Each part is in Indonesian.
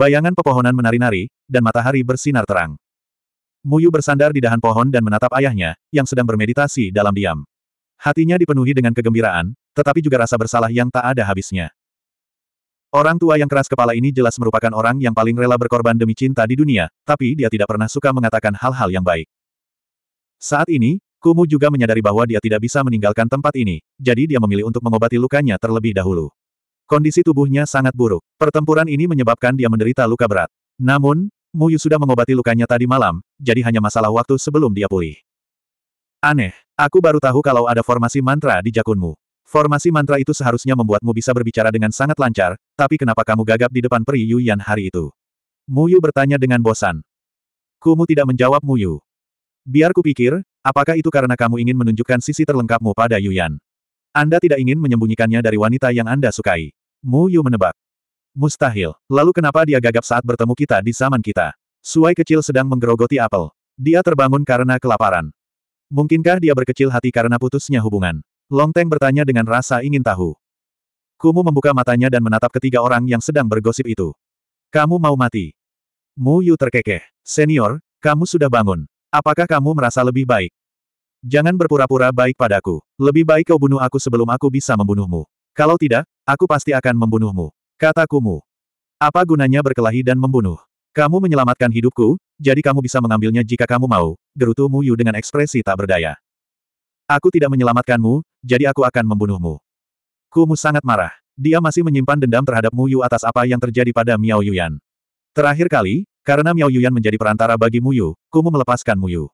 Bayangan pepohonan menari-nari, dan matahari bersinar terang. Muyu bersandar di dahan pohon dan menatap ayahnya, yang sedang bermeditasi dalam diam. Hatinya dipenuhi dengan kegembiraan, tetapi juga rasa bersalah yang tak ada habisnya. Orang tua yang keras kepala ini jelas merupakan orang yang paling rela berkorban demi cinta di dunia, tapi dia tidak pernah suka mengatakan hal-hal yang baik. Saat ini, Kumu juga menyadari bahwa dia tidak bisa meninggalkan tempat ini, jadi dia memilih untuk mengobati lukanya terlebih dahulu. Kondisi tubuhnya sangat buruk. Pertempuran ini menyebabkan dia menderita luka berat. Namun, Muyu sudah mengobati lukanya tadi malam, jadi hanya masalah waktu sebelum dia pulih. Aneh, aku baru tahu kalau ada formasi mantra di jakunmu. Formasi mantra itu seharusnya membuatmu bisa berbicara dengan sangat lancar, tapi kenapa kamu gagap di depan peri Yuyan hari itu? Muyu bertanya dengan bosan. Kumu tidak menjawab Muyu. Biar pikir, apakah itu karena kamu ingin menunjukkan sisi terlengkapmu pada Yuyan? Anda tidak ingin menyembunyikannya dari wanita yang Anda sukai. Mu Yu menebak. Mustahil. Lalu kenapa dia gagap saat bertemu kita di zaman kita? Suai kecil sedang menggerogoti apel. Dia terbangun karena kelaparan. Mungkinkah dia berkecil hati karena putusnya hubungan? Longteng bertanya dengan rasa ingin tahu. Kumu membuka matanya dan menatap ketiga orang yang sedang bergosip itu. Kamu mau mati? Mu Yu terkekeh. Senior, kamu sudah bangun. Apakah kamu merasa lebih baik? Jangan berpura-pura baik padaku. Lebih baik kau bunuh aku sebelum aku bisa membunuhmu. Kalau tidak, aku pasti akan membunuhmu. Kata Kumu. Apa gunanya berkelahi dan membunuh? Kamu menyelamatkan hidupku, jadi kamu bisa mengambilnya jika kamu mau, gerutu Mu Yu dengan ekspresi tak berdaya. Aku tidak menyelamatkanmu, jadi aku akan membunuhmu. Kumu sangat marah. Dia masih menyimpan dendam terhadap Mu Yu atas apa yang terjadi pada Miao Yuyan. Terakhir kali, karena Miao Yuyan menjadi perantara bagi Mu Yu, Kumu melepaskan Mu Yu.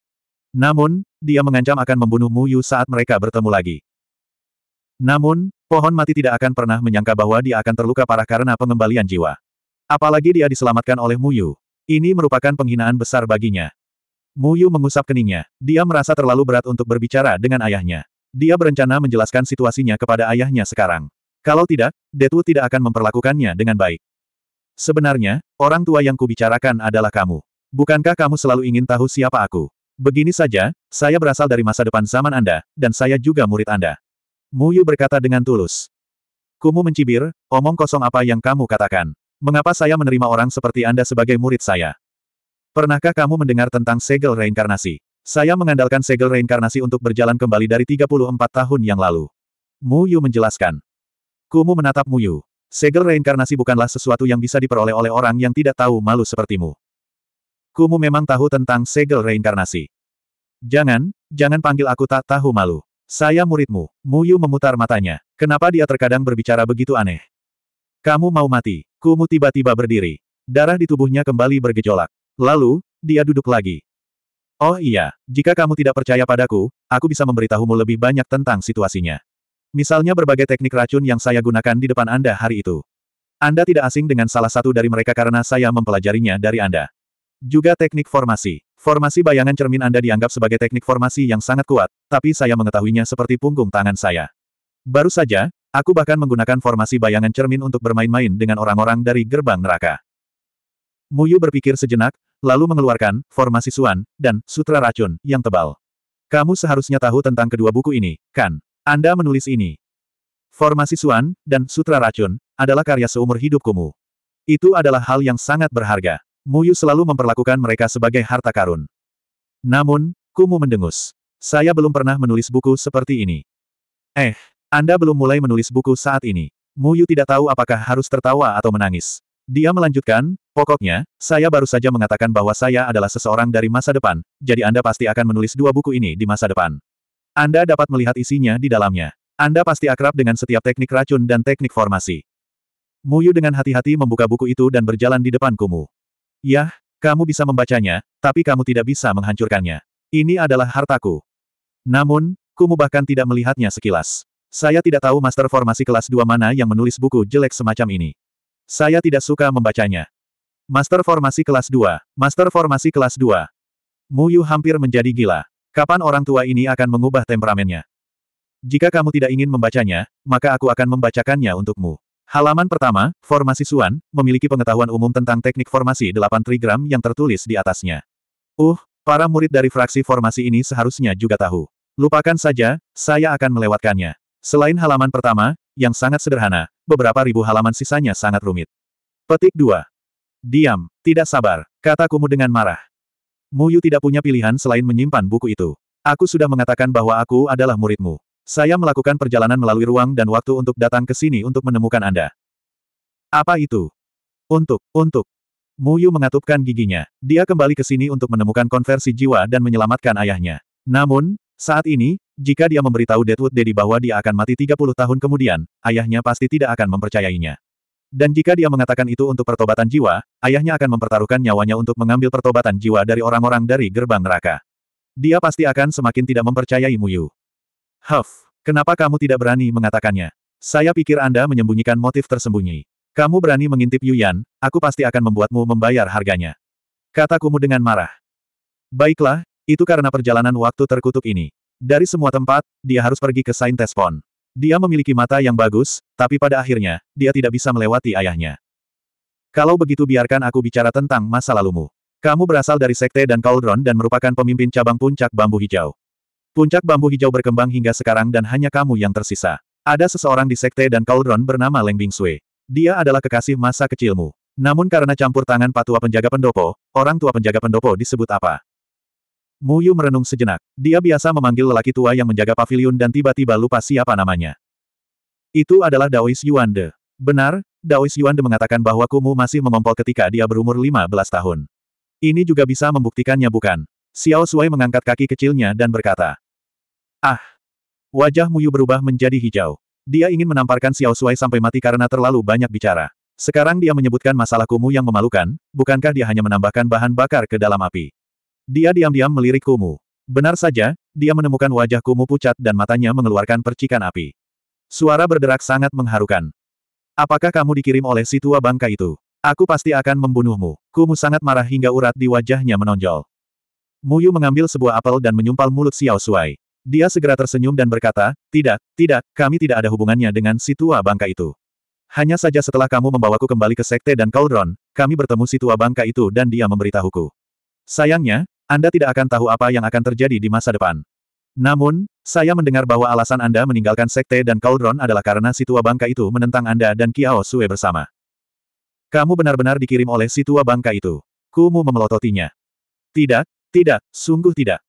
Namun, dia mengancam akan membunuh Mu Yu saat mereka bertemu lagi. Namun, Pohon mati tidak akan pernah menyangka bahwa dia akan terluka parah karena pengembalian jiwa. Apalagi dia diselamatkan oleh Muyu. Ini merupakan penghinaan besar baginya. Muyu mengusap keningnya. Dia merasa terlalu berat untuk berbicara dengan ayahnya. Dia berencana menjelaskan situasinya kepada ayahnya sekarang. Kalau tidak, Detu tidak akan memperlakukannya dengan baik. Sebenarnya, orang tua yang kubicarakan adalah kamu. Bukankah kamu selalu ingin tahu siapa aku? Begini saja, saya berasal dari masa depan zaman Anda, dan saya juga murid Anda. Muyu berkata dengan tulus. Kumu mencibir, omong kosong apa yang kamu katakan. Mengapa saya menerima orang seperti Anda sebagai murid saya? Pernahkah kamu mendengar tentang segel reinkarnasi? Saya mengandalkan segel reinkarnasi untuk berjalan kembali dari 34 tahun yang lalu. Muyu menjelaskan. Kumu menatap Muyu. Segel reinkarnasi bukanlah sesuatu yang bisa diperoleh oleh orang yang tidak tahu malu sepertimu. Kumu memang tahu tentang segel reinkarnasi. Jangan, jangan panggil aku tak tahu malu. Saya muridmu. Muyu memutar matanya. Kenapa dia terkadang berbicara begitu aneh? Kamu mau mati. Kumu tiba-tiba berdiri. Darah di tubuhnya kembali bergejolak. Lalu, dia duduk lagi. Oh iya, jika kamu tidak percaya padaku, aku bisa memberitahumu lebih banyak tentang situasinya. Misalnya berbagai teknik racun yang saya gunakan di depan Anda hari itu. Anda tidak asing dengan salah satu dari mereka karena saya mempelajarinya dari Anda. Juga teknik formasi. Formasi bayangan cermin Anda dianggap sebagai teknik formasi yang sangat kuat, tapi saya mengetahuinya seperti punggung tangan saya. Baru saja, aku bahkan menggunakan formasi bayangan cermin untuk bermain-main dengan orang-orang dari gerbang neraka. Muyu berpikir sejenak, lalu mengeluarkan formasi Suan dan sutra racun yang tebal. Kamu seharusnya tahu tentang kedua buku ini, kan? Anda menulis ini. Formasi Suan dan sutra racun adalah karya seumur hidupkumu. Itu adalah hal yang sangat berharga. Muyu selalu memperlakukan mereka sebagai harta karun. Namun, Kumu mendengus. Saya belum pernah menulis buku seperti ini. Eh, Anda belum mulai menulis buku saat ini. Muyu tidak tahu apakah harus tertawa atau menangis. Dia melanjutkan, pokoknya, saya baru saja mengatakan bahwa saya adalah seseorang dari masa depan, jadi Anda pasti akan menulis dua buku ini di masa depan. Anda dapat melihat isinya di dalamnya. Anda pasti akrab dengan setiap teknik racun dan teknik formasi. Muyu dengan hati-hati membuka buku itu dan berjalan di depan Kumu. Yah, kamu bisa membacanya, tapi kamu tidak bisa menghancurkannya. Ini adalah hartaku. Namun, Kumu bahkan tidak melihatnya sekilas. Saya tidak tahu master formasi kelas 2 mana yang menulis buku jelek semacam ini. Saya tidak suka membacanya. Master formasi kelas 2, master formasi kelas 2. Muyu hampir menjadi gila. Kapan orang tua ini akan mengubah temperamennya? Jika kamu tidak ingin membacanya, maka aku akan membacakannya untukmu. Halaman pertama, formasi Suan, memiliki pengetahuan umum tentang teknik formasi 8 trigram yang tertulis di atasnya. Uh, para murid dari fraksi formasi ini seharusnya juga tahu. Lupakan saja, saya akan melewatkannya. Selain halaman pertama, yang sangat sederhana, beberapa ribu halaman sisanya sangat rumit. Petik 2. Diam, tidak sabar, kata Kumu dengan marah. Muyu tidak punya pilihan selain menyimpan buku itu. Aku sudah mengatakan bahwa aku adalah muridmu. Saya melakukan perjalanan melalui ruang dan waktu untuk datang ke sini untuk menemukan Anda. Apa itu? Untuk, untuk. Mu Yu mengatupkan giginya. Dia kembali ke sini untuk menemukan konversi jiwa dan menyelamatkan ayahnya. Namun, saat ini, jika dia memberitahu Deadwood Daddy bahwa dia akan mati 30 tahun kemudian, ayahnya pasti tidak akan mempercayainya. Dan jika dia mengatakan itu untuk pertobatan jiwa, ayahnya akan mempertaruhkan nyawanya untuk mengambil pertobatan jiwa dari orang-orang dari gerbang neraka. Dia pasti akan semakin tidak mempercayai Mu Yu. Huff, kenapa kamu tidak berani mengatakannya? Saya pikir Anda menyembunyikan motif tersembunyi. Kamu berani mengintip Yuyan, aku pasti akan membuatmu membayar harganya. Kata Kumu dengan marah. Baiklah, itu karena perjalanan waktu terkutuk ini. Dari semua tempat, dia harus pergi ke Saint Tespon. Dia memiliki mata yang bagus, tapi pada akhirnya, dia tidak bisa melewati ayahnya. Kalau begitu biarkan aku bicara tentang masa lalumu. Kamu berasal dari Sekte dan Cauldron dan merupakan pemimpin cabang puncak bambu hijau. Puncak bambu hijau berkembang hingga sekarang dan hanya kamu yang tersisa. Ada seseorang di sekte dan Cauldron bernama Leng Bing Sui. Dia adalah kekasih masa kecilmu. Namun karena campur tangan patua penjaga pendopo, orang tua penjaga pendopo disebut apa? Mu Yu merenung sejenak. Dia biasa memanggil lelaki tua yang menjaga pavilion dan tiba-tiba lupa siapa namanya. Itu adalah Daois De. Benar, Daois De mengatakan bahwa Kumu masih mengompol ketika dia berumur 15 tahun. Ini juga bisa membuktikannya bukan? Xiao Sui mengangkat kaki kecilnya dan berkata, Ah! Wajah Muyu berubah menjadi hijau. Dia ingin menamparkan Xiao Suai sampai mati karena terlalu banyak bicara. Sekarang dia menyebutkan masalah Kumu yang memalukan, bukankah dia hanya menambahkan bahan bakar ke dalam api? Dia diam-diam melirik Kumu. Benar saja, dia menemukan wajah Kumu pucat dan matanya mengeluarkan percikan api. Suara berderak sangat mengharukan. Apakah kamu dikirim oleh si tua bangka itu? Aku pasti akan membunuhmu. Kumu sangat marah hingga urat di wajahnya menonjol. Muyu mengambil sebuah apel dan menyumpal mulut Xiao Suai. Dia segera tersenyum dan berkata, tidak, tidak, kami tidak ada hubungannya dengan si tua bangka itu. Hanya saja setelah kamu membawaku kembali ke sekte dan Cauldron, kami bertemu si tua bangka itu dan dia memberitahuku. Sayangnya, Anda tidak akan tahu apa yang akan terjadi di masa depan. Namun, saya mendengar bahwa alasan Anda meninggalkan sekte dan Cauldron adalah karena si tua bangka itu menentang Anda dan Kiao Sue bersama. Kamu benar-benar dikirim oleh si tua bangka itu. Kumu memelototinya. Tidak, tidak, sungguh tidak.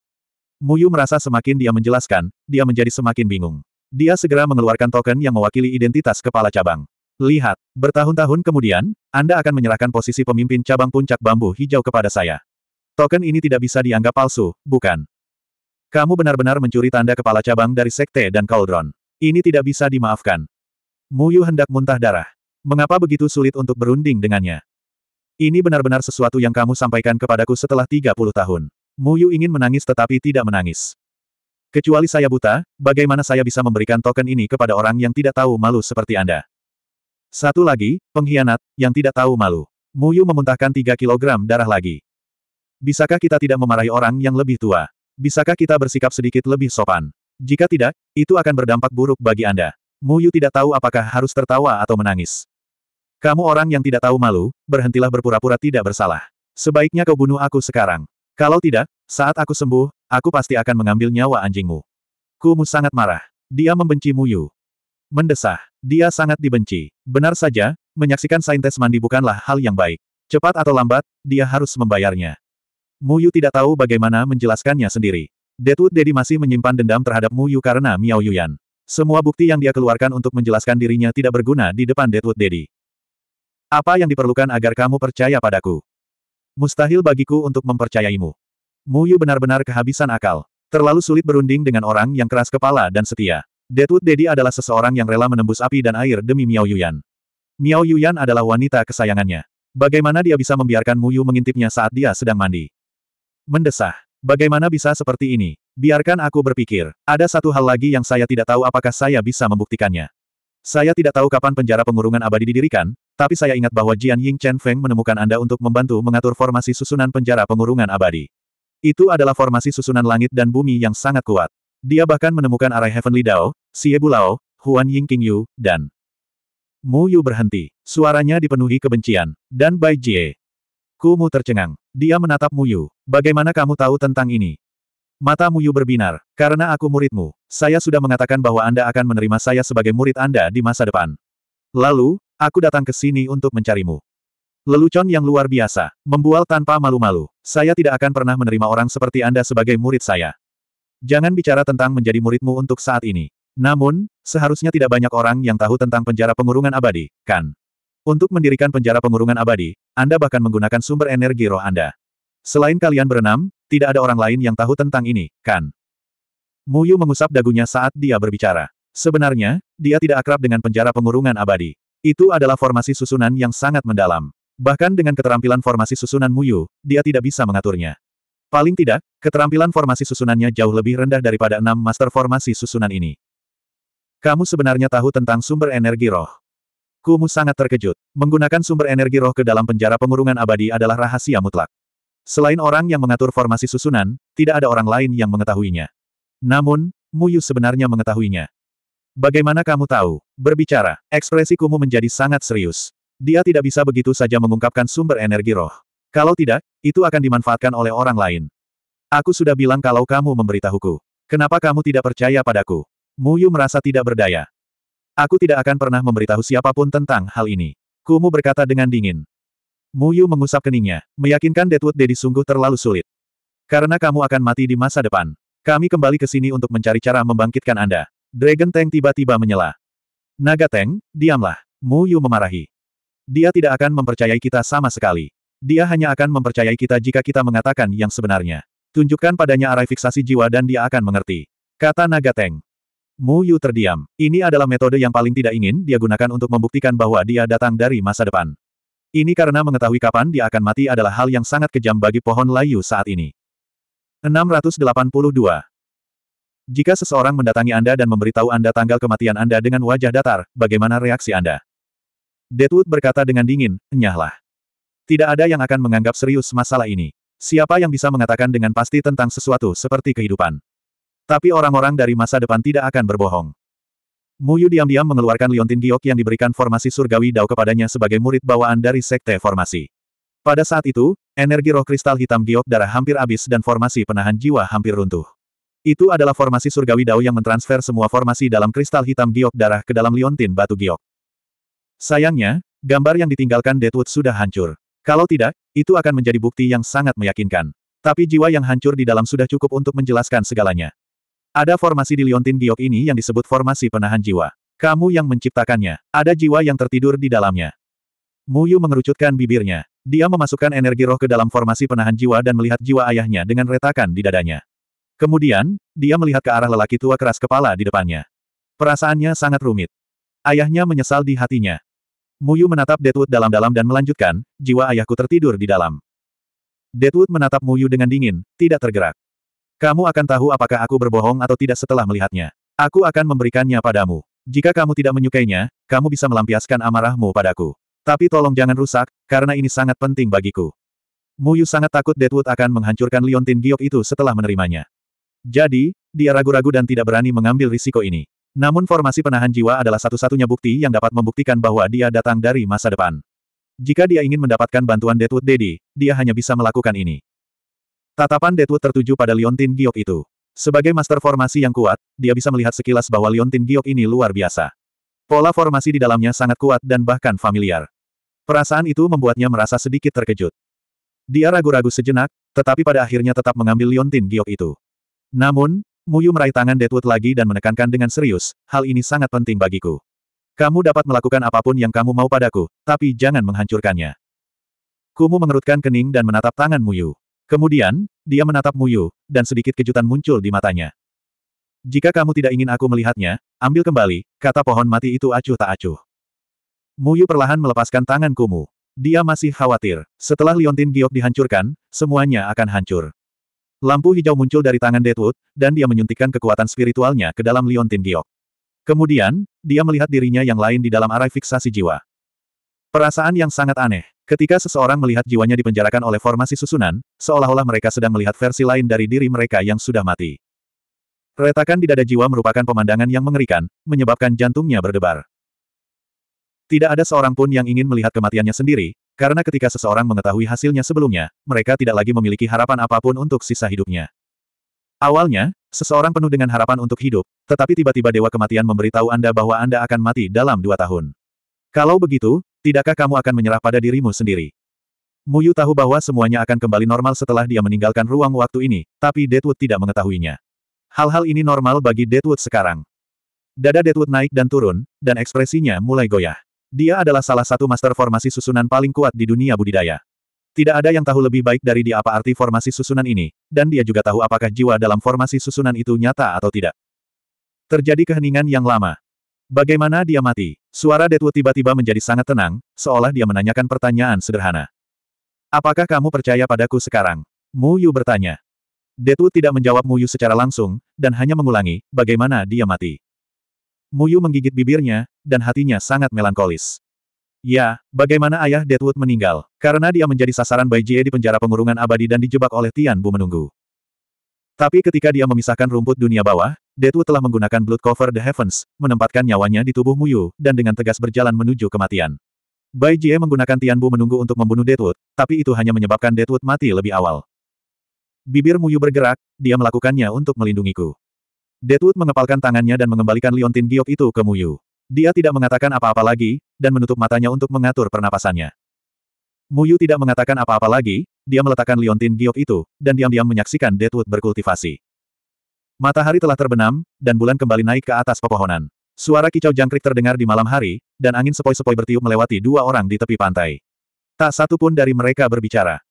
Muyu merasa semakin dia menjelaskan, dia menjadi semakin bingung. Dia segera mengeluarkan token yang mewakili identitas kepala cabang. Lihat, bertahun-tahun kemudian, Anda akan menyerahkan posisi pemimpin cabang puncak bambu hijau kepada saya. Token ini tidak bisa dianggap palsu, bukan? Kamu benar-benar mencuri tanda kepala cabang dari sekte dan Cauldron. Ini tidak bisa dimaafkan. Muyu hendak muntah darah. Mengapa begitu sulit untuk berunding dengannya? Ini benar-benar sesuatu yang kamu sampaikan kepadaku setelah 30 tahun. Muyu ingin menangis tetapi tidak menangis. Kecuali saya buta, bagaimana saya bisa memberikan token ini kepada orang yang tidak tahu malu seperti Anda? Satu lagi, pengkhianat, yang tidak tahu malu. Muyu memuntahkan 3 kilogram darah lagi. Bisakah kita tidak memarahi orang yang lebih tua? Bisakah kita bersikap sedikit lebih sopan? Jika tidak, itu akan berdampak buruk bagi Anda. Muyu tidak tahu apakah harus tertawa atau menangis. Kamu orang yang tidak tahu malu, berhentilah berpura-pura tidak bersalah. Sebaiknya kau bunuh aku sekarang. Kalau tidak, saat aku sembuh, aku pasti akan mengambil nyawa anjingmu. Kumu sangat marah. Dia membenci Muyu. Mendesah. Dia sangat dibenci. Benar saja, menyaksikan saintes mandi bukanlah hal yang baik. Cepat atau lambat, dia harus membayarnya. Muyu tidak tahu bagaimana menjelaskannya sendiri. Deadwood Dedi masih menyimpan dendam terhadap Muyu karena Miao Yuyan. Semua bukti yang dia keluarkan untuk menjelaskan dirinya tidak berguna di depan Deadwood Dedi. Apa yang diperlukan agar kamu percaya padaku? Mustahil bagiku untuk mempercayaimu. Muyu benar-benar kehabisan akal. Terlalu sulit berunding dengan orang yang keras kepala dan setia. Deadwood Dedi adalah seseorang yang rela menembus api dan air demi Miao Yuyan. Miao Yuyan adalah wanita kesayangannya. Bagaimana dia bisa membiarkan Muyu mengintipnya saat dia sedang mandi? Mendesah. Bagaimana bisa seperti ini? Biarkan aku berpikir. Ada satu hal lagi yang saya tidak tahu apakah saya bisa membuktikannya. Saya tidak tahu kapan penjara pengurungan abadi didirikan, tapi saya ingat bahwa Jian Ying Chen Feng menemukan Anda untuk membantu mengatur formasi susunan penjara pengurungan abadi. Itu adalah formasi susunan langit dan bumi yang sangat kuat. Dia bahkan menemukan arah Heavenly Dao, Xie Bulao, Huan Ying King Yu, dan Mu Yu berhenti. Suaranya dipenuhi kebencian. Dan Bai Jie. Ku Mu tercengang. Dia menatap Mu Yu. Bagaimana kamu tahu tentang ini? Mata Mu Yu berbinar. Karena aku muridmu. Saya sudah mengatakan bahwa Anda akan menerima saya sebagai murid Anda di masa depan. Lalu, Aku datang ke sini untuk mencarimu. Lelucon yang luar biasa, membual tanpa malu-malu. Saya tidak akan pernah menerima orang seperti Anda sebagai murid saya. Jangan bicara tentang menjadi muridmu untuk saat ini. Namun, seharusnya tidak banyak orang yang tahu tentang penjara pengurungan abadi, kan? Untuk mendirikan penjara pengurungan abadi, Anda bahkan menggunakan sumber energi roh Anda. Selain kalian berenam, tidak ada orang lain yang tahu tentang ini, kan? Muyu mengusap dagunya saat dia berbicara. Sebenarnya, dia tidak akrab dengan penjara pengurungan abadi. Itu adalah formasi susunan yang sangat mendalam. Bahkan dengan keterampilan formasi susunan Muyu, dia tidak bisa mengaturnya. Paling tidak, keterampilan formasi susunannya jauh lebih rendah daripada enam master formasi susunan ini. Kamu sebenarnya tahu tentang sumber energi roh. Kumu sangat terkejut. Menggunakan sumber energi roh ke dalam penjara pengurungan abadi adalah rahasia mutlak. Selain orang yang mengatur formasi susunan, tidak ada orang lain yang mengetahuinya. Namun, Muyu sebenarnya mengetahuinya. Bagaimana kamu tahu? Berbicara, ekspresi Kumu menjadi sangat serius. Dia tidak bisa begitu saja mengungkapkan sumber energi roh. Kalau tidak, itu akan dimanfaatkan oleh orang lain. Aku sudah bilang kalau kamu memberitahuku. Kenapa kamu tidak percaya padaku? Muyu merasa tidak berdaya. Aku tidak akan pernah memberitahu siapapun tentang hal ini. Kumu berkata dengan dingin. Muyu mengusap keningnya, meyakinkan Deadwood Dedi sungguh terlalu sulit. Karena kamu akan mati di masa depan. Kami kembali ke sini untuk mencari cara membangkitkan Anda. Dragon Tank tiba-tiba menyela. Naga Tank, diamlah. Mu Yu memarahi. Dia tidak akan mempercayai kita sama sekali. Dia hanya akan mempercayai kita jika kita mengatakan yang sebenarnya. Tunjukkan padanya arah fiksasi jiwa dan dia akan mengerti. Kata Naga Tank. Mu Yu terdiam. Ini adalah metode yang paling tidak ingin dia gunakan untuk membuktikan bahwa dia datang dari masa depan. Ini karena mengetahui kapan dia akan mati adalah hal yang sangat kejam bagi pohon layu saat ini. 682. Jika seseorang mendatangi Anda dan memberitahu Anda tanggal kematian Anda dengan wajah datar, bagaimana reaksi Anda? Deadwood berkata dengan dingin, nyahlah. Tidak ada yang akan menganggap serius masalah ini. Siapa yang bisa mengatakan dengan pasti tentang sesuatu seperti kehidupan? Tapi orang-orang dari masa depan tidak akan berbohong. Muyu diam-diam mengeluarkan liontin giok yang diberikan formasi surgawi dao kepadanya sebagai murid bawaan dari sekte formasi. Pada saat itu, energi roh kristal hitam giok darah hampir habis dan formasi penahan jiwa hampir runtuh. Itu adalah formasi surgawi Dao yang mentransfer semua formasi dalam kristal hitam giok darah ke dalam liontin batu giok. Sayangnya, gambar yang ditinggalkan Deadwood sudah hancur. Kalau tidak, itu akan menjadi bukti yang sangat meyakinkan. Tapi jiwa yang hancur di dalam sudah cukup untuk menjelaskan segalanya. Ada formasi di liontin giok ini yang disebut formasi penahan jiwa. Kamu yang menciptakannya. Ada jiwa yang tertidur di dalamnya. Muyu mengerucutkan bibirnya. Dia memasukkan energi roh ke dalam formasi penahan jiwa dan melihat jiwa ayahnya dengan retakan di dadanya. Kemudian, dia melihat ke arah lelaki tua keras kepala di depannya. Perasaannya sangat rumit. Ayahnya menyesal di hatinya. Muyu menatap Deadwood dalam-dalam dan melanjutkan, jiwa ayahku tertidur di dalam. Deadwood menatap Muyu dengan dingin, tidak tergerak. Kamu akan tahu apakah aku berbohong atau tidak setelah melihatnya. Aku akan memberikannya padamu. Jika kamu tidak menyukainya, kamu bisa melampiaskan amarahmu padaku. Tapi tolong jangan rusak, karena ini sangat penting bagiku. Muyu sangat takut Deadwood akan menghancurkan Liontin Giok itu setelah menerimanya. Jadi, dia ragu-ragu dan tidak berani mengambil risiko ini. Namun formasi penahan jiwa adalah satu-satunya bukti yang dapat membuktikan bahwa dia datang dari masa depan. Jika dia ingin mendapatkan bantuan Deadwood Daddy, dia hanya bisa melakukan ini. Tatapan Deadwood tertuju pada Liontin Giok itu. Sebagai master formasi yang kuat, dia bisa melihat sekilas bahwa Liontin Giok ini luar biasa. Pola formasi di dalamnya sangat kuat dan bahkan familiar. Perasaan itu membuatnya merasa sedikit terkejut. Dia ragu-ragu sejenak, tetapi pada akhirnya tetap mengambil Liontin Giok itu. Namun, Muyu meraih tangan Deadwood lagi dan menekankan dengan serius, hal ini sangat penting bagiku. Kamu dapat melakukan apapun yang kamu mau padaku, tapi jangan menghancurkannya. Kumu mengerutkan kening dan menatap tangan Muyu. Kemudian, dia menatap Muyu, dan sedikit kejutan muncul di matanya. Jika kamu tidak ingin aku melihatnya, ambil kembali, kata pohon mati itu acuh tak acuh. Muyu perlahan melepaskan tangan Kumu. Dia masih khawatir, setelah Liontin Giok dihancurkan, semuanya akan hancur. Lampu hijau muncul dari tangan Deadwood, dan dia menyuntikkan kekuatan spiritualnya ke dalam Liontin Giok. Kemudian, dia melihat dirinya yang lain di dalam arai fiksasi jiwa. Perasaan yang sangat aneh. Ketika seseorang melihat jiwanya dipenjarakan oleh formasi susunan, seolah-olah mereka sedang melihat versi lain dari diri mereka yang sudah mati. Retakan di dada jiwa merupakan pemandangan yang mengerikan, menyebabkan jantungnya berdebar. Tidak ada seorang pun yang ingin melihat kematiannya sendiri, karena ketika seseorang mengetahui hasilnya sebelumnya, mereka tidak lagi memiliki harapan apapun untuk sisa hidupnya. Awalnya, seseorang penuh dengan harapan untuk hidup, tetapi tiba-tiba Dewa Kematian memberitahu Anda bahwa Anda akan mati dalam dua tahun. Kalau begitu, tidakkah kamu akan menyerah pada dirimu sendiri? Muyu tahu bahwa semuanya akan kembali normal setelah dia meninggalkan ruang waktu ini, tapi Deadwood tidak mengetahuinya. Hal-hal ini normal bagi Deadwood sekarang. Dada Deadwood naik dan turun, dan ekspresinya mulai goyah. Dia adalah salah satu master formasi susunan paling kuat di dunia budidaya. Tidak ada yang tahu lebih baik dari dia apa arti formasi susunan ini, dan dia juga tahu apakah jiwa dalam formasi susunan itu nyata atau tidak. Terjadi keheningan yang lama. Bagaimana dia mati? Suara Detwu tiba-tiba menjadi sangat tenang, seolah dia menanyakan pertanyaan sederhana. Apakah kamu percaya padaku sekarang? Mu Yu bertanya. Detwu tidak menjawab Mu Yu secara langsung, dan hanya mengulangi, bagaimana dia mati. Muyu menggigit bibirnya, dan hatinya sangat melankolis. Ya, bagaimana ayah Deadwood meninggal? Karena dia menjadi sasaran Bai Jie di penjara pengurungan abadi dan dijebak oleh Tian Bu menunggu. Tapi ketika dia memisahkan rumput dunia bawah, Deadwood telah menggunakan Blood Cover the Heavens, menempatkan nyawanya di tubuh Muyu, dan dengan tegas berjalan menuju kematian. Bai Jie menggunakan Tian Bu menunggu untuk membunuh Deadwood, tapi itu hanya menyebabkan Deadwood mati lebih awal. Bibir Muyu bergerak, dia melakukannya untuk melindungiku. Deadwood mengepalkan tangannya dan mengembalikan liontin giok itu ke Muyu. Dia tidak mengatakan apa-apa lagi, dan menutup matanya untuk mengatur pernapasannya. Muyu tidak mengatakan apa-apa lagi, dia meletakkan liontin giok itu, dan diam-diam menyaksikan Deadwood berkultivasi. Matahari telah terbenam, dan bulan kembali naik ke atas pepohonan. Suara kicau jangkrik terdengar di malam hari, dan angin sepoi-sepoi bertiup melewati dua orang di tepi pantai. Tak satu pun dari mereka berbicara.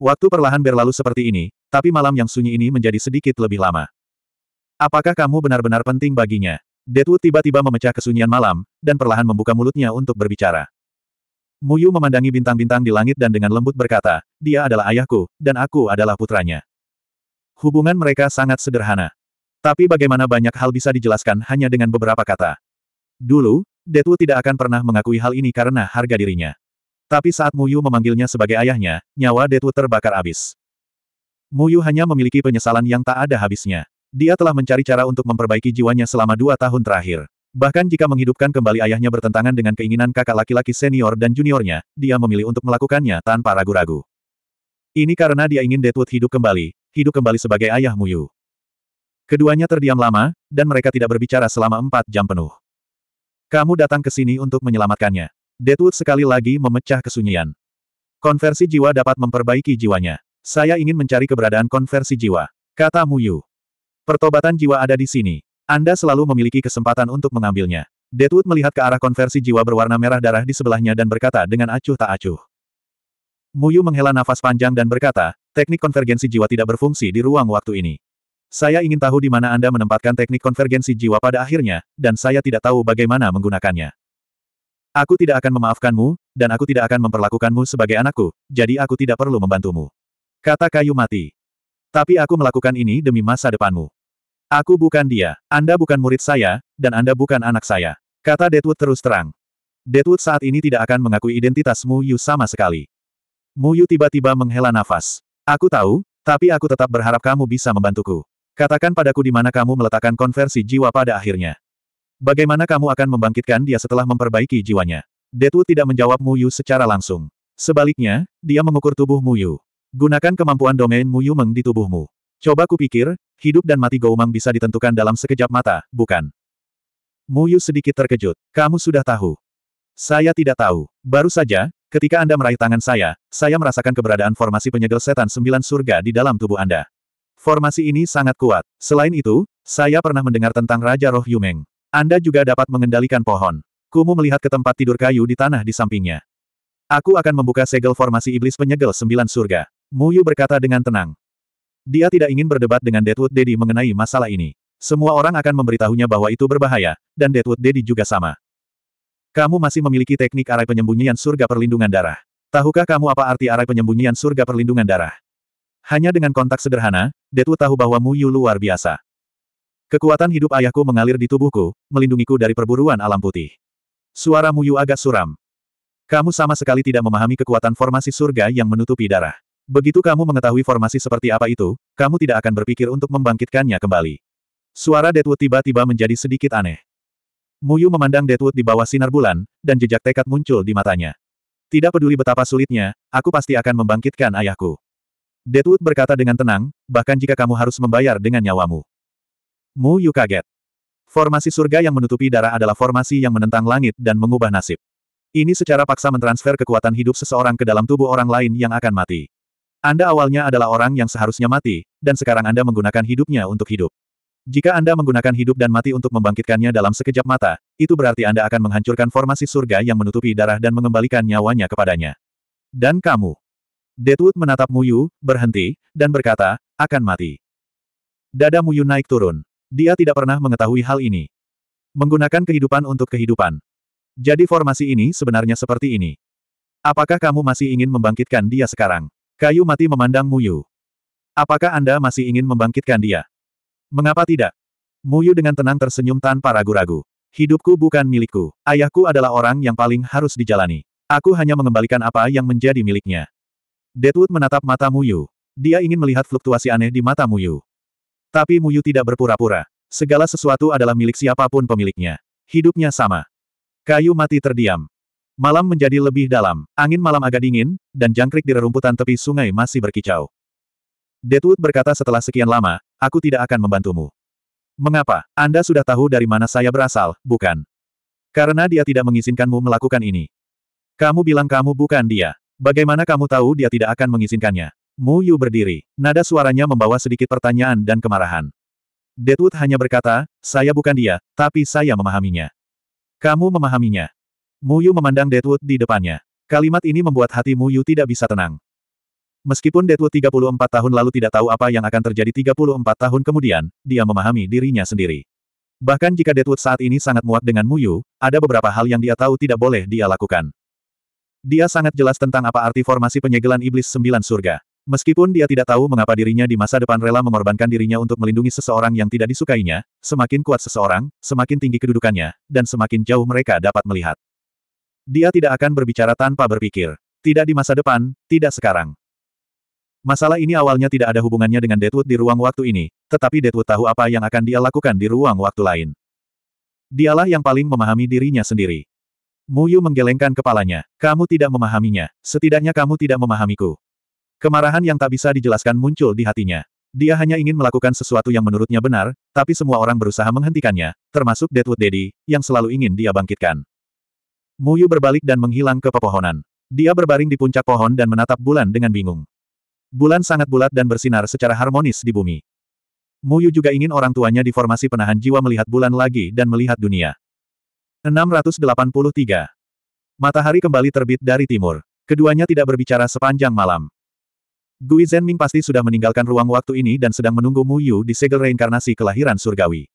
Waktu perlahan berlalu seperti ini, tapi malam yang sunyi ini menjadi sedikit lebih lama. Apakah kamu benar-benar penting baginya? Detu tiba-tiba memecah kesunyian malam, dan perlahan membuka mulutnya untuk berbicara. Muyu memandangi bintang-bintang di langit dan dengan lembut berkata, dia adalah ayahku, dan aku adalah putranya. Hubungan mereka sangat sederhana. Tapi bagaimana banyak hal bisa dijelaskan hanya dengan beberapa kata. Dulu, Detu tidak akan pernah mengakui hal ini karena harga dirinya. Tapi saat Muyu memanggilnya sebagai ayahnya, nyawa Detu terbakar abis. Muyu hanya memiliki penyesalan yang tak ada habisnya. Dia telah mencari cara untuk memperbaiki jiwanya selama dua tahun terakhir. Bahkan jika menghidupkan kembali ayahnya bertentangan dengan keinginan kakak laki-laki senior dan juniornya, dia memilih untuk melakukannya tanpa ragu-ragu. Ini karena dia ingin Deadwood hidup kembali, hidup kembali sebagai ayah Muyu. Keduanya terdiam lama, dan mereka tidak berbicara selama empat jam penuh. Kamu datang ke sini untuk menyelamatkannya. Deadwood sekali lagi memecah kesunyian. Konversi jiwa dapat memperbaiki jiwanya. Saya ingin mencari keberadaan konversi jiwa, kata Muyu. Pertobatan jiwa ada di sini. Anda selalu memiliki kesempatan untuk mengambilnya. Deadwood melihat ke arah konversi jiwa berwarna merah darah di sebelahnya dan berkata dengan acuh tak acuh. Muyu menghela nafas panjang dan berkata, teknik konvergensi jiwa tidak berfungsi di ruang waktu ini. Saya ingin tahu di mana Anda menempatkan teknik konvergensi jiwa pada akhirnya, dan saya tidak tahu bagaimana menggunakannya. Aku tidak akan memaafkanmu, dan aku tidak akan memperlakukanmu sebagai anakku, jadi aku tidak perlu membantumu. Kata kayu mati. Tapi aku melakukan ini demi masa depanmu. Aku bukan dia, Anda bukan murid saya, dan Anda bukan anak saya. Kata Deadwood terus terang. Deadwood saat ini tidak akan mengakui identitas Mu Yu sama sekali. Mu Yu tiba-tiba menghela nafas. Aku tahu, tapi aku tetap berharap kamu bisa membantuku. Katakan padaku di mana kamu meletakkan konversi jiwa pada akhirnya. Bagaimana kamu akan membangkitkan dia setelah memperbaiki jiwanya? Deadwood tidak menjawab Mu Yu secara langsung. Sebaliknya, dia mengukur tubuh Mu Yu. Gunakan kemampuan domain Mu Yumeng di tubuhmu. Coba kupikir, hidup dan mati Goumang bisa ditentukan dalam sekejap mata, bukan? Mu Muyu sedikit terkejut. Kamu sudah tahu. Saya tidak tahu. Baru saja, ketika Anda meraih tangan saya, saya merasakan keberadaan formasi penyegel setan sembilan surga di dalam tubuh Anda. Formasi ini sangat kuat. Selain itu, saya pernah mendengar tentang Raja Roh Yumeng. Anda juga dapat mengendalikan pohon. Kumu melihat ke tempat tidur kayu di tanah di sampingnya. Aku akan membuka segel formasi iblis penyegel sembilan surga. Muyu berkata dengan tenang. Dia tidak ingin berdebat dengan Deadwood Daddy mengenai masalah ini. Semua orang akan memberitahunya bahwa itu berbahaya, dan Deadwood Daddy juga sama. Kamu masih memiliki teknik arai penyembunyian surga perlindungan darah. Tahukah kamu apa arti arai penyembunyian surga perlindungan darah? Hanya dengan kontak sederhana, Deadwood tahu bahwa Muyu luar biasa. Kekuatan hidup ayahku mengalir di tubuhku, melindungiku dari perburuan alam putih. Suara Muyu agak suram. Kamu sama sekali tidak memahami kekuatan formasi surga yang menutupi darah. Begitu kamu mengetahui formasi seperti apa itu, kamu tidak akan berpikir untuk membangkitkannya kembali. Suara Deadwood tiba-tiba menjadi sedikit aneh. Muyu memandang Deadwood di bawah sinar bulan, dan jejak tekad muncul di matanya. Tidak peduli betapa sulitnya, aku pasti akan membangkitkan ayahku. Deadwood berkata dengan tenang, bahkan jika kamu harus membayar dengan nyawamu. Muyu kaget. Formasi surga yang menutupi darah adalah formasi yang menentang langit dan mengubah nasib. Ini secara paksa mentransfer kekuatan hidup seseorang ke dalam tubuh orang lain yang akan mati. Anda awalnya adalah orang yang seharusnya mati, dan sekarang Anda menggunakan hidupnya untuk hidup. Jika Anda menggunakan hidup dan mati untuk membangkitkannya dalam sekejap mata, itu berarti Anda akan menghancurkan formasi surga yang menutupi darah dan mengembalikan nyawanya kepadanya. Dan kamu. Deadwood menatap Muyu, berhenti, dan berkata, akan mati. Dada Muyu naik turun. Dia tidak pernah mengetahui hal ini. Menggunakan kehidupan untuk kehidupan. Jadi formasi ini sebenarnya seperti ini. Apakah kamu masih ingin membangkitkan dia sekarang? Kayu mati memandang Muyu. Apakah Anda masih ingin membangkitkan dia? Mengapa tidak? Muyu dengan tenang tersenyum tanpa ragu-ragu. Hidupku bukan milikku. Ayahku adalah orang yang paling harus dijalani. Aku hanya mengembalikan apa yang menjadi miliknya. Deadwood menatap mata Muyu. Dia ingin melihat fluktuasi aneh di mata Muyu. Tapi Muyu tidak berpura-pura. Segala sesuatu adalah milik siapapun pemiliknya. Hidupnya sama. Kayu mati terdiam. Malam menjadi lebih dalam, angin malam agak dingin, dan jangkrik di rerumputan tepi sungai masih berkicau. Deadwood berkata setelah sekian lama, aku tidak akan membantumu. Mengapa? Anda sudah tahu dari mana saya berasal, bukan? Karena dia tidak mengizinkanmu melakukan ini. Kamu bilang kamu bukan dia. Bagaimana kamu tahu dia tidak akan mengizinkannya? Mu Yu berdiri. Nada suaranya membawa sedikit pertanyaan dan kemarahan. Deadwood hanya berkata, saya bukan dia, tapi saya memahaminya. Kamu memahaminya. Muyu memandang Deadwood di depannya. Kalimat ini membuat hati Muyu tidak bisa tenang. Meskipun Deadwood 34 tahun lalu tidak tahu apa yang akan terjadi 34 tahun kemudian, dia memahami dirinya sendiri. Bahkan jika Deadwood saat ini sangat muak dengan Muyu, ada beberapa hal yang dia tahu tidak boleh dia lakukan. Dia sangat jelas tentang apa arti formasi penyegelan iblis sembilan surga. Meskipun dia tidak tahu mengapa dirinya di masa depan rela mengorbankan dirinya untuk melindungi seseorang yang tidak disukainya, semakin kuat seseorang, semakin tinggi kedudukannya, dan semakin jauh mereka dapat melihat. Dia tidak akan berbicara tanpa berpikir. Tidak di masa depan, tidak sekarang. Masalah ini awalnya tidak ada hubungannya dengan Deadwood di ruang waktu ini, tetapi Deadwood tahu apa yang akan dia lakukan di ruang waktu lain. Dialah yang paling memahami dirinya sendiri. Muyu menggelengkan kepalanya. Kamu tidak memahaminya. Setidaknya kamu tidak memahamiku. Kemarahan yang tak bisa dijelaskan muncul di hatinya. Dia hanya ingin melakukan sesuatu yang menurutnya benar, tapi semua orang berusaha menghentikannya, termasuk Deadwood Daddy, yang selalu ingin dia bangkitkan. Muyu berbalik dan menghilang ke pepohonan. Dia berbaring di puncak pohon dan menatap bulan dengan bingung. Bulan sangat bulat dan bersinar secara harmonis di bumi. Muyu juga ingin orang tuanya di formasi penahan jiwa melihat bulan lagi dan melihat dunia. 683. Matahari kembali terbit dari timur. Keduanya tidak berbicara sepanjang malam. Gui Zhenming pasti sudah meninggalkan ruang waktu ini dan sedang menunggu Muyu di segel reinkarnasi kelahiran surgawi.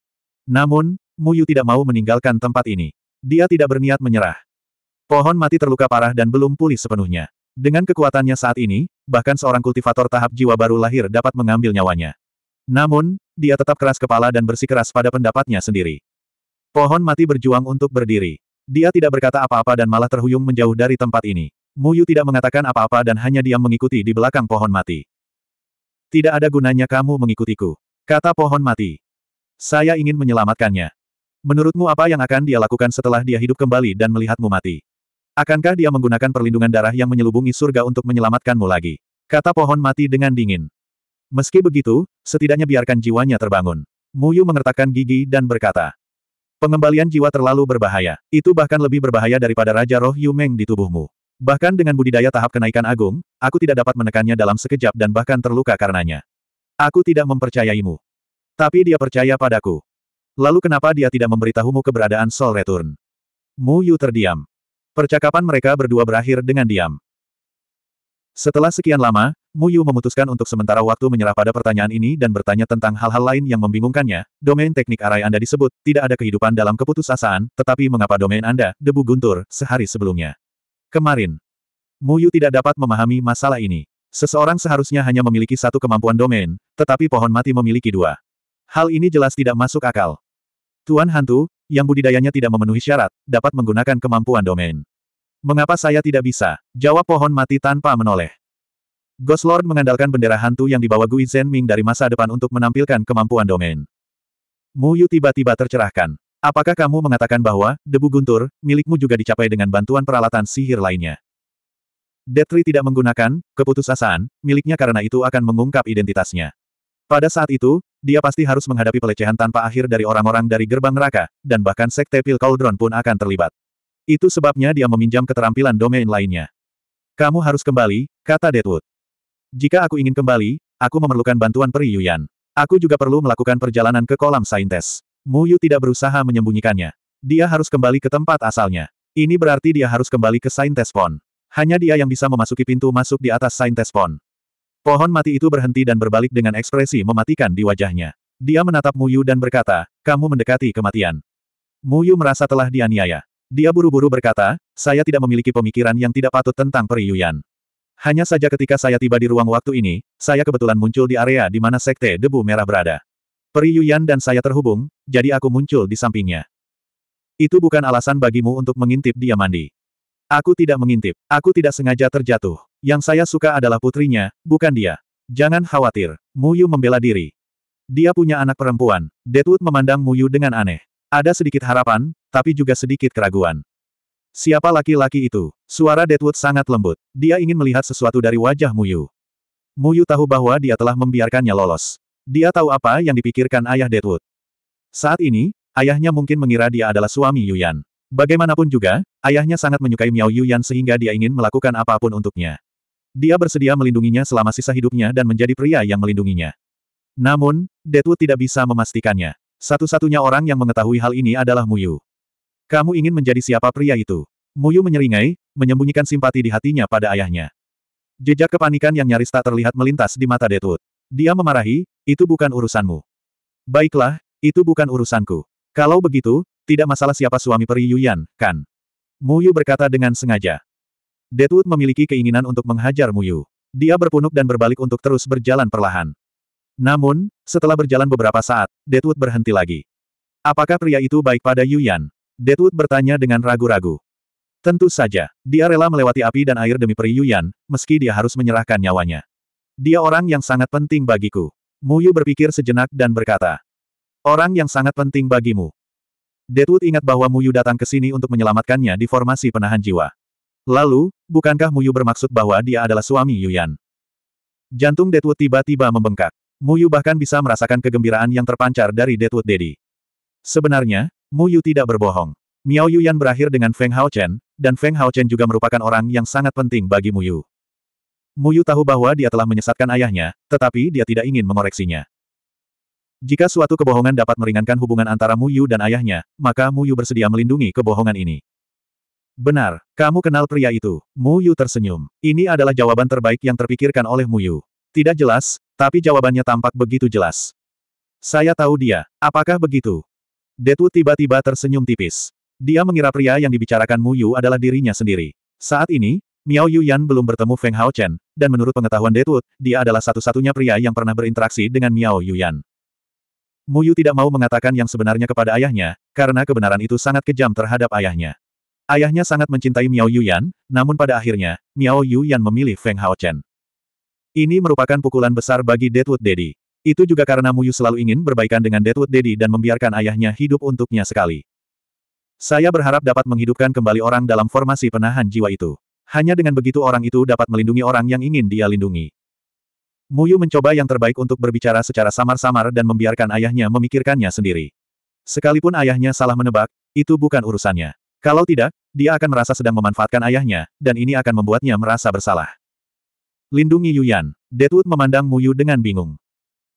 Namun, Muyu tidak mau meninggalkan tempat ini. Dia tidak berniat menyerah. Pohon mati terluka parah dan belum pulih sepenuhnya. Dengan kekuatannya saat ini, bahkan seorang kultivator tahap jiwa baru lahir dapat mengambil nyawanya. Namun, dia tetap keras kepala dan bersikeras pada pendapatnya sendiri. Pohon mati berjuang untuk berdiri. Dia tidak berkata apa-apa dan malah terhuyung menjauh dari tempat ini. Muyu tidak mengatakan apa-apa dan hanya diam mengikuti di belakang pohon mati. Tidak ada gunanya kamu mengikutiku. Kata pohon mati. Saya ingin menyelamatkannya. Menurutmu apa yang akan dia lakukan setelah dia hidup kembali dan melihatmu mati? Akankah dia menggunakan perlindungan darah yang menyelubungi surga untuk menyelamatkanmu lagi? Kata pohon mati dengan dingin. Meski begitu, setidaknya biarkan jiwanya terbangun. Muyu mengertakkan gigi dan berkata, Pengembalian jiwa terlalu berbahaya. Itu bahkan lebih berbahaya daripada Raja Roh Yumeng di tubuhmu. Bahkan dengan budidaya tahap kenaikan agung, aku tidak dapat menekannya dalam sekejap dan bahkan terluka karenanya. Aku tidak mempercayaimu. Tapi dia percaya padaku. Lalu kenapa dia tidak memberitahumu keberadaan Sol Return? Mu Yu terdiam. Percakapan mereka berdua berakhir dengan diam. Setelah sekian lama, Mu Yu memutuskan untuk sementara waktu menyerah pada pertanyaan ini dan bertanya tentang hal-hal lain yang membingungkannya. Domain teknik arai Anda disebut, tidak ada kehidupan dalam keputusasaan, tetapi mengapa domain Anda, debu guntur, sehari sebelumnya. Kemarin. Mu Yu tidak dapat memahami masalah ini. Seseorang seharusnya hanya memiliki satu kemampuan domain, tetapi pohon mati memiliki dua. Hal ini jelas tidak masuk akal. Tuan Hantu, yang budidayanya tidak memenuhi syarat, dapat menggunakan kemampuan domain. Mengapa saya tidak bisa? Jawab pohon mati tanpa menoleh. Ghost Lord mengandalkan bendera hantu yang dibawa Gui Ming dari masa depan untuk menampilkan kemampuan domain. Mu Yu tiba-tiba tercerahkan. Apakah kamu mengatakan bahwa, debu guntur, milikmu juga dicapai dengan bantuan peralatan sihir lainnya? Detri tidak menggunakan, keputusasaan, miliknya karena itu akan mengungkap identitasnya. Pada saat itu, dia pasti harus menghadapi pelecehan tanpa akhir dari orang-orang dari gerbang neraka, dan bahkan sekte pil Cauldron pun akan terlibat. Itu sebabnya dia meminjam keterampilan domain lainnya. Kamu harus kembali, kata Deadwood. Jika aku ingin kembali, aku memerlukan bantuan Peri Yuyan. Aku juga perlu melakukan perjalanan ke kolam saintes. Yu tidak berusaha menyembunyikannya. Dia harus kembali ke tempat asalnya. Ini berarti dia harus kembali ke saintes pon. Hanya dia yang bisa memasuki pintu masuk di atas saintes pon. Pohon mati itu berhenti dan berbalik dengan ekspresi mematikan di wajahnya. Dia menatap Muyu dan berkata, kamu mendekati kematian. Muyu merasa telah dianiaya. Dia buru-buru berkata, saya tidak memiliki pemikiran yang tidak patut tentang periyuan. Hanya saja ketika saya tiba di ruang waktu ini, saya kebetulan muncul di area di mana Sekte Debu Merah berada. Peri Yuyan dan saya terhubung, jadi aku muncul di sampingnya. Itu bukan alasan bagimu untuk mengintip dia mandi. Aku tidak mengintip. Aku tidak sengaja terjatuh. Yang saya suka adalah putrinya, bukan dia. Jangan khawatir. Muyu membela diri. Dia punya anak perempuan. Deadwood memandang Muyu dengan aneh. Ada sedikit harapan, tapi juga sedikit keraguan. Siapa laki-laki itu? Suara Deadwood sangat lembut. Dia ingin melihat sesuatu dari wajah Muyu. Muyu tahu bahwa dia telah membiarkannya lolos. Dia tahu apa yang dipikirkan ayah Deadwood. Saat ini, ayahnya mungkin mengira dia adalah suami Yuyan. Bagaimanapun juga, ayahnya sangat menyukai Miao Yuyan sehingga dia ingin melakukan apapun untuknya. Dia bersedia melindunginya selama sisa hidupnya dan menjadi pria yang melindunginya. Namun, Detu tidak bisa memastikannya. Satu-satunya orang yang mengetahui hal ini adalah Muyu. Kamu ingin menjadi siapa pria itu? Muyu menyeringai, menyembunyikan simpati di hatinya pada ayahnya. Jejak kepanikan yang nyaris tak terlihat melintas di mata Detut. Dia memarahi, itu bukan urusanmu. Baiklah, itu bukan urusanku. Kalau begitu, tidak masalah siapa suami peri Yuyan, kan? Yu berkata dengan sengaja. Deadwood memiliki keinginan untuk menghajar Mu Yu. Dia berpunuk dan berbalik untuk terus berjalan perlahan. Namun, setelah berjalan beberapa saat, Deadwood berhenti lagi. Apakah pria itu baik pada Yuyan? Deadwood bertanya dengan ragu-ragu. Tentu saja, dia rela melewati api dan air demi peri Yuyan, meski dia harus menyerahkan nyawanya. Dia orang yang sangat penting bagiku. Mu Yu berpikir sejenak dan berkata, Orang yang sangat penting bagimu. Deadwood ingat bahwa Muyu datang ke sini untuk menyelamatkannya di formasi penahan jiwa. Lalu, bukankah Muyu bermaksud bahwa dia adalah suami Yuyan? Jantung Deadwood tiba-tiba membengkak. Muyu bahkan bisa merasakan kegembiraan yang terpancar dari Deadwood Daddy. Sebenarnya, Muyu tidak berbohong. Miao Yuyan berakhir dengan Feng Haochen, dan Feng Haochen juga merupakan orang yang sangat penting bagi Muyu. Muyu tahu bahwa dia telah menyesatkan ayahnya, tetapi dia tidak ingin mengoreksinya. Jika suatu kebohongan dapat meringankan hubungan antara Mu Yu dan ayahnya, maka Mu Yu bersedia melindungi kebohongan ini. Benar, kamu kenal pria itu. Mu Yu tersenyum. Ini adalah jawaban terbaik yang terpikirkan oleh Mu Yu. Tidak jelas, tapi jawabannya tampak begitu jelas. Saya tahu dia. Apakah begitu? Detu tiba-tiba tersenyum tipis. Dia mengira pria yang dibicarakan Mu Yu adalah dirinya sendiri. Saat ini, Miao Yu Yan belum bertemu Feng Hao Chen, dan menurut pengetahuan Detu, dia adalah satu-satunya pria yang pernah berinteraksi dengan Miao Yu Yan. Muyu tidak mau mengatakan yang sebenarnya kepada ayahnya, karena kebenaran itu sangat kejam terhadap ayahnya. Ayahnya sangat mencintai Miao Yuyan, namun pada akhirnya, Miao Yuyan memilih Feng Haochen. Ini merupakan pukulan besar bagi Deadwood Daddy. Itu juga karena Muyu selalu ingin berbaikan dengan Deadwood Daddy dan membiarkan ayahnya hidup untuknya sekali. Saya berharap dapat menghidupkan kembali orang dalam formasi penahan jiwa itu. Hanya dengan begitu orang itu dapat melindungi orang yang ingin dia lindungi. Muyu mencoba yang terbaik untuk berbicara secara samar-samar dan membiarkan ayahnya memikirkannya sendiri. Sekalipun ayahnya salah menebak, itu bukan urusannya. Kalau tidak, dia akan merasa sedang memanfaatkan ayahnya, dan ini akan membuatnya merasa bersalah. Lindungi Yuyan. Deadwood memandang Muyu dengan bingung.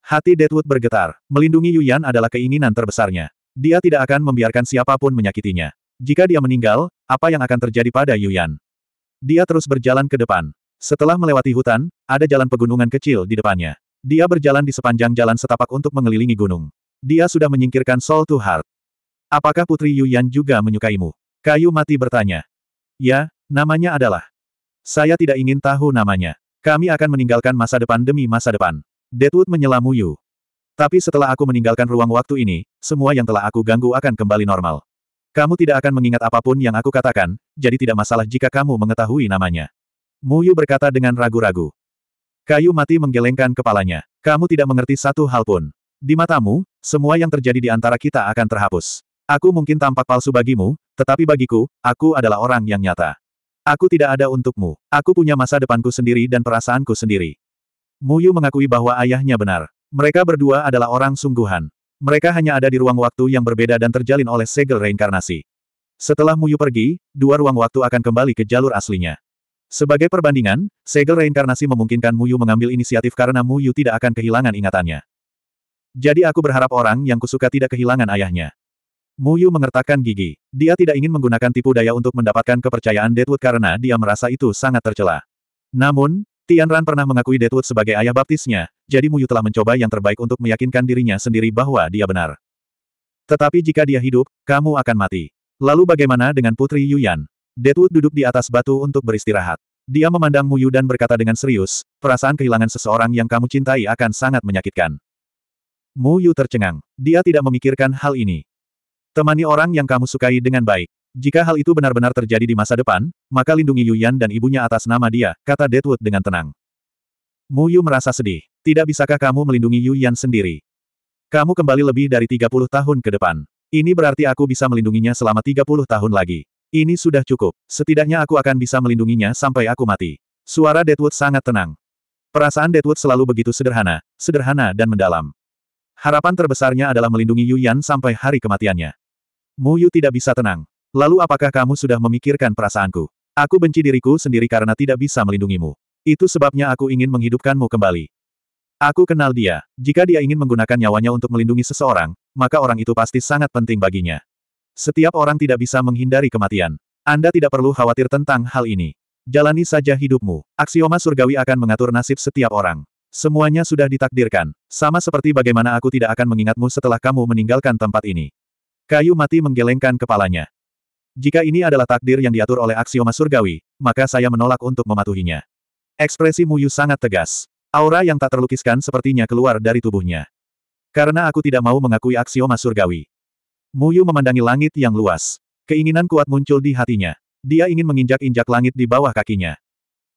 Hati Deadwood bergetar. Melindungi Yuyan adalah keinginan terbesarnya. Dia tidak akan membiarkan siapapun menyakitinya. Jika dia meninggal, apa yang akan terjadi pada Yuyan? Dia terus berjalan ke depan. Setelah melewati hutan, ada jalan pegunungan kecil di depannya. Dia berjalan di sepanjang jalan setapak untuk mengelilingi gunung. Dia sudah menyingkirkan Soul to Heart. Apakah Putri Yuyan juga menyukaimu? Kayu mati bertanya. Ya, namanya adalah. Saya tidak ingin tahu namanya. Kami akan meninggalkan masa depan demi masa depan. Deadwood menyela Yu. Tapi setelah aku meninggalkan ruang waktu ini, semua yang telah aku ganggu akan kembali normal. Kamu tidak akan mengingat apapun yang aku katakan, jadi tidak masalah jika kamu mengetahui namanya. Muyu berkata dengan ragu-ragu. Kayu mati menggelengkan kepalanya. Kamu tidak mengerti satu hal pun. Di matamu, semua yang terjadi di antara kita akan terhapus. Aku mungkin tampak palsu bagimu, tetapi bagiku, aku adalah orang yang nyata. Aku tidak ada untukmu. Aku punya masa depanku sendiri dan perasaanku sendiri. Muyu mengakui bahwa ayahnya benar. Mereka berdua adalah orang sungguhan. Mereka hanya ada di ruang waktu yang berbeda dan terjalin oleh segel reinkarnasi. Setelah Muyu pergi, dua ruang waktu akan kembali ke jalur aslinya. Sebagai perbandingan, segel reinkarnasi memungkinkan Muyu mengambil inisiatif karena Muyu tidak akan kehilangan ingatannya. Jadi aku berharap orang yang kusuka tidak kehilangan ayahnya. Muyu mengertakkan gigi. Dia tidak ingin menggunakan tipu daya untuk mendapatkan kepercayaan Deadwood karena dia merasa itu sangat tercela. Namun, Tianran pernah mengakui Deadwood sebagai ayah baptisnya, jadi Muyu telah mencoba yang terbaik untuk meyakinkan dirinya sendiri bahwa dia benar. Tetapi jika dia hidup, kamu akan mati. Lalu bagaimana dengan Putri Yuyan? Deadwood duduk di atas batu untuk beristirahat. Dia memandang Muyu dan berkata dengan serius, perasaan kehilangan seseorang yang kamu cintai akan sangat menyakitkan. Mu Yu tercengang. Dia tidak memikirkan hal ini. Temani orang yang kamu sukai dengan baik. Jika hal itu benar-benar terjadi di masa depan, maka lindungi Yu Yan dan ibunya atas nama dia, kata Deadwood dengan tenang. Mu Yu merasa sedih. Tidak bisakah kamu melindungi Yu Yan sendiri? Kamu kembali lebih dari 30 tahun ke depan. Ini berarti aku bisa melindunginya selama 30 tahun lagi. Ini sudah cukup. Setidaknya aku akan bisa melindunginya sampai aku mati. Suara Deadwood sangat tenang. Perasaan Deadwood selalu begitu sederhana, sederhana dan mendalam. Harapan terbesarnya adalah melindungi Yu Yan sampai hari kematiannya. Mu Yu tidak bisa tenang. Lalu apakah kamu sudah memikirkan perasaanku? Aku benci diriku sendiri karena tidak bisa melindungimu. Itu sebabnya aku ingin menghidupkanmu kembali. Aku kenal dia. Jika dia ingin menggunakan nyawanya untuk melindungi seseorang, maka orang itu pasti sangat penting baginya. Setiap orang tidak bisa menghindari kematian. Anda tidak perlu khawatir tentang hal ini. Jalani saja hidupmu. Aksioma surgawi akan mengatur nasib setiap orang. Semuanya sudah ditakdirkan. Sama seperti bagaimana aku tidak akan mengingatmu setelah kamu meninggalkan tempat ini. Kayu mati menggelengkan kepalanya. Jika ini adalah takdir yang diatur oleh aksioma surgawi, maka saya menolak untuk mematuhinya. Ekspresi Muyu sangat tegas. Aura yang tak terlukiskan sepertinya keluar dari tubuhnya. Karena aku tidak mau mengakui aksioma surgawi. Muyu memandangi langit yang luas. Keinginan kuat muncul di hatinya. Dia ingin menginjak-injak langit di bawah kakinya.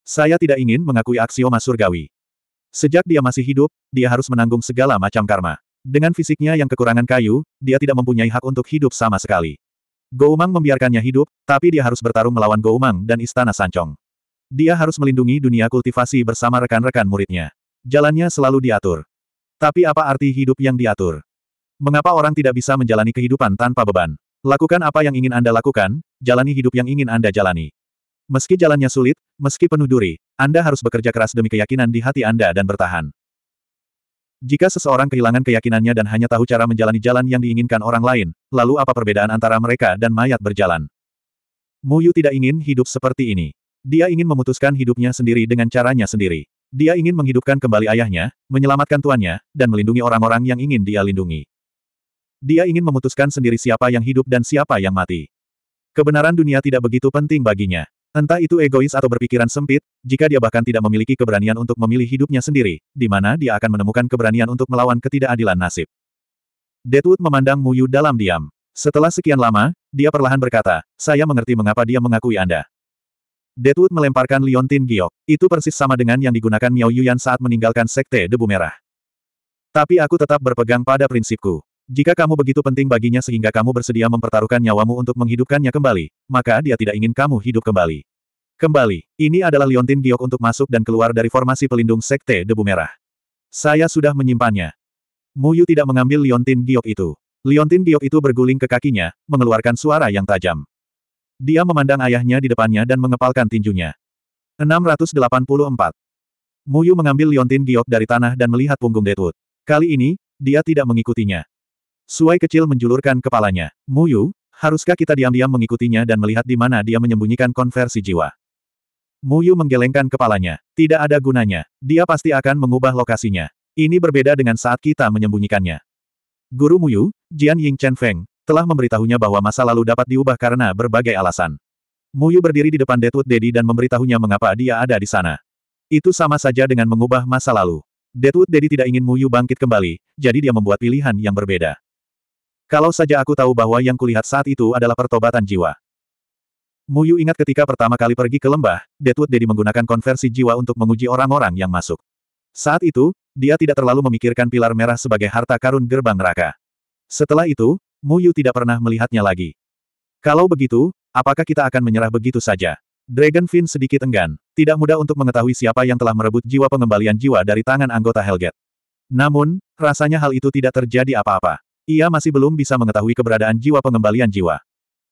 Saya tidak ingin mengakui aksioma surgawi. Sejak dia masih hidup, dia harus menanggung segala macam karma. Dengan fisiknya yang kekurangan kayu, dia tidak mempunyai hak untuk hidup sama sekali. Goumang membiarkannya hidup, tapi dia harus bertarung melawan Goumang dan Istana Sancong. Dia harus melindungi dunia kultivasi bersama rekan-rekan muridnya. Jalannya selalu diatur. Tapi apa arti hidup yang diatur? Mengapa orang tidak bisa menjalani kehidupan tanpa beban? Lakukan apa yang ingin Anda lakukan, jalani hidup yang ingin Anda jalani. Meski jalannya sulit, meski penuh duri, Anda harus bekerja keras demi keyakinan di hati Anda dan bertahan. Jika seseorang kehilangan keyakinannya dan hanya tahu cara menjalani jalan yang diinginkan orang lain, lalu apa perbedaan antara mereka dan mayat berjalan? Muyu tidak ingin hidup seperti ini. Dia ingin memutuskan hidupnya sendiri dengan caranya sendiri. Dia ingin menghidupkan kembali ayahnya, menyelamatkan tuannya, dan melindungi orang-orang yang ingin dia lindungi. Dia ingin memutuskan sendiri siapa yang hidup dan siapa yang mati. Kebenaran dunia tidak begitu penting baginya. Entah itu egois atau berpikiran sempit, jika dia bahkan tidak memiliki keberanian untuk memilih hidupnya sendiri, di mana dia akan menemukan keberanian untuk melawan ketidakadilan nasib. Deadwood memandang Muyu dalam diam. Setelah sekian lama, dia perlahan berkata, saya mengerti mengapa dia mengakui Anda. Deadwood melemparkan Liontin Giok. Itu persis sama dengan yang digunakan Miao Yuan saat meninggalkan Sekte Debu Merah. Tapi aku tetap berpegang pada prinsipku. Jika kamu begitu penting baginya sehingga kamu bersedia mempertaruhkan nyawamu untuk menghidupkannya kembali, maka dia tidak ingin kamu hidup kembali. Kembali, ini adalah Liontin Giok untuk masuk dan keluar dari formasi pelindung Sekte Debu Merah. Saya sudah menyimpannya. Muyu tidak mengambil Liontin Giok itu. Liontin Giok itu berguling ke kakinya, mengeluarkan suara yang tajam. Dia memandang ayahnya di depannya dan mengepalkan tinjunya. 684. Muyu mengambil Liontin Giok dari tanah dan melihat punggung Deadwood. Kali ini, dia tidak mengikutinya. Suai kecil menjulurkan kepalanya. Mu Yu, haruskah kita diam-diam mengikutinya dan melihat di mana dia menyembunyikan konversi jiwa? Mu Yu menggelengkan kepalanya. Tidak ada gunanya. Dia pasti akan mengubah lokasinya. Ini berbeda dengan saat kita menyembunyikannya. Guru Mu Yu, Jian Ying Chen Feng, telah memberitahunya bahwa masa lalu dapat diubah karena berbagai alasan. Mu Yu berdiri di depan Deadwood Daddy dan memberitahunya mengapa dia ada di sana. Itu sama saja dengan mengubah masa lalu. Deadwood Daddy tidak ingin Mu Yu bangkit kembali, jadi dia membuat pilihan yang berbeda. Kalau saja aku tahu bahwa yang kulihat saat itu adalah pertobatan jiwa. Muyu ingat ketika pertama kali pergi ke lembah, Deadwood Dedi menggunakan konversi jiwa untuk menguji orang-orang yang masuk. Saat itu, dia tidak terlalu memikirkan pilar merah sebagai harta karun gerbang neraka. Setelah itu, Muyu tidak pernah melihatnya lagi. Kalau begitu, apakah kita akan menyerah begitu saja? Dragon Dragonfin sedikit enggan. Tidak mudah untuk mengetahui siapa yang telah merebut jiwa pengembalian jiwa dari tangan anggota Helget. Namun, rasanya hal itu tidak terjadi apa-apa. Ia masih belum bisa mengetahui keberadaan jiwa pengembalian jiwa.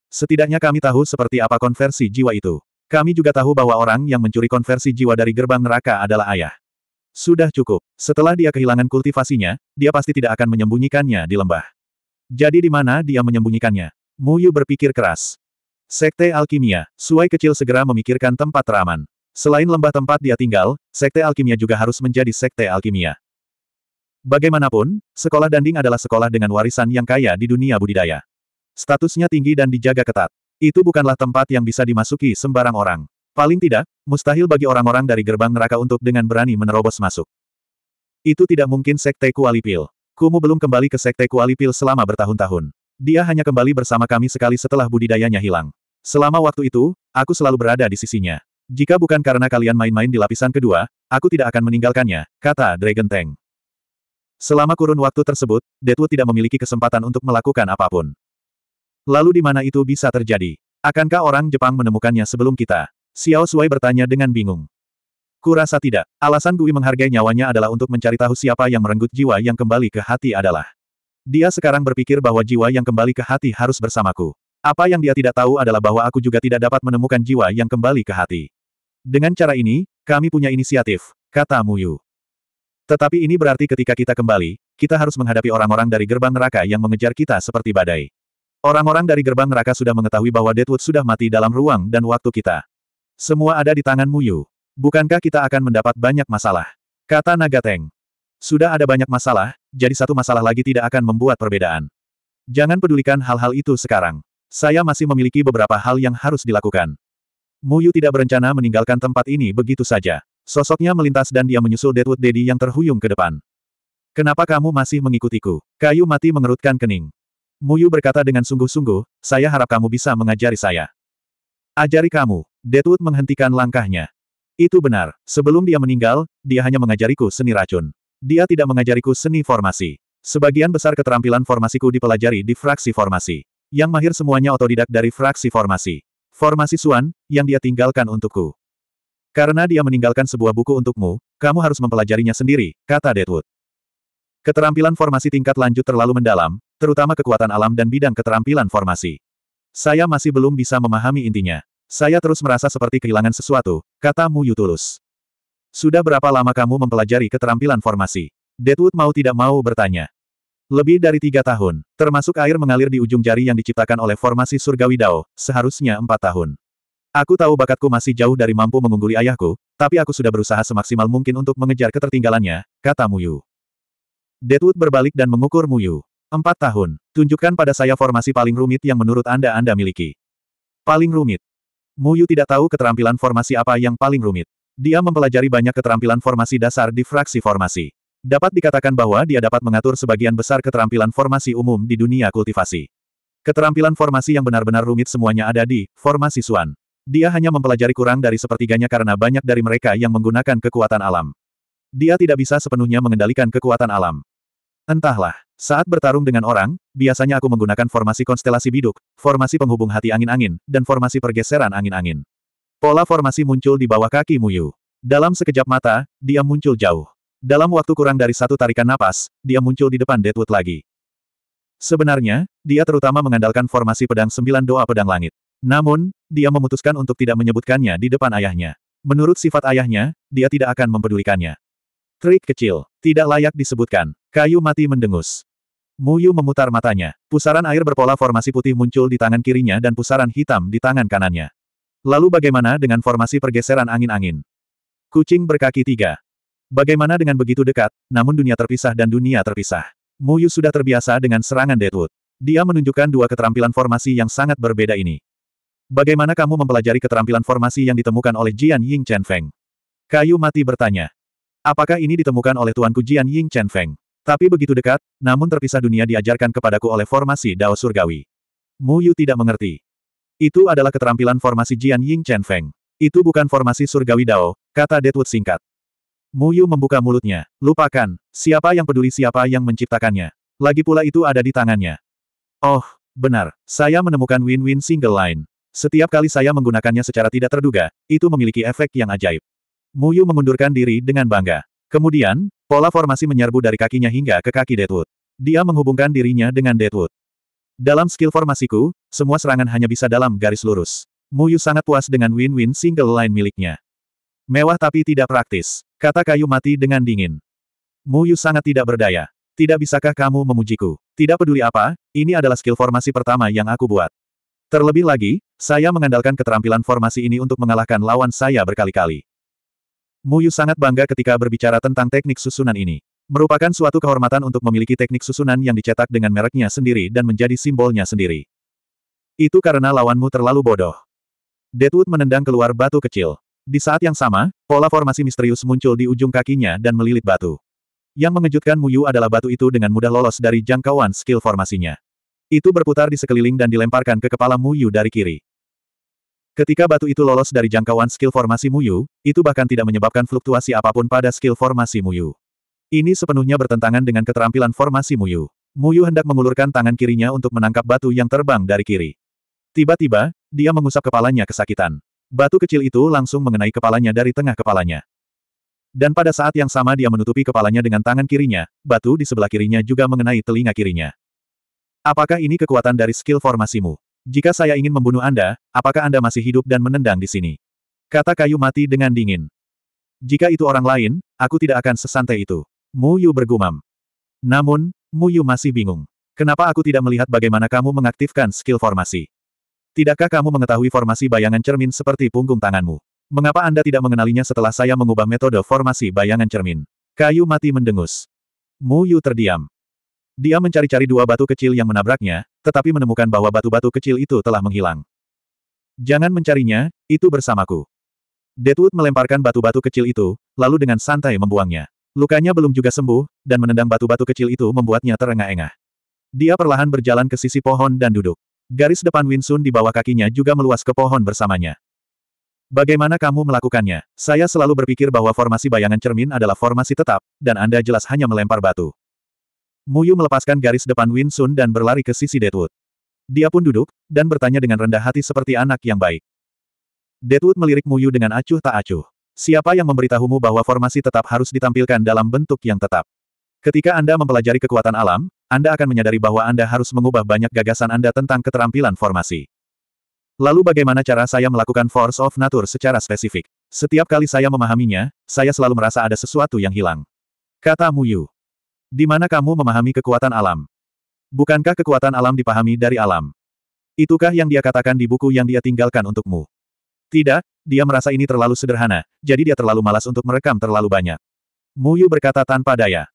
Setidaknya kami tahu seperti apa konversi jiwa itu. Kami juga tahu bahwa orang yang mencuri konversi jiwa dari gerbang neraka adalah ayah. Sudah cukup. Setelah dia kehilangan kultivasinya, dia pasti tidak akan menyembunyikannya di lembah. Jadi di mana dia menyembunyikannya? Muyu berpikir keras. Sekte Alkimia, Suai kecil segera memikirkan tempat teraman. Selain lembah tempat dia tinggal, Sekte Alkimia juga harus menjadi Sekte Alkimia. Bagaimanapun, sekolah Danding adalah sekolah dengan warisan yang kaya di dunia budidaya. Statusnya tinggi dan dijaga ketat. Itu bukanlah tempat yang bisa dimasuki sembarang orang. Paling tidak, mustahil bagi orang-orang dari gerbang neraka untuk dengan berani menerobos masuk. Itu tidak mungkin Sekte Kuali Kualipil. Kumu belum kembali ke Sekte Kuali Pil selama bertahun-tahun. Dia hanya kembali bersama kami sekali setelah budidayanya hilang. Selama waktu itu, aku selalu berada di sisinya. Jika bukan karena kalian main-main di lapisan kedua, aku tidak akan meninggalkannya, kata Dragon Tank. Selama kurun waktu tersebut, Deadwood tidak memiliki kesempatan untuk melakukan apapun. Lalu di mana itu bisa terjadi? Akankah orang Jepang menemukannya sebelum kita? Xiao Sui bertanya dengan bingung. Kurasa tidak. Alasan Gui menghargai nyawanya adalah untuk mencari tahu siapa yang merenggut jiwa yang kembali ke hati adalah. Dia sekarang berpikir bahwa jiwa yang kembali ke hati harus bersamaku. Apa yang dia tidak tahu adalah bahwa aku juga tidak dapat menemukan jiwa yang kembali ke hati. Dengan cara ini, kami punya inisiatif, kata Muyu. Tetapi ini berarti ketika kita kembali, kita harus menghadapi orang-orang dari gerbang neraka yang mengejar kita seperti badai. Orang-orang dari gerbang neraka sudah mengetahui bahwa Deadwood sudah mati dalam ruang dan waktu kita. Semua ada di tangan Muyu. Bukankah kita akan mendapat banyak masalah? Kata Nagateng. Sudah ada banyak masalah, jadi satu masalah lagi tidak akan membuat perbedaan. Jangan pedulikan hal-hal itu sekarang. Saya masih memiliki beberapa hal yang harus dilakukan. Muyu tidak berencana meninggalkan tempat ini begitu saja. Sosoknya melintas dan dia menyusul Deadwood Daddy yang terhuyung ke depan. Kenapa kamu masih mengikutiku? Kayu mati mengerutkan kening. Muyu berkata dengan sungguh-sungguh, saya harap kamu bisa mengajari saya. Ajari kamu. Deadwood menghentikan langkahnya. Itu benar. Sebelum dia meninggal, dia hanya mengajariku seni racun. Dia tidak mengajariku seni formasi. Sebagian besar keterampilan formasiku dipelajari di fraksi formasi. Yang mahir semuanya otodidak dari fraksi formasi. Formasi Suan, yang dia tinggalkan untukku. Karena dia meninggalkan sebuah buku untukmu, kamu harus mempelajarinya sendiri, kata Deadwood. Keterampilan formasi tingkat lanjut terlalu mendalam, terutama kekuatan alam dan bidang keterampilan formasi. Saya masih belum bisa memahami intinya. Saya terus merasa seperti kehilangan sesuatu, kata Mu Yutulus. Sudah berapa lama kamu mempelajari keterampilan formasi? Deadwood mau tidak mau bertanya. Lebih dari tiga tahun, termasuk air mengalir di ujung jari yang diciptakan oleh formasi surgawi Dao, seharusnya empat tahun. Aku tahu bakatku masih jauh dari mampu mengungguli ayahku, tapi aku sudah berusaha semaksimal mungkin untuk mengejar ketertinggalannya, kata Muyu. Deadwood berbalik dan mengukur Muyu. Empat tahun. Tunjukkan pada saya formasi paling rumit yang menurut Anda Anda miliki. Paling rumit. Muyu tidak tahu keterampilan formasi apa yang paling rumit. Dia mempelajari banyak keterampilan formasi dasar di fraksi formasi. Dapat dikatakan bahwa dia dapat mengatur sebagian besar keterampilan formasi umum di dunia kultivasi. Keterampilan formasi yang benar-benar rumit semuanya ada di formasi Suan. Dia hanya mempelajari kurang dari sepertiganya karena banyak dari mereka yang menggunakan kekuatan alam. Dia tidak bisa sepenuhnya mengendalikan kekuatan alam. Entahlah, saat bertarung dengan orang, biasanya aku menggunakan formasi konstelasi biduk, formasi penghubung hati angin-angin, dan formasi pergeseran angin-angin. Pola formasi muncul di bawah kaki Muyu. Dalam sekejap mata, dia muncul jauh. Dalam waktu kurang dari satu tarikan napas, dia muncul di depan Deadwood lagi. Sebenarnya, dia terutama mengandalkan formasi pedang sembilan doa pedang langit. Namun, dia memutuskan untuk tidak menyebutkannya di depan ayahnya. Menurut sifat ayahnya, dia tidak akan mempedulikannya. Trik kecil, tidak layak disebutkan. Kayu mati mendengus. Muyu memutar matanya. Pusaran air berpola formasi putih muncul di tangan kirinya dan pusaran hitam di tangan kanannya. Lalu bagaimana dengan formasi pergeseran angin-angin? Kucing berkaki tiga. Bagaimana dengan begitu dekat, namun dunia terpisah dan dunia terpisah. Muyu sudah terbiasa dengan serangan Deadwood. Dia menunjukkan dua keterampilan formasi yang sangat berbeda ini. Bagaimana kamu mempelajari keterampilan formasi yang ditemukan oleh Jian Ying Chen Feng? Kayu mati bertanya. Apakah ini ditemukan oleh tuanku Jian Ying Chen Feng? Tapi begitu dekat, namun terpisah dunia diajarkan kepadaku oleh formasi Dao Surgawi. Mu Yu tidak mengerti. Itu adalah keterampilan formasi Jian Ying Chen Feng. Itu bukan formasi surgawi Dao, kata Deadwood singkat. Mu Yu membuka mulutnya. Lupakan, siapa yang peduli siapa yang menciptakannya. Lagi pula itu ada di tangannya. Oh, benar, saya menemukan win-win single line. Setiap kali saya menggunakannya secara tidak terduga, itu memiliki efek yang ajaib. Muyu mengundurkan diri dengan bangga. Kemudian, pola formasi menyerbu dari kakinya hingga ke kaki Deadwood. Dia menghubungkan dirinya dengan Deadwood. Dalam skill formasiku, semua serangan hanya bisa dalam garis lurus. Muyu sangat puas dengan win-win single line miliknya. Mewah tapi tidak praktis, kata kayu mati dengan dingin. Muyu sangat tidak berdaya. Tidak bisakah kamu memujiku? Tidak peduli apa, ini adalah skill formasi pertama yang aku buat. Terlebih lagi, saya mengandalkan keterampilan formasi ini untuk mengalahkan lawan saya berkali-kali. Muyu sangat bangga ketika berbicara tentang teknik susunan ini. Merupakan suatu kehormatan untuk memiliki teknik susunan yang dicetak dengan mereknya sendiri dan menjadi simbolnya sendiri. Itu karena lawanmu terlalu bodoh. Deadwood menendang keluar batu kecil. Di saat yang sama, pola formasi misterius muncul di ujung kakinya dan melilit batu. Yang mengejutkan Muyu adalah batu itu dengan mudah lolos dari jangkauan skill formasinya. Itu berputar di sekeliling dan dilemparkan ke kepala Mu Yu dari kiri. Ketika batu itu lolos dari jangkauan skill formasi Mu Yu, itu bahkan tidak menyebabkan fluktuasi apapun pada skill formasi Mu Yu. Ini sepenuhnya bertentangan dengan keterampilan formasi Mu Yu. Mu Yu hendak mengulurkan tangan kirinya untuk menangkap batu yang terbang dari kiri. Tiba-tiba, dia mengusap kepalanya kesakitan. Batu kecil itu langsung mengenai kepalanya dari tengah kepalanya. Dan pada saat yang sama dia menutupi kepalanya dengan tangan kirinya, batu di sebelah kirinya juga mengenai telinga kirinya. Apakah ini kekuatan dari skill formasimu? Jika saya ingin membunuh Anda, apakah Anda masih hidup dan menendang di sini? Kata kayu mati dengan dingin. Jika itu orang lain, aku tidak akan sesantai itu. Mu Yu bergumam. Namun, Mu Yu masih bingung. Kenapa aku tidak melihat bagaimana kamu mengaktifkan skill formasi? Tidakkah kamu mengetahui formasi bayangan cermin seperti punggung tanganmu? Mengapa Anda tidak mengenalinya setelah saya mengubah metode formasi bayangan cermin? Kayu mati mendengus. Mu Yu terdiam. Dia mencari-cari dua batu kecil yang menabraknya, tetapi menemukan bahwa batu-batu kecil itu telah menghilang. Jangan mencarinya, itu bersamaku. Deadwood melemparkan batu-batu kecil itu, lalu dengan santai membuangnya. Lukanya belum juga sembuh, dan menendang batu-batu kecil itu membuatnya terengah-engah. Dia perlahan berjalan ke sisi pohon dan duduk. Garis depan Winsun di bawah kakinya juga meluas ke pohon bersamanya. Bagaimana kamu melakukannya? Saya selalu berpikir bahwa formasi bayangan cermin adalah formasi tetap, dan Anda jelas hanya melempar batu. Muyu melepaskan garis depan Win Sun dan berlari ke sisi Deadwood. Dia pun duduk, dan bertanya dengan rendah hati seperti anak yang baik. Deadwood melirik Muyu dengan acuh tak acuh. Siapa yang memberitahumu bahwa formasi tetap harus ditampilkan dalam bentuk yang tetap? Ketika Anda mempelajari kekuatan alam, Anda akan menyadari bahwa Anda harus mengubah banyak gagasan Anda tentang keterampilan formasi. Lalu bagaimana cara saya melakukan Force of Nature secara spesifik? Setiap kali saya memahaminya, saya selalu merasa ada sesuatu yang hilang. Kata Muyu. Di mana kamu memahami kekuatan alam? Bukankah kekuatan alam dipahami dari alam? Itukah yang dia katakan di buku yang dia tinggalkan untukmu? Tidak, dia merasa ini terlalu sederhana, jadi dia terlalu malas untuk merekam terlalu banyak. Muyu berkata tanpa daya.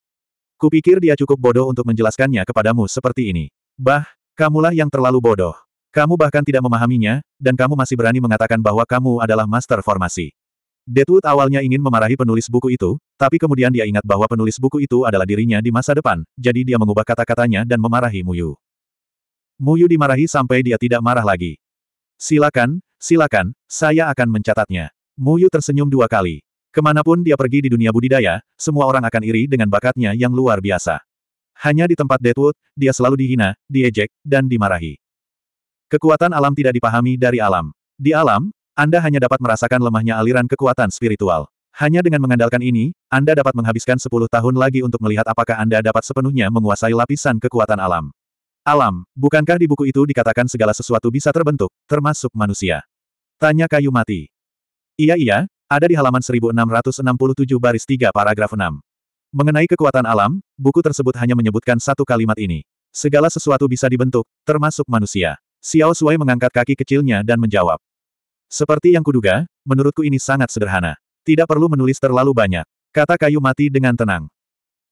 Kupikir dia cukup bodoh untuk menjelaskannya kepadamu seperti ini. Bah, kamulah yang terlalu bodoh. Kamu bahkan tidak memahaminya, dan kamu masih berani mengatakan bahwa kamu adalah master formasi. Deadwood awalnya ingin memarahi penulis buku itu, tapi kemudian dia ingat bahwa penulis buku itu adalah dirinya di masa depan, jadi dia mengubah kata-katanya dan memarahi Muyu. Muyu dimarahi sampai dia tidak marah lagi. Silakan, silakan, saya akan mencatatnya. Muyu tersenyum dua kali. Kemanapun dia pergi di dunia budidaya, semua orang akan iri dengan bakatnya yang luar biasa. Hanya di tempat Deadwood, dia selalu dihina, diejek, dan dimarahi. Kekuatan alam tidak dipahami dari alam. Di alam, Anda hanya dapat merasakan lemahnya aliran kekuatan spiritual. Hanya dengan mengandalkan ini, Anda dapat menghabiskan 10 tahun lagi untuk melihat apakah Anda dapat sepenuhnya menguasai lapisan kekuatan alam. Alam, bukankah di buku itu dikatakan segala sesuatu bisa terbentuk, termasuk manusia? Tanya kayu mati. Iya iya, ada di halaman 1667 baris 3 paragraf 6. Mengenai kekuatan alam, buku tersebut hanya menyebutkan satu kalimat ini. Segala sesuatu bisa dibentuk, termasuk manusia. Xiao Sui mengangkat kaki kecilnya dan menjawab. Seperti yang kuduga, menurutku ini sangat sederhana. Tidak perlu menulis terlalu banyak. Kata kayu mati dengan tenang.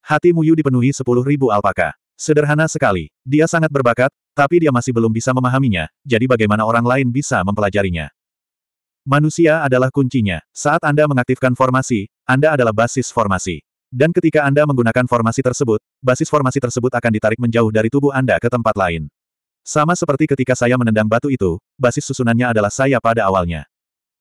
Hati Muyu dipenuhi sepuluh ribu alpaka. Sederhana sekali. Dia sangat berbakat, tapi dia masih belum bisa memahaminya, jadi bagaimana orang lain bisa mempelajarinya. Manusia adalah kuncinya. Saat Anda mengaktifkan formasi, Anda adalah basis formasi. Dan ketika Anda menggunakan formasi tersebut, basis formasi tersebut akan ditarik menjauh dari tubuh Anda ke tempat lain. Sama seperti ketika saya menendang batu itu, basis susunannya adalah saya pada awalnya.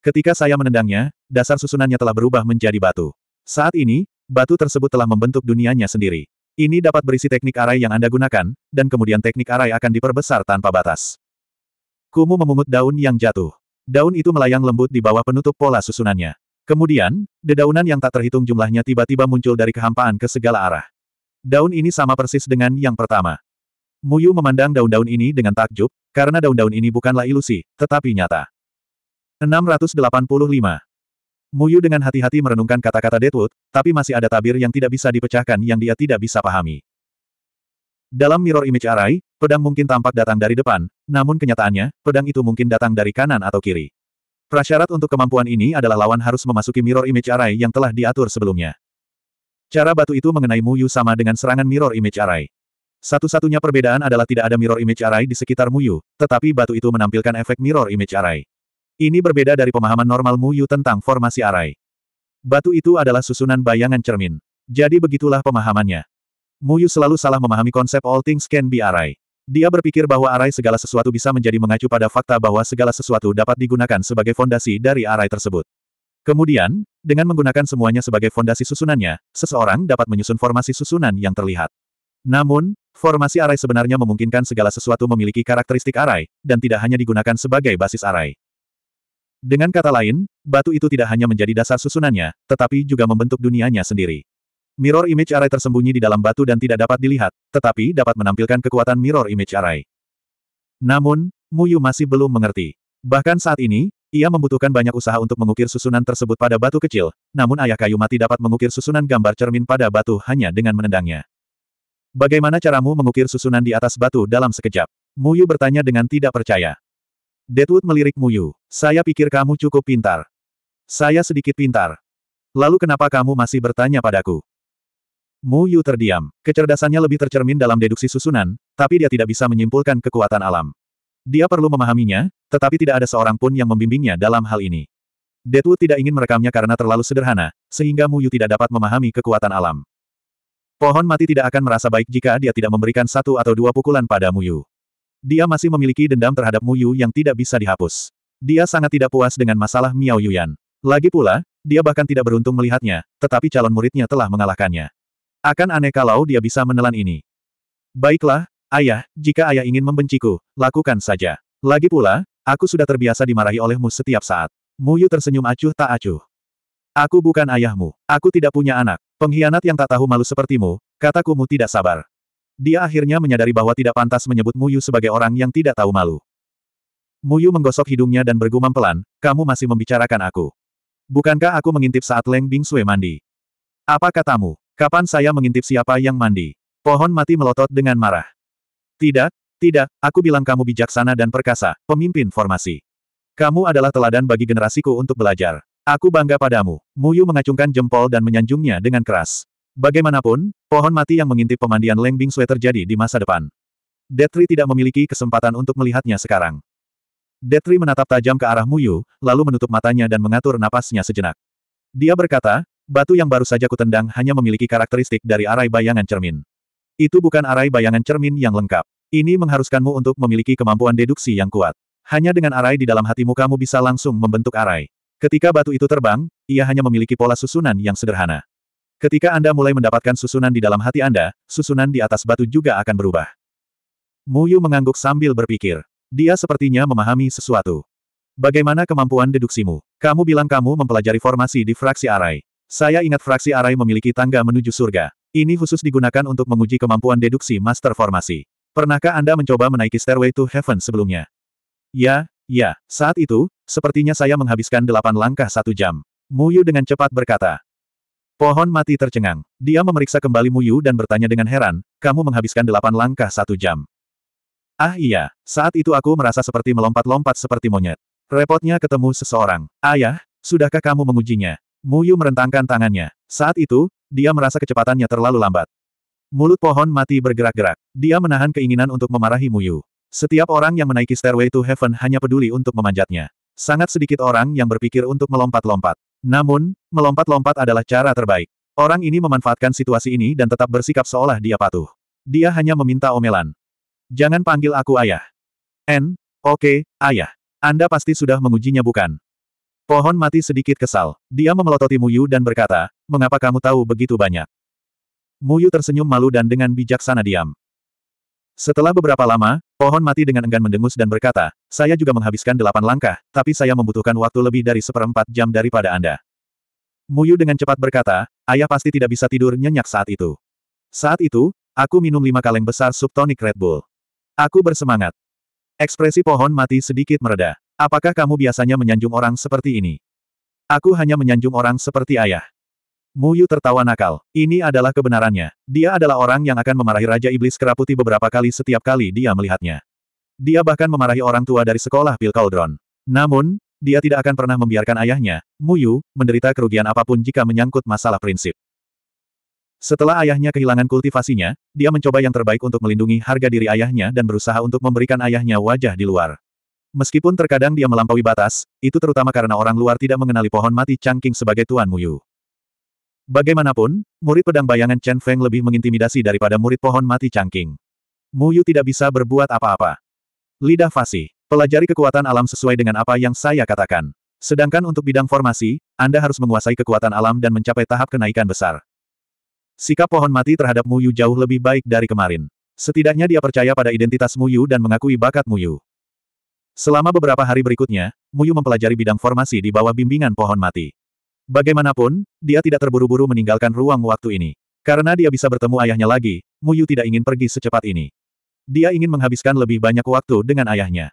Ketika saya menendangnya, dasar susunannya telah berubah menjadi batu. Saat ini, batu tersebut telah membentuk dunianya sendiri. Ini dapat berisi teknik arai yang Anda gunakan, dan kemudian teknik arai akan diperbesar tanpa batas. Kumu memungut daun yang jatuh. Daun itu melayang lembut di bawah penutup pola susunannya. Kemudian, dedaunan yang tak terhitung jumlahnya tiba-tiba muncul dari kehampaan ke segala arah. Daun ini sama persis dengan yang pertama. Muyu memandang daun-daun ini dengan takjub, karena daun-daun ini bukanlah ilusi, tetapi nyata. 685. Muyu dengan hati-hati merenungkan kata-kata Deadwood, tapi masih ada tabir yang tidak bisa dipecahkan yang dia tidak bisa pahami. Dalam mirror image array, pedang mungkin tampak datang dari depan, namun kenyataannya, pedang itu mungkin datang dari kanan atau kiri. Prasyarat untuk kemampuan ini adalah lawan harus memasuki mirror image array yang telah diatur sebelumnya. Cara batu itu mengenai Muyu sama dengan serangan mirror image array. Satu-satunya perbedaan adalah tidak ada mirror image array di sekitar Muyu, tetapi batu itu menampilkan efek mirror image array. Ini berbeda dari pemahaman normal Mu Yu tentang formasi arai. Batu itu adalah susunan bayangan cermin. Jadi begitulah pemahamannya. Mu Yu selalu salah memahami konsep all things can be arai. Dia berpikir bahwa arai segala sesuatu bisa menjadi mengacu pada fakta bahwa segala sesuatu dapat digunakan sebagai fondasi dari arai tersebut. Kemudian, dengan menggunakan semuanya sebagai fondasi susunannya, seseorang dapat menyusun formasi susunan yang terlihat. Namun, formasi arai sebenarnya memungkinkan segala sesuatu memiliki karakteristik arai, dan tidak hanya digunakan sebagai basis arai. Dengan kata lain, batu itu tidak hanya menjadi dasar susunannya, tetapi juga membentuk dunianya sendiri. Mirror image array tersembunyi di dalam batu dan tidak dapat dilihat, tetapi dapat menampilkan kekuatan mirror image array. Namun, Muyu masih belum mengerti. Bahkan saat ini, ia membutuhkan banyak usaha untuk mengukir susunan tersebut pada batu kecil, namun ayah kayu mati dapat mengukir susunan gambar cermin pada batu hanya dengan menendangnya. Bagaimana caramu mengukir susunan di atas batu dalam sekejap? Muyu bertanya dengan tidak percaya. Deadwood melirik Muyu. Saya pikir kamu cukup pintar. Saya sedikit pintar. Lalu kenapa kamu masih bertanya padaku? Mu Yu terdiam. Kecerdasannya lebih tercermin dalam deduksi susunan, tapi dia tidak bisa menyimpulkan kekuatan alam. Dia perlu memahaminya, tetapi tidak ada seorang pun yang membimbingnya dalam hal ini. Deadwood tidak ingin merekamnya karena terlalu sederhana, sehingga Mu Yu tidak dapat memahami kekuatan alam. Pohon mati tidak akan merasa baik jika dia tidak memberikan satu atau dua pukulan pada Mu Yu. Dia masih memiliki dendam terhadap Mu Yu yang tidak bisa dihapus. Dia sangat tidak puas dengan masalah Miao Yuyan. Lagi pula, dia bahkan tidak beruntung melihatnya, tetapi calon muridnya telah mengalahkannya. Akan aneh kalau dia bisa menelan ini. Baiklah, ayah, jika ayah ingin membenciku, lakukan saja. Lagi pula, aku sudah terbiasa dimarahi olehmu setiap saat. Mu Yu tersenyum acuh tak acuh. Aku bukan ayahmu. Aku tidak punya anak. Pengkhianat yang tak tahu malu sepertimu, katakumu tidak sabar. Dia akhirnya menyadari bahwa tidak pantas menyebut Muyu sebagai orang yang tidak tahu malu. Muyu menggosok hidungnya dan bergumam pelan, kamu masih membicarakan aku. Bukankah aku mengintip saat Leng Bing Sue mandi? Apa katamu? Kapan saya mengintip siapa yang mandi? Pohon mati melotot dengan marah. Tidak, tidak, aku bilang kamu bijaksana dan perkasa, pemimpin formasi. Kamu adalah teladan bagi generasiku untuk belajar. Aku bangga padamu. Muyu mengacungkan jempol dan menyanjungnya dengan keras. Bagaimanapun, pohon mati yang mengintip pemandian Leng Bingsue terjadi di masa depan. Detri tidak memiliki kesempatan untuk melihatnya sekarang. Detri menatap tajam ke arah Muyu, lalu menutup matanya dan mengatur napasnya sejenak. Dia berkata, batu yang baru saja kutendang hanya memiliki karakteristik dari arai bayangan cermin. Itu bukan arai bayangan cermin yang lengkap. Ini mengharuskanmu untuk memiliki kemampuan deduksi yang kuat. Hanya dengan arai di dalam hatimu kamu bisa langsung membentuk arai. Ketika batu itu terbang, ia hanya memiliki pola susunan yang sederhana. Ketika Anda mulai mendapatkan susunan di dalam hati Anda, susunan di atas batu juga akan berubah. Muyu mengangguk sambil berpikir. Dia sepertinya memahami sesuatu. Bagaimana kemampuan deduksimu? Kamu bilang kamu mempelajari formasi di fraksi arai. Saya ingat fraksi arai memiliki tangga menuju surga. Ini khusus digunakan untuk menguji kemampuan deduksi master formasi. Pernahkah Anda mencoba menaiki stairway to heaven sebelumnya? Ya, ya. Saat itu, sepertinya saya menghabiskan delapan langkah satu jam. Muyu dengan cepat berkata, Pohon mati tercengang. Dia memeriksa kembali Muyu dan bertanya dengan heran, kamu menghabiskan delapan langkah satu jam. Ah iya, saat itu aku merasa seperti melompat-lompat seperti monyet. Repotnya ketemu seseorang. Ayah, sudahkah kamu mengujinya? Muyu merentangkan tangannya. Saat itu, dia merasa kecepatannya terlalu lambat. Mulut pohon mati bergerak-gerak. Dia menahan keinginan untuk memarahi Muyu. Setiap orang yang menaiki Stairway to Heaven hanya peduli untuk memanjatnya. Sangat sedikit orang yang berpikir untuk melompat-lompat. Namun, melompat-lompat adalah cara terbaik. Orang ini memanfaatkan situasi ini dan tetap bersikap seolah dia patuh. Dia hanya meminta omelan. Jangan panggil aku ayah. N, oke, okay, ayah. Anda pasti sudah mengujinya bukan? Pohon mati sedikit kesal. Dia memelototi Muyu dan berkata, mengapa kamu tahu begitu banyak? Muyu tersenyum malu dan dengan bijaksana diam. Setelah beberapa lama, Pohon mati dengan enggan mendengus dan berkata, saya juga menghabiskan delapan langkah, tapi saya membutuhkan waktu lebih dari seperempat jam daripada Anda. Muyu dengan cepat berkata, ayah pasti tidak bisa tidur nyenyak saat itu. Saat itu, aku minum lima kaleng besar subtonic Red Bull. Aku bersemangat. Ekspresi pohon mati sedikit mereda. Apakah kamu biasanya menyanjung orang seperti ini? Aku hanya menyanjung orang seperti ayah. Mu Yu tertawa nakal. Ini adalah kebenarannya. Dia adalah orang yang akan memarahi Raja Iblis Keraputi beberapa kali setiap kali dia melihatnya. Dia bahkan memarahi orang tua dari sekolah Pil Cauldron. Namun, dia tidak akan pernah membiarkan ayahnya, Mu Yu, menderita kerugian apapun jika menyangkut masalah prinsip. Setelah ayahnya kehilangan kultivasinya, dia mencoba yang terbaik untuk melindungi harga diri ayahnya dan berusaha untuk memberikan ayahnya wajah di luar. Meskipun terkadang dia melampaui batas, itu terutama karena orang luar tidak mengenali pohon mati cangking sebagai Tuan Muyu. Bagaimanapun, murid pedang bayangan Chen Feng lebih mengintimidasi daripada murid pohon mati cangking. Mu Yu tidak bisa berbuat apa-apa. Lidah fasih. Pelajari kekuatan alam sesuai dengan apa yang saya katakan. Sedangkan untuk bidang formasi, Anda harus menguasai kekuatan alam dan mencapai tahap kenaikan besar. Sikap pohon mati terhadap Mu Yu jauh lebih baik dari kemarin. Setidaknya dia percaya pada identitas Mu Yu dan mengakui bakat Mu Yu. Selama beberapa hari berikutnya, Mu Yu mempelajari bidang formasi di bawah bimbingan pohon mati. Bagaimanapun, dia tidak terburu-buru meninggalkan ruang waktu ini. Karena dia bisa bertemu ayahnya lagi, Muyu tidak ingin pergi secepat ini. Dia ingin menghabiskan lebih banyak waktu dengan ayahnya.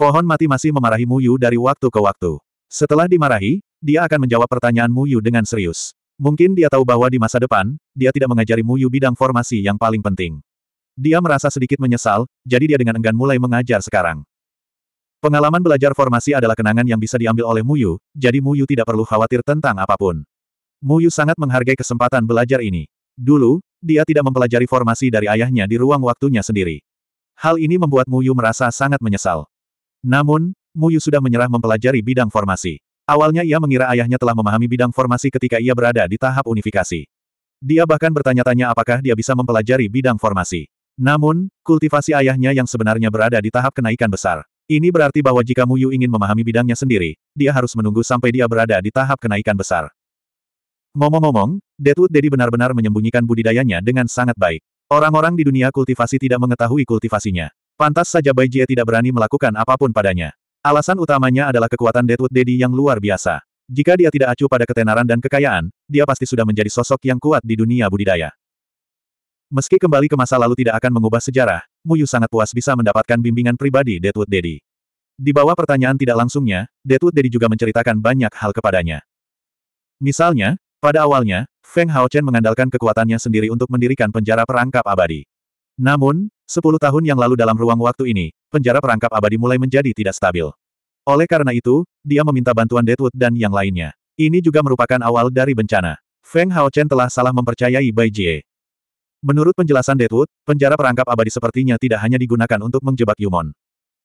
Pohon mati masih memarahi Muyu dari waktu ke waktu. Setelah dimarahi, dia akan menjawab pertanyaan Muyu dengan serius. Mungkin dia tahu bahwa di masa depan, dia tidak mengajari Muyu bidang formasi yang paling penting. Dia merasa sedikit menyesal, jadi dia dengan enggan mulai mengajar sekarang. Pengalaman belajar formasi adalah kenangan yang bisa diambil oleh Muyu, jadi Muyu tidak perlu khawatir tentang apapun. Muyu sangat menghargai kesempatan belajar ini. Dulu, dia tidak mempelajari formasi dari ayahnya di ruang waktunya sendiri. Hal ini membuat Muyu merasa sangat menyesal. Namun, Muyu sudah menyerah mempelajari bidang formasi. Awalnya ia mengira ayahnya telah memahami bidang formasi ketika ia berada di tahap unifikasi. Dia bahkan bertanya-tanya apakah dia bisa mempelajari bidang formasi. Namun, kultivasi ayahnya yang sebenarnya berada di tahap kenaikan besar. Ini berarti bahwa jika Muyu ingin memahami bidangnya sendiri, dia harus menunggu sampai dia berada di tahap kenaikan besar. Ngomong-ngomong, Deadwood Dedi benar-benar menyembunyikan budidayanya dengan sangat baik. Orang-orang di dunia kultivasi tidak mengetahui kultivasinya. Pantas saja Bai Jie tidak berani melakukan apapun padanya. Alasan utamanya adalah kekuatan Deadwood Dedi yang luar biasa. Jika dia tidak acuh pada ketenaran dan kekayaan, dia pasti sudah menjadi sosok yang kuat di dunia budidaya. Meski kembali ke masa lalu tidak akan mengubah sejarah, Mu Yu sangat puas bisa mendapatkan bimbingan pribadi Deadwood Daddy. Di bawah pertanyaan tidak langsungnya, Deadwood Daddy juga menceritakan banyak hal kepadanya. Misalnya, pada awalnya, Feng Haochen mengandalkan kekuatannya sendiri untuk mendirikan penjara perangkap abadi. Namun, 10 tahun yang lalu dalam ruang waktu ini, penjara perangkap abadi mulai menjadi tidak stabil. Oleh karena itu, dia meminta bantuan Deadwood dan yang lainnya. Ini juga merupakan awal dari bencana. Feng Haochen telah salah mempercayai Bai Jie. Menurut penjelasan Deadwood, penjara perangkap abadi sepertinya tidak hanya digunakan untuk menjebak Yumon.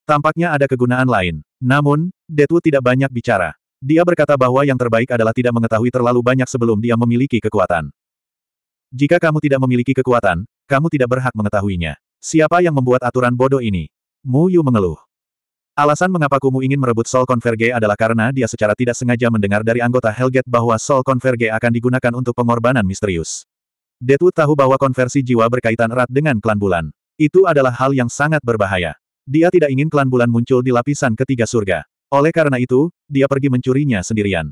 Tampaknya ada kegunaan lain. Namun, Deadwood tidak banyak bicara. Dia berkata bahwa yang terbaik adalah tidak mengetahui terlalu banyak sebelum dia memiliki kekuatan. Jika kamu tidak memiliki kekuatan, kamu tidak berhak mengetahuinya. Siapa yang membuat aturan bodoh ini? Mu Yu mengeluh. Alasan mengapa Kumu ingin merebut Sol Converge adalah karena dia secara tidak sengaja mendengar dari anggota Hellgate bahwa Sol Converge akan digunakan untuk pengorbanan misterius. Detu tahu bahwa konversi jiwa berkaitan erat dengan klan bulan. Itu adalah hal yang sangat berbahaya. Dia tidak ingin klan bulan muncul di lapisan ketiga surga. Oleh karena itu, dia pergi mencurinya sendirian.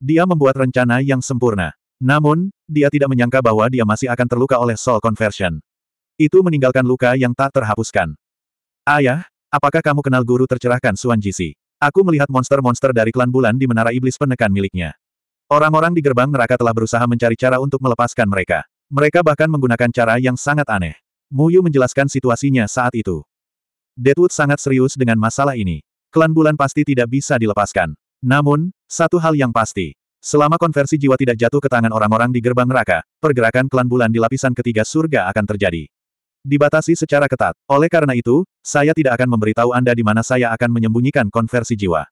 Dia membuat rencana yang sempurna. Namun, dia tidak menyangka bahwa dia masih akan terluka oleh soul conversion. Itu meninggalkan luka yang tak terhapuskan. Ayah, apakah kamu kenal guru tercerahkan Suan Jisi? Aku melihat monster-monster dari klan bulan di menara iblis penekan miliknya. Orang-orang di gerbang neraka telah berusaha mencari cara untuk melepaskan mereka. Mereka bahkan menggunakan cara yang sangat aneh. Mu Yu menjelaskan situasinya saat itu. Deadwood sangat serius dengan masalah ini. Klan bulan pasti tidak bisa dilepaskan. Namun, satu hal yang pasti. Selama konversi jiwa tidak jatuh ke tangan orang-orang di gerbang neraka, pergerakan klan bulan di lapisan ketiga surga akan terjadi. Dibatasi secara ketat. Oleh karena itu, saya tidak akan memberitahu Anda di mana saya akan menyembunyikan konversi jiwa.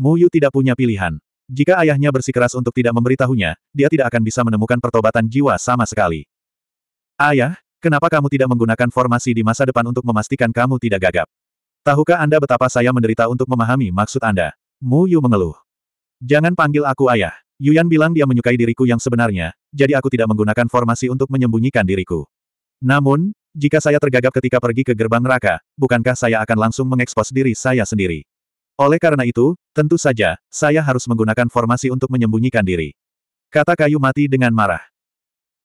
Mu Yu tidak punya pilihan. Jika ayahnya bersikeras untuk tidak memberitahunya, dia tidak akan bisa menemukan pertobatan jiwa sama sekali. Ayah, kenapa kamu tidak menggunakan formasi di masa depan untuk memastikan kamu tidak gagap? Tahukah Anda betapa saya menderita untuk memahami maksud Anda? Mu Yu mengeluh. Jangan panggil aku ayah. Yuan bilang dia menyukai diriku yang sebenarnya, jadi aku tidak menggunakan formasi untuk menyembunyikan diriku. Namun, jika saya tergagap ketika pergi ke gerbang neraka, bukankah saya akan langsung mengekspos diri saya sendiri? Oleh karena itu, tentu saja, saya harus menggunakan formasi untuk menyembunyikan diri. Kata kayu mati dengan marah.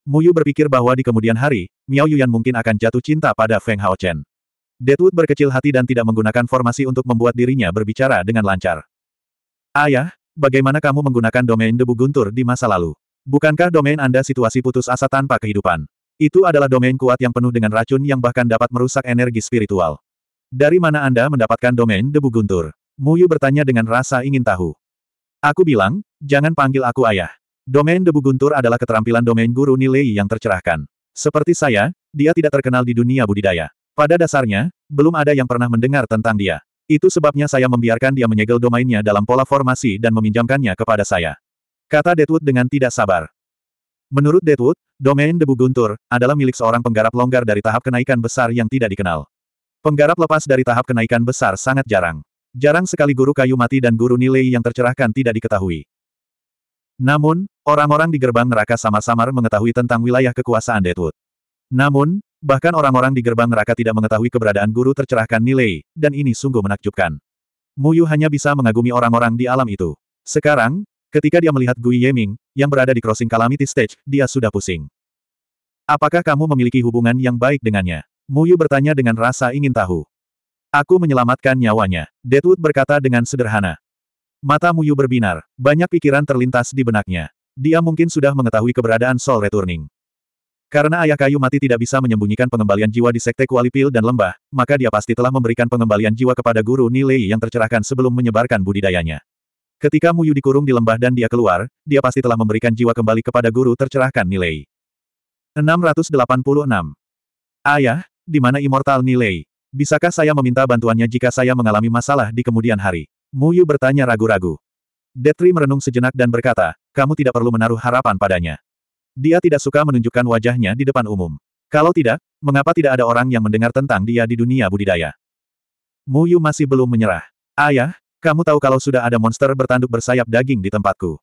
Muyu berpikir bahwa di kemudian hari, Miao Yuan mungkin akan jatuh cinta pada Feng Hao Chen. Deadwood berkecil hati dan tidak menggunakan formasi untuk membuat dirinya berbicara dengan lancar. Ayah, bagaimana kamu menggunakan domain debu guntur di masa lalu? Bukankah domain Anda situasi putus asa tanpa kehidupan? Itu adalah domain kuat yang penuh dengan racun yang bahkan dapat merusak energi spiritual. Dari mana Anda mendapatkan domain debu guntur? Muyu bertanya dengan rasa ingin tahu. Aku bilang, jangan panggil aku ayah. Domain debu guntur adalah keterampilan domain guru nilai yang tercerahkan. Seperti saya, dia tidak terkenal di dunia budidaya. Pada dasarnya, belum ada yang pernah mendengar tentang dia. Itu sebabnya saya membiarkan dia menyegel domainnya dalam pola formasi dan meminjamkannya kepada saya. Kata Deadwood dengan tidak sabar. Menurut Deadwood, domain debu guntur adalah milik seorang penggarap longgar dari tahap kenaikan besar yang tidak dikenal. Penggarap lepas dari tahap kenaikan besar sangat jarang. Jarang sekali guru kayu mati dan guru nilai yang tercerahkan tidak diketahui. Namun, orang-orang di gerbang neraka samar-samar mengetahui tentang wilayah kekuasaan Deadwood. Namun, bahkan orang-orang di gerbang neraka tidak mengetahui keberadaan guru tercerahkan nilai, dan ini sungguh menakjubkan. Muyu hanya bisa mengagumi orang-orang di alam itu. Sekarang, ketika dia melihat Gui Yeming, yang berada di crossing Calamity Stage, dia sudah pusing. Apakah kamu memiliki hubungan yang baik dengannya? Muyu bertanya dengan rasa ingin tahu. Aku menyelamatkan nyawanya, Deadwood berkata dengan sederhana. Mata Muyu berbinar, banyak pikiran terlintas di benaknya. Dia mungkin sudah mengetahui keberadaan Soul Returning. Karena ayah kayu mati tidak bisa menyembunyikan pengembalian jiwa di Sekte Kuali Kualipil dan Lembah, maka dia pasti telah memberikan pengembalian jiwa kepada guru nilai yang tercerahkan sebelum menyebarkan budidayanya. Ketika Muyu dikurung di lembah dan dia keluar, dia pasti telah memberikan jiwa kembali kepada guru tercerahkan nilai. 686. Ayah, di mana Immortal nilai? Bisakah saya meminta bantuannya jika saya mengalami masalah di kemudian hari? Mu Yu bertanya ragu-ragu. Detri merenung sejenak dan berkata, kamu tidak perlu menaruh harapan padanya. Dia tidak suka menunjukkan wajahnya di depan umum. Kalau tidak, mengapa tidak ada orang yang mendengar tentang dia di dunia budidaya? Mu Yu masih belum menyerah. Ayah, kamu tahu kalau sudah ada monster bertanduk bersayap daging di tempatku.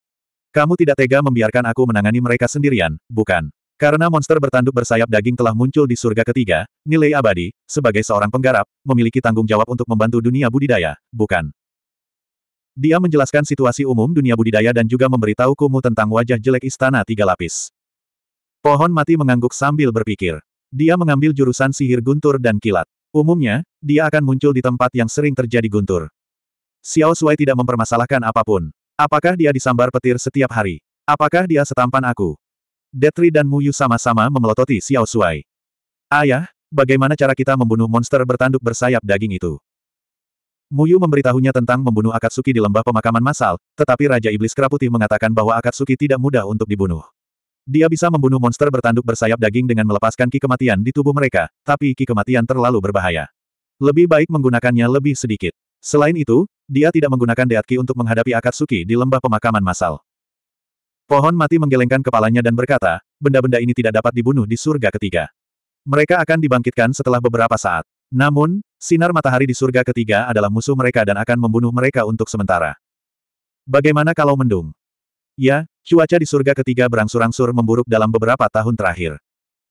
Kamu tidak tega membiarkan aku menangani mereka sendirian, bukan? Karena monster bertanduk bersayap daging telah muncul di surga ketiga, nilai abadi, sebagai seorang penggarap, memiliki tanggung jawab untuk membantu dunia budidaya, bukan. Dia menjelaskan situasi umum dunia budidaya dan juga memberitahu Kumu tentang wajah jelek istana tiga lapis. Pohon mati mengangguk sambil berpikir. Dia mengambil jurusan sihir guntur dan kilat. Umumnya, dia akan muncul di tempat yang sering terjadi guntur. Xiao Sui tidak mempermasalahkan apapun. Apakah dia disambar petir setiap hari? Apakah dia setampan aku? Detri dan Muyu sama-sama memelototi Xiao Shuai. Ayah, bagaimana cara kita membunuh monster bertanduk bersayap daging itu? Muyu memberitahunya tentang membunuh Akatsuki di lembah pemakaman massal, tetapi Raja Iblis Keraputih mengatakan bahwa Akatsuki tidak mudah untuk dibunuh. Dia bisa membunuh monster bertanduk bersayap daging dengan melepaskan ki kematian di tubuh mereka, tapi ki kematian terlalu berbahaya. Lebih baik menggunakannya lebih sedikit. Selain itu, dia tidak menggunakan Deatki untuk menghadapi Akatsuki di lembah pemakaman massal. Pohon mati menggelengkan kepalanya dan berkata, benda-benda ini tidak dapat dibunuh di surga ketiga. Mereka akan dibangkitkan setelah beberapa saat. Namun, sinar matahari di surga ketiga adalah musuh mereka dan akan membunuh mereka untuk sementara. Bagaimana kalau mendung? Ya, cuaca di surga ketiga berangsur-angsur memburuk dalam beberapa tahun terakhir.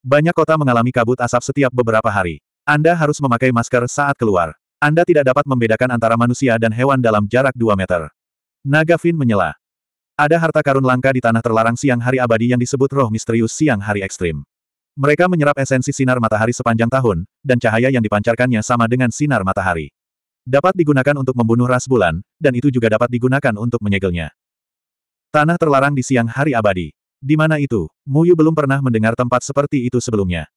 Banyak kota mengalami kabut asap setiap beberapa hari. Anda harus memakai masker saat keluar. Anda tidak dapat membedakan antara manusia dan hewan dalam jarak 2 meter. Naga Fin menyela. Ada harta karun langka di tanah terlarang siang hari abadi yang disebut roh misterius siang hari ekstrim. Mereka menyerap esensi sinar matahari sepanjang tahun, dan cahaya yang dipancarkannya sama dengan sinar matahari. Dapat digunakan untuk membunuh ras bulan, dan itu juga dapat digunakan untuk menyegelnya. Tanah terlarang di siang hari abadi. Di mana itu, Muyu belum pernah mendengar tempat seperti itu sebelumnya.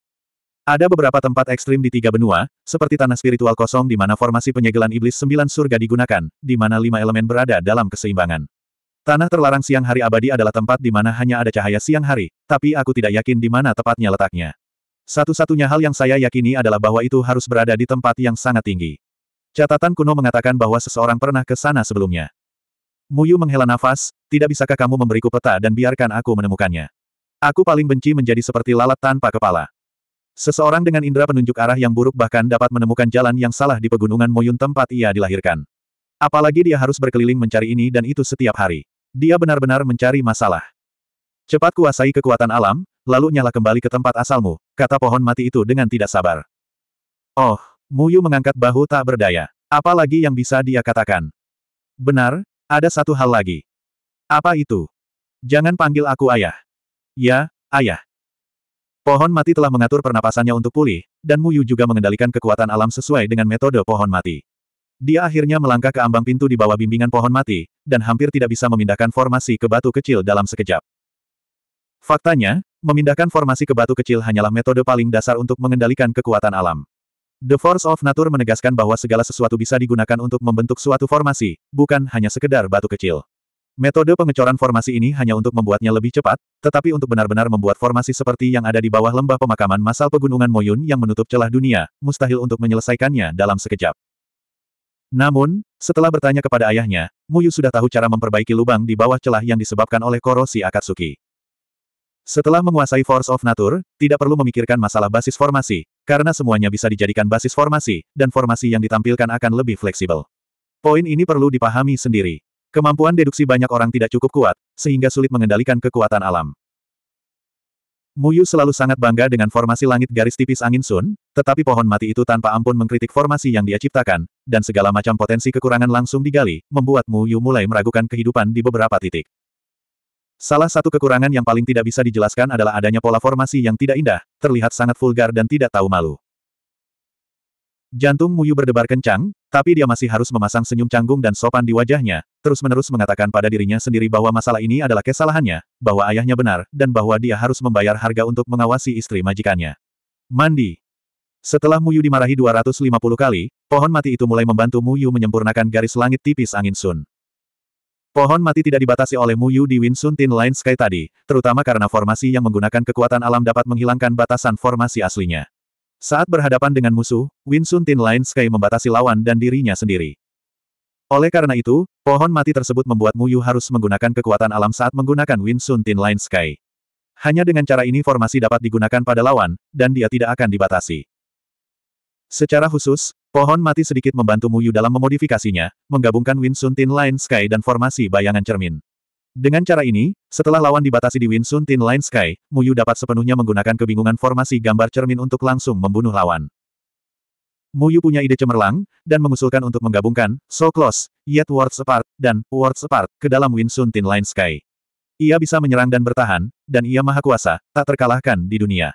Ada beberapa tempat ekstrim di tiga benua, seperti tanah spiritual kosong di mana formasi penyegelan iblis sembilan surga digunakan, di mana lima elemen berada dalam keseimbangan. Tanah terlarang siang hari abadi adalah tempat di mana hanya ada cahaya siang hari, tapi aku tidak yakin di mana tepatnya letaknya. Satu-satunya hal yang saya yakini adalah bahwa itu harus berada di tempat yang sangat tinggi. Catatan kuno mengatakan bahwa seseorang pernah ke sana sebelumnya. Muyu menghela nafas, tidak bisakah kamu memberiku peta dan biarkan aku menemukannya. Aku paling benci menjadi seperti lalat tanpa kepala. Seseorang dengan indera penunjuk arah yang buruk bahkan dapat menemukan jalan yang salah di pegunungan Moyun tempat ia dilahirkan. Apalagi dia harus berkeliling mencari ini dan itu setiap hari. Dia benar-benar mencari masalah. Cepat kuasai kekuatan alam, lalu nyala kembali ke tempat asalmu, kata pohon mati itu dengan tidak sabar. Oh, Muyu mengangkat bahu tak berdaya. Apalagi yang bisa dia katakan? Benar, ada satu hal lagi. Apa itu? Jangan panggil aku ayah. Ya, ayah. Pohon mati telah mengatur pernapasannya untuk pulih, dan Muyu juga mengendalikan kekuatan alam sesuai dengan metode pohon mati. Dia akhirnya melangkah ke ambang pintu di bawah bimbingan pohon mati, dan hampir tidak bisa memindahkan formasi ke batu kecil dalam sekejap. Faktanya, memindahkan formasi ke batu kecil hanyalah metode paling dasar untuk mengendalikan kekuatan alam. The Force of Nature menegaskan bahwa segala sesuatu bisa digunakan untuk membentuk suatu formasi, bukan hanya sekedar batu kecil. Metode pengecoran formasi ini hanya untuk membuatnya lebih cepat, tetapi untuk benar-benar membuat formasi seperti yang ada di bawah lembah pemakaman masal pegunungan Moyun yang menutup celah dunia, mustahil untuk menyelesaikannya dalam sekejap. Namun, setelah bertanya kepada ayahnya, Muyu sudah tahu cara memperbaiki lubang di bawah celah yang disebabkan oleh korosi Akatsuki. Setelah menguasai Force of Nature, tidak perlu memikirkan masalah basis formasi, karena semuanya bisa dijadikan basis formasi, dan formasi yang ditampilkan akan lebih fleksibel. Poin ini perlu dipahami sendiri. Kemampuan deduksi banyak orang tidak cukup kuat, sehingga sulit mengendalikan kekuatan alam. Muyu selalu sangat bangga dengan formasi langit garis tipis angin Sun, tetapi pohon mati itu tanpa ampun mengkritik formasi yang dia ciptakan, dan segala macam potensi kekurangan langsung digali, membuat Muyu mulai meragukan kehidupan di beberapa titik. Salah satu kekurangan yang paling tidak bisa dijelaskan adalah adanya pola formasi yang tidak indah, terlihat sangat vulgar dan tidak tahu malu. Jantung Muyu berdebar kencang, tapi dia masih harus memasang senyum canggung dan sopan di wajahnya, terus-menerus mengatakan pada dirinya sendiri bahwa masalah ini adalah kesalahannya, bahwa ayahnya benar, dan bahwa dia harus membayar harga untuk mengawasi istri majikannya. Mandi. Setelah Muyu dimarahi 250 kali, pohon mati itu mulai membantu Muyu menyempurnakan garis langit tipis angin Sun. Pohon mati tidak dibatasi oleh Muyu di Sun Tin Line Sky tadi, terutama karena formasi yang menggunakan kekuatan alam dapat menghilangkan batasan formasi aslinya. Saat berhadapan dengan musuh, Winsun Tin Line Sky membatasi lawan dan dirinya sendiri. Oleh karena itu, pohon mati tersebut membuat Muyu harus menggunakan kekuatan alam saat menggunakan Winsun Tin Line Sky. Hanya dengan cara ini formasi dapat digunakan pada lawan, dan dia tidak akan dibatasi. Secara khusus, pohon mati sedikit membantu Muyu dalam memodifikasinya, menggabungkan Winsun Tin Line Sky dan formasi bayangan cermin. Dengan cara ini, setelah lawan dibatasi di Winsun Tin Line Sky, Muyu dapat sepenuhnya menggunakan kebingungan formasi gambar cermin untuk langsung membunuh lawan. Muyu punya ide cemerlang, dan mengusulkan untuk menggabungkan, So Close, Yet Words Apart, dan Words Apart, ke dalam Winsun Tin Line Sky. Ia bisa menyerang dan bertahan, dan ia maha kuasa, tak terkalahkan di dunia.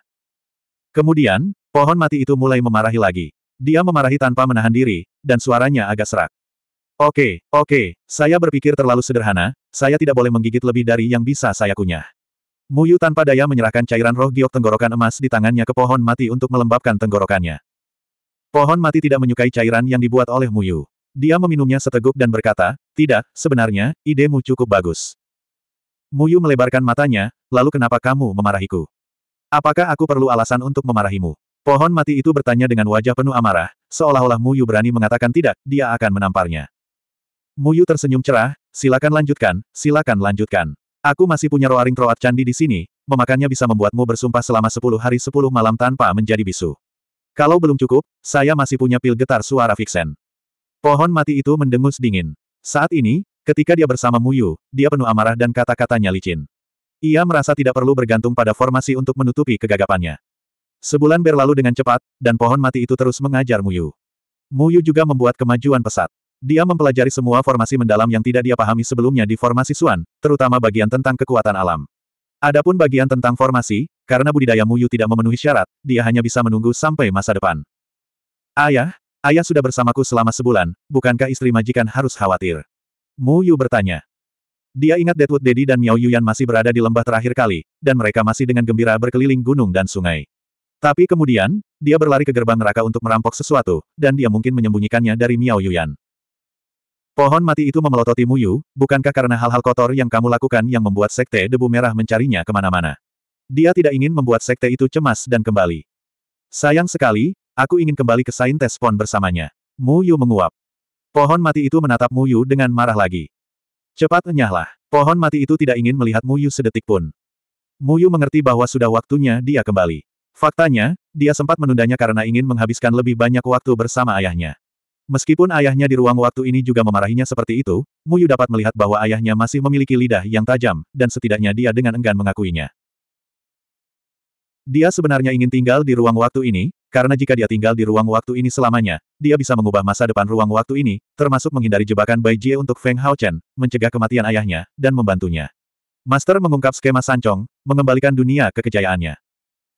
Kemudian, pohon mati itu mulai memarahi lagi. Dia memarahi tanpa menahan diri, dan suaranya agak serak. Oke, oke, saya berpikir terlalu sederhana, saya tidak boleh menggigit lebih dari yang bisa saya kunyah. Muyu tanpa daya menyerahkan cairan roh giok tenggorokan emas di tangannya ke pohon mati untuk melembabkan tenggorokannya. Pohon mati tidak menyukai cairan yang dibuat oleh Muyu. Dia meminumnya seteguk dan berkata, tidak, sebenarnya, idemu cukup bagus. Muyu melebarkan matanya, lalu kenapa kamu memarahiku? Apakah aku perlu alasan untuk memarahimu? Pohon mati itu bertanya dengan wajah penuh amarah, seolah-olah Muyu berani mengatakan tidak, dia akan menamparnya. Muyu tersenyum cerah, silakan lanjutkan, silakan lanjutkan. Aku masih punya roaring troat candi di sini, memakannya bisa membuatmu bersumpah selama 10 hari 10 malam tanpa menjadi bisu. Kalau belum cukup, saya masih punya pil getar suara Vixen. Pohon mati itu mendengus dingin. Saat ini, ketika dia bersama Muyu, dia penuh amarah dan kata-katanya licin. Ia merasa tidak perlu bergantung pada formasi untuk menutupi kegagapannya. Sebulan berlalu dengan cepat, dan pohon mati itu terus mengajar Muyu. Muyu juga membuat kemajuan pesat. Dia mempelajari semua formasi mendalam yang tidak dia pahami sebelumnya di formasi Suan, terutama bagian tentang kekuatan alam. Adapun bagian tentang formasi, karena budidaya Muyu tidak memenuhi syarat, dia hanya bisa menunggu sampai masa depan. Ayah, ayah sudah bersamaku selama sebulan, bukankah istri majikan harus khawatir? Muyu bertanya. Dia ingat Deadwood Dedi dan Miao Yuyan masih berada di lembah terakhir kali, dan mereka masih dengan gembira berkeliling gunung dan sungai. Tapi kemudian, dia berlari ke gerbang neraka untuk merampok sesuatu, dan dia mungkin menyembunyikannya dari Miao Yuyan. Pohon mati itu memelototi Muyu, bukankah karena hal-hal kotor yang kamu lakukan yang membuat Sekte Debu Merah mencarinya kemana-mana. Dia tidak ingin membuat Sekte itu cemas dan kembali. Sayang sekali, aku ingin kembali ke Saintes Tespon bersamanya. Muyu menguap. Pohon mati itu menatap Muyu dengan marah lagi. Cepat enyahlah. Pohon mati itu tidak ingin melihat Muyu sedetik pun. Muyu mengerti bahwa sudah waktunya dia kembali. Faktanya, dia sempat menundanya karena ingin menghabiskan lebih banyak waktu bersama ayahnya. Meskipun ayahnya di ruang waktu ini juga memarahinya seperti itu, Mu Yu dapat melihat bahwa ayahnya masih memiliki lidah yang tajam, dan setidaknya dia dengan enggan mengakuinya. Dia sebenarnya ingin tinggal di ruang waktu ini, karena jika dia tinggal di ruang waktu ini selamanya, dia bisa mengubah masa depan ruang waktu ini, termasuk menghindari jebakan Bai Jie untuk Feng Haochen, mencegah kematian ayahnya, dan membantunya. Master mengungkap skema Sancong, mengembalikan dunia ke kejayaannya.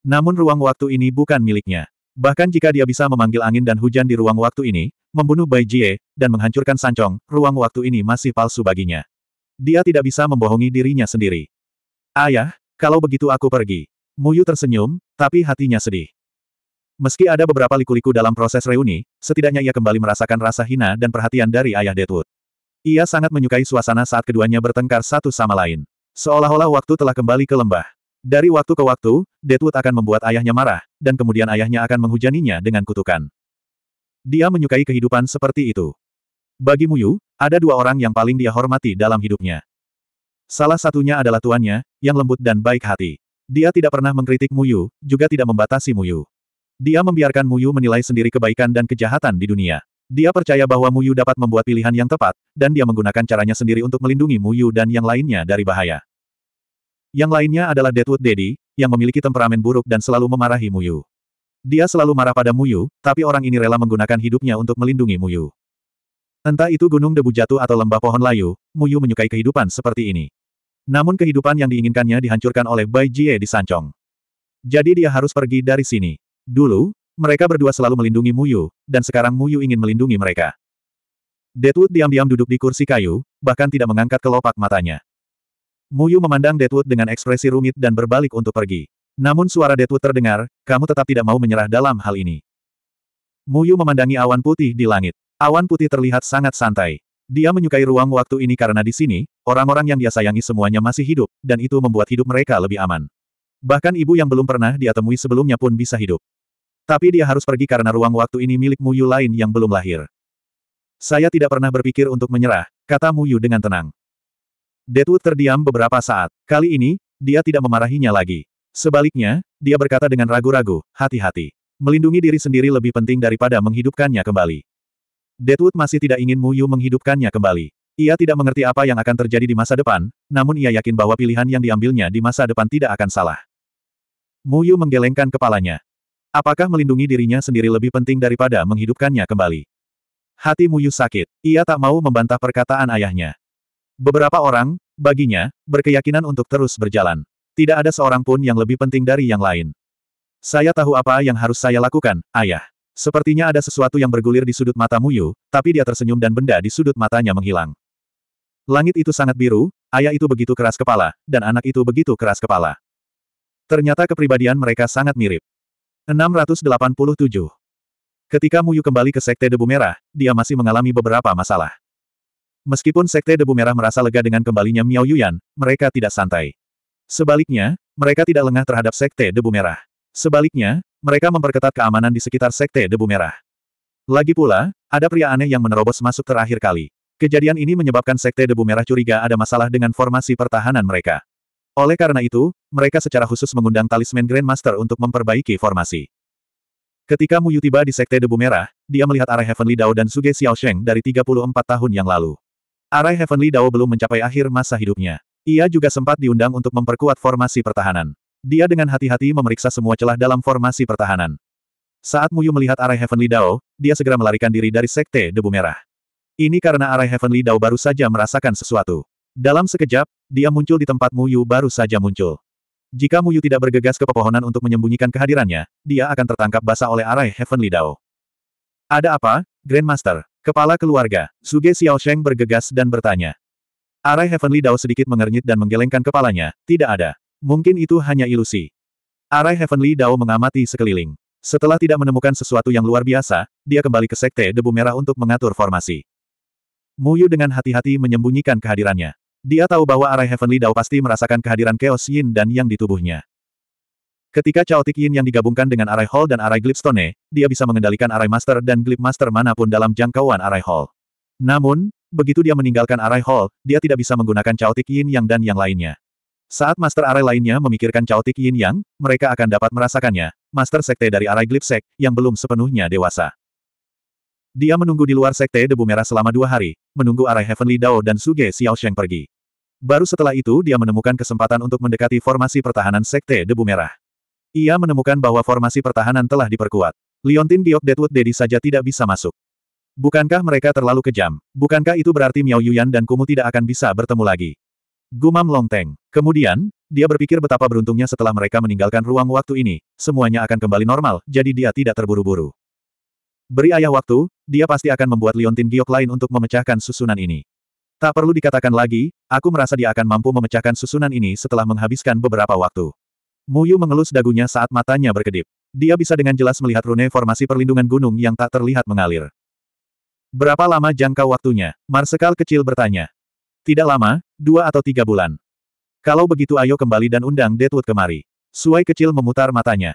Namun ruang waktu ini bukan miliknya. Bahkan jika dia bisa memanggil angin dan hujan di ruang waktu ini, membunuh Bai Jie, dan menghancurkan Sancong, ruang waktu ini masih palsu baginya. Dia tidak bisa membohongi dirinya sendiri. Ayah, kalau begitu aku pergi. Muyu tersenyum, tapi hatinya sedih. Meski ada beberapa liku-liku dalam proses reuni, setidaknya ia kembali merasakan rasa hina dan perhatian dari ayah Deadwood. Ia sangat menyukai suasana saat keduanya bertengkar satu sama lain. Seolah-olah waktu telah kembali ke lembah. Dari waktu ke waktu, Deadwood akan membuat ayahnya marah, dan kemudian ayahnya akan menghujaninya dengan kutukan. Dia menyukai kehidupan seperti itu. Bagi Muyu, ada dua orang yang paling dia hormati dalam hidupnya. Salah satunya adalah tuannya, yang lembut dan baik hati. Dia tidak pernah mengkritik Muyu, juga tidak membatasi Muyu. Dia membiarkan Muyu menilai sendiri kebaikan dan kejahatan di dunia. Dia percaya bahwa Muyu dapat membuat pilihan yang tepat, dan dia menggunakan caranya sendiri untuk melindungi Muyu dan yang lainnya dari bahaya. Yang lainnya adalah Deadwood Daddy, yang memiliki temperamen buruk dan selalu memarahi Muyu. Dia selalu marah pada Muyu, tapi orang ini rela menggunakan hidupnya untuk melindungi Muyu. Entah itu gunung debu jatuh atau lembah pohon layu, Muyu menyukai kehidupan seperti ini. Namun kehidupan yang diinginkannya dihancurkan oleh Bai Jie di Sancong. Jadi dia harus pergi dari sini. Dulu, mereka berdua selalu melindungi Muyu, dan sekarang Muyu ingin melindungi mereka. Deadwood diam-diam duduk di kursi kayu, bahkan tidak mengangkat kelopak matanya. Muyu memandang Deadwood dengan ekspresi rumit dan berbalik untuk pergi. Namun suara Deadwood terdengar, kamu tetap tidak mau menyerah dalam hal ini. Muyu memandangi awan putih di langit. Awan putih terlihat sangat santai. Dia menyukai ruang waktu ini karena di sini, orang-orang yang dia sayangi semuanya masih hidup, dan itu membuat hidup mereka lebih aman. Bahkan ibu yang belum pernah dia temui sebelumnya pun bisa hidup. Tapi dia harus pergi karena ruang waktu ini milik Muyu lain yang belum lahir. Saya tidak pernah berpikir untuk menyerah, kata Muyu dengan tenang. Deadwood terdiam beberapa saat. Kali ini, dia tidak memarahinya lagi. Sebaliknya, dia berkata dengan ragu-ragu, hati-hati. Melindungi diri sendiri lebih penting daripada menghidupkannya kembali. Deadwood masih tidak ingin Muyu menghidupkannya kembali. Ia tidak mengerti apa yang akan terjadi di masa depan, namun ia yakin bahwa pilihan yang diambilnya di masa depan tidak akan salah. Muyu menggelengkan kepalanya. Apakah melindungi dirinya sendiri lebih penting daripada menghidupkannya kembali? Hati Muyu sakit. Ia tak mau membantah perkataan ayahnya. Beberapa orang, baginya, berkeyakinan untuk terus berjalan. Tidak ada seorang pun yang lebih penting dari yang lain. Saya tahu apa yang harus saya lakukan, ayah. Sepertinya ada sesuatu yang bergulir di sudut mata Muyu, tapi dia tersenyum dan benda di sudut matanya menghilang. Langit itu sangat biru, ayah itu begitu keras kepala, dan anak itu begitu keras kepala. Ternyata kepribadian mereka sangat mirip. 687. Ketika Muyu kembali ke Sekte Debu Merah, dia masih mengalami beberapa masalah. Meskipun Sekte Debu Merah merasa lega dengan kembalinya Miao Yuyan, mereka tidak santai. Sebaliknya, mereka tidak lengah terhadap Sekte Debu Merah. Sebaliknya, mereka memperketat keamanan di sekitar Sekte Debu Merah. Lagi pula, ada pria aneh yang menerobos masuk terakhir kali. Kejadian ini menyebabkan Sekte Debu Merah curiga ada masalah dengan formasi pertahanan mereka. Oleh karena itu, mereka secara khusus mengundang talisman Grandmaster untuk memperbaiki formasi. Ketika Muyu tiba di Sekte Debu Merah, dia melihat arah Heavenly Dao dan Suge Sheng dari 34 tahun yang lalu. Arai Heavenly Dao belum mencapai akhir masa hidupnya. Ia juga sempat diundang untuk memperkuat formasi pertahanan. Dia dengan hati-hati memeriksa semua celah dalam formasi pertahanan. Saat Muyu melihat Arai Heavenly Dao, dia segera melarikan diri dari Sekte Debu Merah. Ini karena Arai Heavenly Dao baru saja merasakan sesuatu. Dalam sekejap, dia muncul di tempat Muyu baru saja muncul. Jika Muyu tidak bergegas ke pepohonan untuk menyembunyikan kehadirannya, dia akan tertangkap basah oleh Arai Heavenly Dao. Ada apa? Grandmaster, kepala keluarga, Suge Sheng bergegas dan bertanya. Arai Heavenly Dao sedikit mengernyit dan menggelengkan kepalanya, tidak ada. Mungkin itu hanya ilusi. Arai Heavenly Dao mengamati sekeliling. Setelah tidak menemukan sesuatu yang luar biasa, dia kembali ke Sekte Debu Merah untuk mengatur formasi. Muyu dengan hati-hati menyembunyikan kehadirannya. Dia tahu bahwa Arai Heavenly Dao pasti merasakan kehadiran Chaos Yin dan Yang di tubuhnya. Ketika Chaotic Yin yang digabungkan dengan Arai Hall dan Arai Glipstone, dia bisa mengendalikan Arai Master dan Glip Master manapun dalam jangkauan Arai Hall. Namun, begitu dia meninggalkan Arai Hall, dia tidak bisa menggunakan Chaotic Yin yang dan yang lainnya. Saat Master Arai lainnya memikirkan Chaotic Yin yang, mereka akan dapat merasakannya, Master Sekte dari Arai Glipsek, yang belum sepenuhnya dewasa. Dia menunggu di luar Sekte Debu Merah selama dua hari, menunggu Arai Heavenly Dao dan Suge xiao Xiaosheng pergi. Baru setelah itu dia menemukan kesempatan untuk mendekati formasi pertahanan Sekte Debu Merah. Ia menemukan bahwa formasi pertahanan telah diperkuat. Liontin Giok Deadwood Dedi saja tidak bisa masuk. Bukankah mereka terlalu kejam? Bukankah itu berarti Miao Yuyan dan Kumu tidak akan bisa bertemu lagi? Gumam Longteng. Kemudian, dia berpikir betapa beruntungnya setelah mereka meninggalkan ruang waktu ini, semuanya akan kembali normal, jadi dia tidak terburu-buru. Beri ayah waktu, dia pasti akan membuat liontin giok lain untuk memecahkan susunan ini. Tak perlu dikatakan lagi, aku merasa dia akan mampu memecahkan susunan ini setelah menghabiskan beberapa waktu. Muyu mengelus dagunya saat matanya berkedip. Dia bisa dengan jelas melihat rune formasi perlindungan gunung yang tak terlihat mengalir. Berapa lama jangka waktunya? Marsekal kecil bertanya. Tidak lama, dua atau tiga bulan. Kalau begitu ayo kembali dan undang Deadwood kemari. Suai kecil memutar matanya.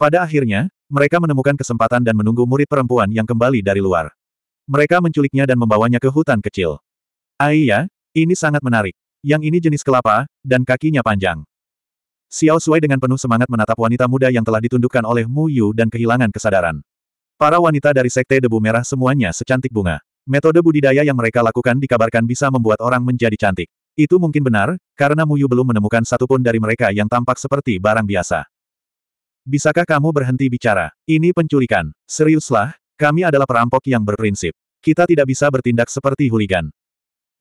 Pada akhirnya, mereka menemukan kesempatan dan menunggu murid perempuan yang kembali dari luar. Mereka menculiknya dan membawanya ke hutan kecil. Aiyah, ah ini sangat menarik. Yang ini jenis kelapa, dan kakinya panjang. Xiao Sui dengan penuh semangat menatap wanita muda yang telah ditundukkan oleh Mu Yu dan kehilangan kesadaran. Para wanita dari Sekte Debu Merah semuanya secantik bunga. Metode budidaya yang mereka lakukan dikabarkan bisa membuat orang menjadi cantik. Itu mungkin benar, karena Mu Yu belum menemukan satupun dari mereka yang tampak seperti barang biasa. Bisakah kamu berhenti bicara? Ini penculikan. Seriuslah, kami adalah perampok yang berprinsip. Kita tidak bisa bertindak seperti huligan.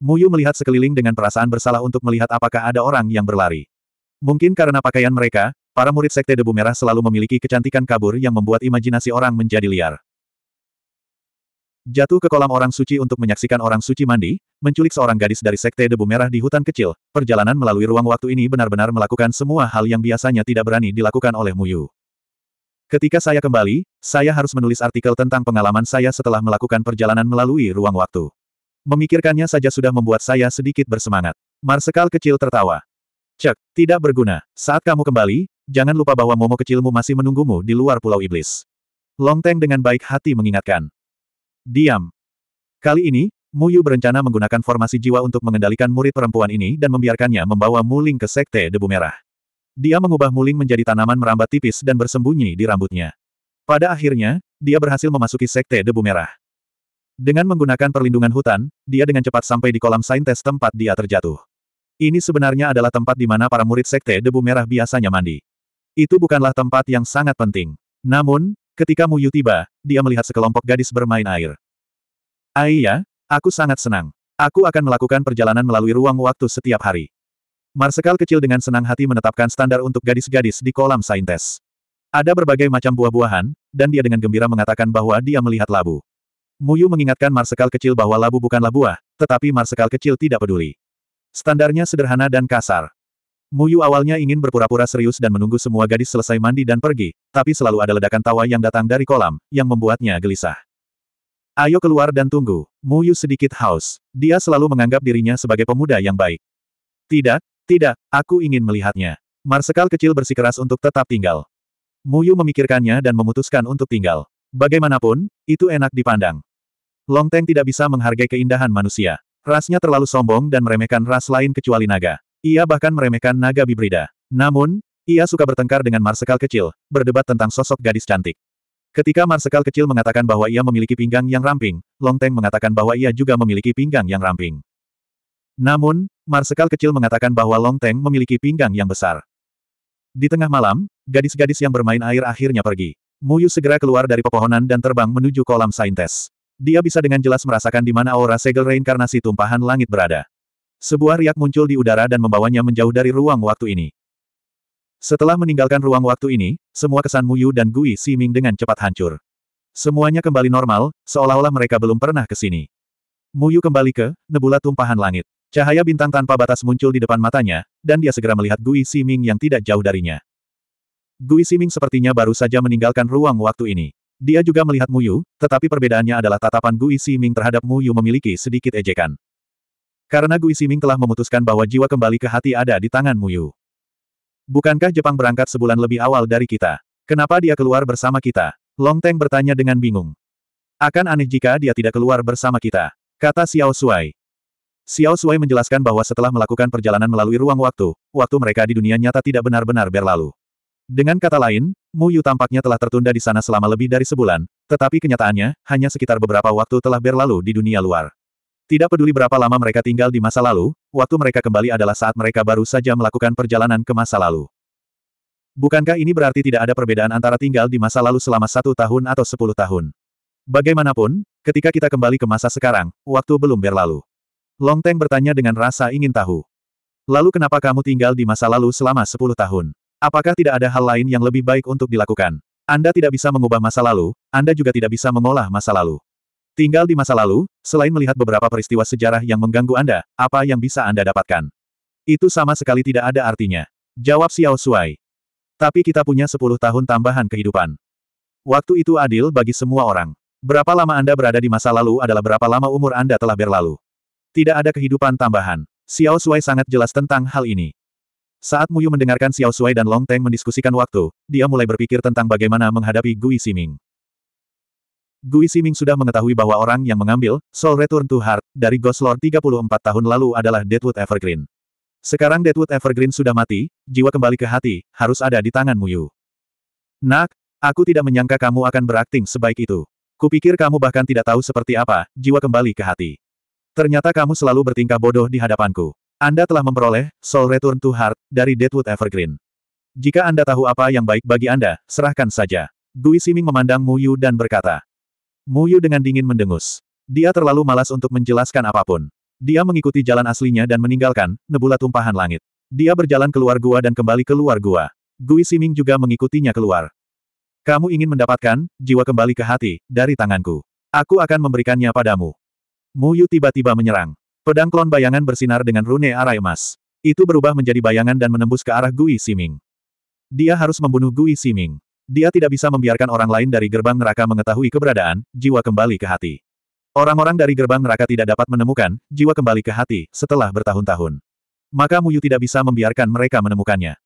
Muyu melihat sekeliling dengan perasaan bersalah untuk melihat apakah ada orang yang berlari. Mungkin karena pakaian mereka, para murid Sekte Debu Merah selalu memiliki kecantikan kabur yang membuat imajinasi orang menjadi liar. Jatuh ke kolam orang suci untuk menyaksikan orang suci mandi, menculik seorang gadis dari Sekte Debu Merah di hutan kecil, perjalanan melalui ruang waktu ini benar-benar melakukan semua hal yang biasanya tidak berani dilakukan oleh Muyu. Ketika saya kembali, saya harus menulis artikel tentang pengalaman saya setelah melakukan perjalanan melalui ruang waktu. Memikirkannya saja sudah membuat saya sedikit bersemangat. Marsekal kecil tertawa. Cek, tidak berguna. Saat kamu kembali, jangan lupa bahwa Momo kecilmu masih menunggumu di luar Pulau Iblis. Long Teng dengan baik hati mengingatkan. Diam. Kali ini, Muyu berencana menggunakan formasi jiwa untuk mengendalikan murid perempuan ini dan membiarkannya membawa Muling ke Sekte Debu Merah. Dia mengubah Muling menjadi tanaman merambat tipis dan bersembunyi di rambutnya. Pada akhirnya, dia berhasil memasuki Sekte Debu Merah. Dengan menggunakan perlindungan hutan, dia dengan cepat sampai di kolam saintes tempat dia terjatuh. Ini sebenarnya adalah tempat di mana para murid sekte debu merah biasanya mandi. Itu bukanlah tempat yang sangat penting. Namun, ketika Mu Yu tiba, dia melihat sekelompok gadis bermain air. Aiyah, aku sangat senang. Aku akan melakukan perjalanan melalui ruang waktu setiap hari. Marsekal kecil dengan senang hati menetapkan standar untuk gadis-gadis di kolam saintes. Ada berbagai macam buah-buahan, dan dia dengan gembira mengatakan bahwa dia melihat labu. Muyu mengingatkan Marsekal kecil bahwa labu bukanlah buah, tetapi Marsekal kecil tidak peduli. Standarnya sederhana dan kasar. Muyu awalnya ingin berpura-pura serius dan menunggu semua gadis selesai mandi dan pergi, tapi selalu ada ledakan tawa yang datang dari kolam, yang membuatnya gelisah. Ayo keluar dan tunggu. Muyu sedikit haus. Dia selalu menganggap dirinya sebagai pemuda yang baik. Tidak, tidak, aku ingin melihatnya. Marsekal kecil bersikeras untuk tetap tinggal. Muyu memikirkannya dan memutuskan untuk tinggal. Bagaimanapun, itu enak dipandang. Longteng tidak bisa menghargai keindahan manusia. Rasnya terlalu sombong dan meremehkan ras lain kecuali naga. Ia bahkan meremehkan naga bibrida. Namun, ia suka bertengkar dengan marsekal kecil, berdebat tentang sosok gadis cantik. Ketika marsekal kecil mengatakan bahwa ia memiliki pinggang yang ramping, Longteng mengatakan bahwa ia juga memiliki pinggang yang ramping. Namun, marsekal kecil mengatakan bahwa Longteng memiliki pinggang yang besar. Di tengah malam, gadis-gadis yang bermain air akhirnya pergi. Muyu segera keluar dari pepohonan dan terbang menuju kolam saintes. Dia bisa dengan jelas merasakan di mana aura segel reinkarnasi tumpahan langit berada. Sebuah riak muncul di udara dan membawanya menjauh dari ruang waktu ini. Setelah meninggalkan ruang waktu ini, semua kesan Muyu dan Gui Siming dengan cepat hancur. Semuanya kembali normal, seolah-olah mereka belum pernah ke sini. Muyu kembali ke, nebula tumpahan langit. Cahaya bintang tanpa batas muncul di depan matanya, dan dia segera melihat Gui Siming yang tidak jauh darinya. Gui Siming sepertinya baru saja meninggalkan ruang waktu ini. Dia juga melihat Muyu, tetapi perbedaannya adalah tatapan Gui Siming terhadap Muyu memiliki sedikit ejekan. Karena Gui Siming telah memutuskan bahwa jiwa kembali ke hati ada di tangan Muyu. Bukankah Jepang berangkat sebulan lebih awal dari kita? Kenapa dia keluar bersama kita? Long Teng bertanya dengan bingung. Akan aneh jika dia tidak keluar bersama kita, kata Xiao Shuai. Xiao Shuai menjelaskan bahwa setelah melakukan perjalanan melalui ruang waktu, waktu mereka di dunia nyata tidak benar-benar berlalu. Dengan kata lain, Mu Yu tampaknya telah tertunda di sana selama lebih dari sebulan, tetapi kenyataannya, hanya sekitar beberapa waktu telah berlalu di dunia luar. Tidak peduli berapa lama mereka tinggal di masa lalu, waktu mereka kembali adalah saat mereka baru saja melakukan perjalanan ke masa lalu. Bukankah ini berarti tidak ada perbedaan antara tinggal di masa lalu selama satu tahun atau sepuluh tahun? Bagaimanapun, ketika kita kembali ke masa sekarang, waktu belum berlalu. Long Teng bertanya dengan rasa ingin tahu. Lalu kenapa kamu tinggal di masa lalu selama sepuluh tahun? Apakah tidak ada hal lain yang lebih baik untuk dilakukan? Anda tidak bisa mengubah masa lalu, Anda juga tidak bisa mengolah masa lalu. Tinggal di masa lalu, selain melihat beberapa peristiwa sejarah yang mengganggu Anda, apa yang bisa Anda dapatkan? Itu sama sekali tidak ada artinya. Jawab Xiao Shuai. Tapi kita punya 10 tahun tambahan kehidupan. Waktu itu adil bagi semua orang. Berapa lama Anda berada di masa lalu adalah berapa lama umur Anda telah berlalu. Tidak ada kehidupan tambahan. Xiao Shuai sangat jelas tentang hal ini. Saat Muyu mendengarkan Xiao Sui dan Long Teng mendiskusikan waktu, dia mulai berpikir tentang bagaimana menghadapi Gui Siming. Gui Siming sudah mengetahui bahwa orang yang mengambil Soul Return to Heart dari Ghost Lord 34 tahun lalu adalah Deadwood Evergreen. Sekarang Deadwood Evergreen sudah mati, jiwa kembali ke hati, harus ada di tangan Muyu. Nak, aku tidak menyangka kamu akan berakting sebaik itu. Kupikir kamu bahkan tidak tahu seperti apa, jiwa kembali ke hati. Ternyata kamu selalu bertingkah bodoh di hadapanku. Anda telah memperoleh Soul Return to Heart dari Deadwood Evergreen. Jika Anda tahu apa yang baik bagi Anda, serahkan saja. Gui Siming memandang Mu Yu dan berkata. Mu Yu dengan dingin mendengus. Dia terlalu malas untuk menjelaskan apapun. Dia mengikuti jalan aslinya dan meninggalkan nebula tumpahan langit. Dia berjalan keluar gua dan kembali keluar gua. Gui Siming juga mengikutinya keluar. Kamu ingin mendapatkan jiwa kembali ke hati dari tanganku. Aku akan memberikannya padamu. Mu Yu tiba-tiba menyerang. Pedang klon bayangan bersinar dengan rune arai emas. Itu berubah menjadi bayangan dan menembus ke arah Gui Siming. Dia harus membunuh Gui Siming. Dia tidak bisa membiarkan orang lain dari gerbang neraka mengetahui keberadaan, jiwa kembali ke hati. Orang-orang dari gerbang neraka tidak dapat menemukan, jiwa kembali ke hati, setelah bertahun-tahun. Maka Muyu tidak bisa membiarkan mereka menemukannya.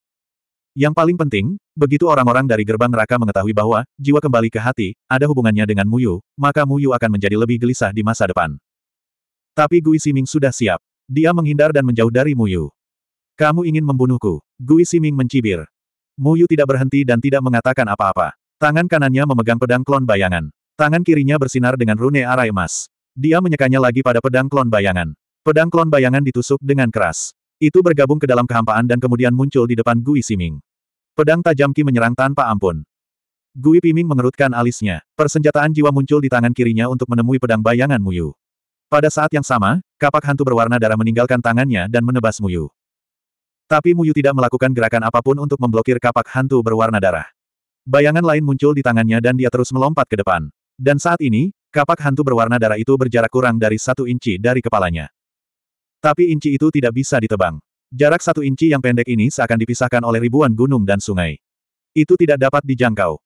Yang paling penting, begitu orang-orang dari gerbang neraka mengetahui bahwa jiwa kembali ke hati ada hubungannya dengan Muyu, maka Muyu akan menjadi lebih gelisah di masa depan. Tapi Gui Siming sudah siap. Dia menghindar dan menjauh dari Muyu. Kamu ingin membunuhku? Gui Siming mencibir. Muyu tidak berhenti dan tidak mengatakan apa-apa. Tangan kanannya memegang pedang klon bayangan. Tangan kirinya bersinar dengan rune arai emas. Dia menyekanya lagi pada pedang klon bayangan. Pedang klon bayangan ditusuk dengan keras. Itu bergabung ke dalam kehampaan dan kemudian muncul di depan Gui Siming. Pedang tajam Ki menyerang tanpa ampun. Gui Piming mengerutkan alisnya. Persenjataan jiwa muncul di tangan kirinya untuk menemui pedang bayangan Muyu. Pada saat yang sama, kapak hantu berwarna darah meninggalkan tangannya dan menebas Muyu. Tapi Muyu tidak melakukan gerakan apapun untuk memblokir kapak hantu berwarna darah. Bayangan lain muncul di tangannya dan dia terus melompat ke depan. Dan saat ini, kapak hantu berwarna darah itu berjarak kurang dari satu inci dari kepalanya. Tapi inci itu tidak bisa ditebang. Jarak satu inci yang pendek ini seakan dipisahkan oleh ribuan gunung dan sungai. Itu tidak dapat dijangkau.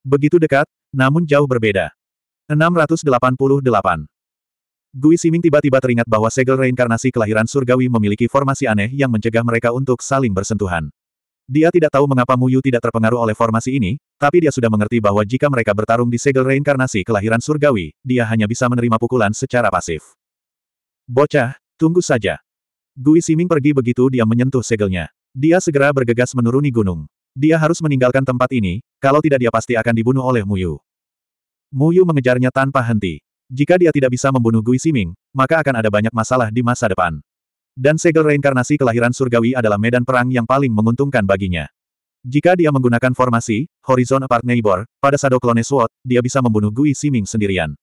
Begitu dekat, namun jauh berbeda. 688. Gui Siming tiba-tiba teringat bahwa segel reinkarnasi kelahiran surgawi memiliki formasi aneh yang mencegah mereka untuk saling bersentuhan. Dia tidak tahu mengapa Mu Yu tidak terpengaruh oleh formasi ini, tapi dia sudah mengerti bahwa jika mereka bertarung di segel reinkarnasi kelahiran surgawi, dia hanya bisa menerima pukulan secara pasif. Bocah, tunggu saja. Gui Siming pergi begitu dia menyentuh segelnya. Dia segera bergegas menuruni gunung. Dia harus meninggalkan tempat ini, kalau tidak dia pasti akan dibunuh oleh Mu Yu. Mu Yu mengejarnya tanpa henti. Jika dia tidak bisa membunuh Gui Siming, maka akan ada banyak masalah di masa depan. Dan segel reinkarnasi kelahiran surgawi adalah medan perang yang paling menguntungkan baginya. Jika dia menggunakan formasi, Horizon Apart Neighbor, pada Sado Clone Sword, dia bisa membunuh Gui Siming sendirian.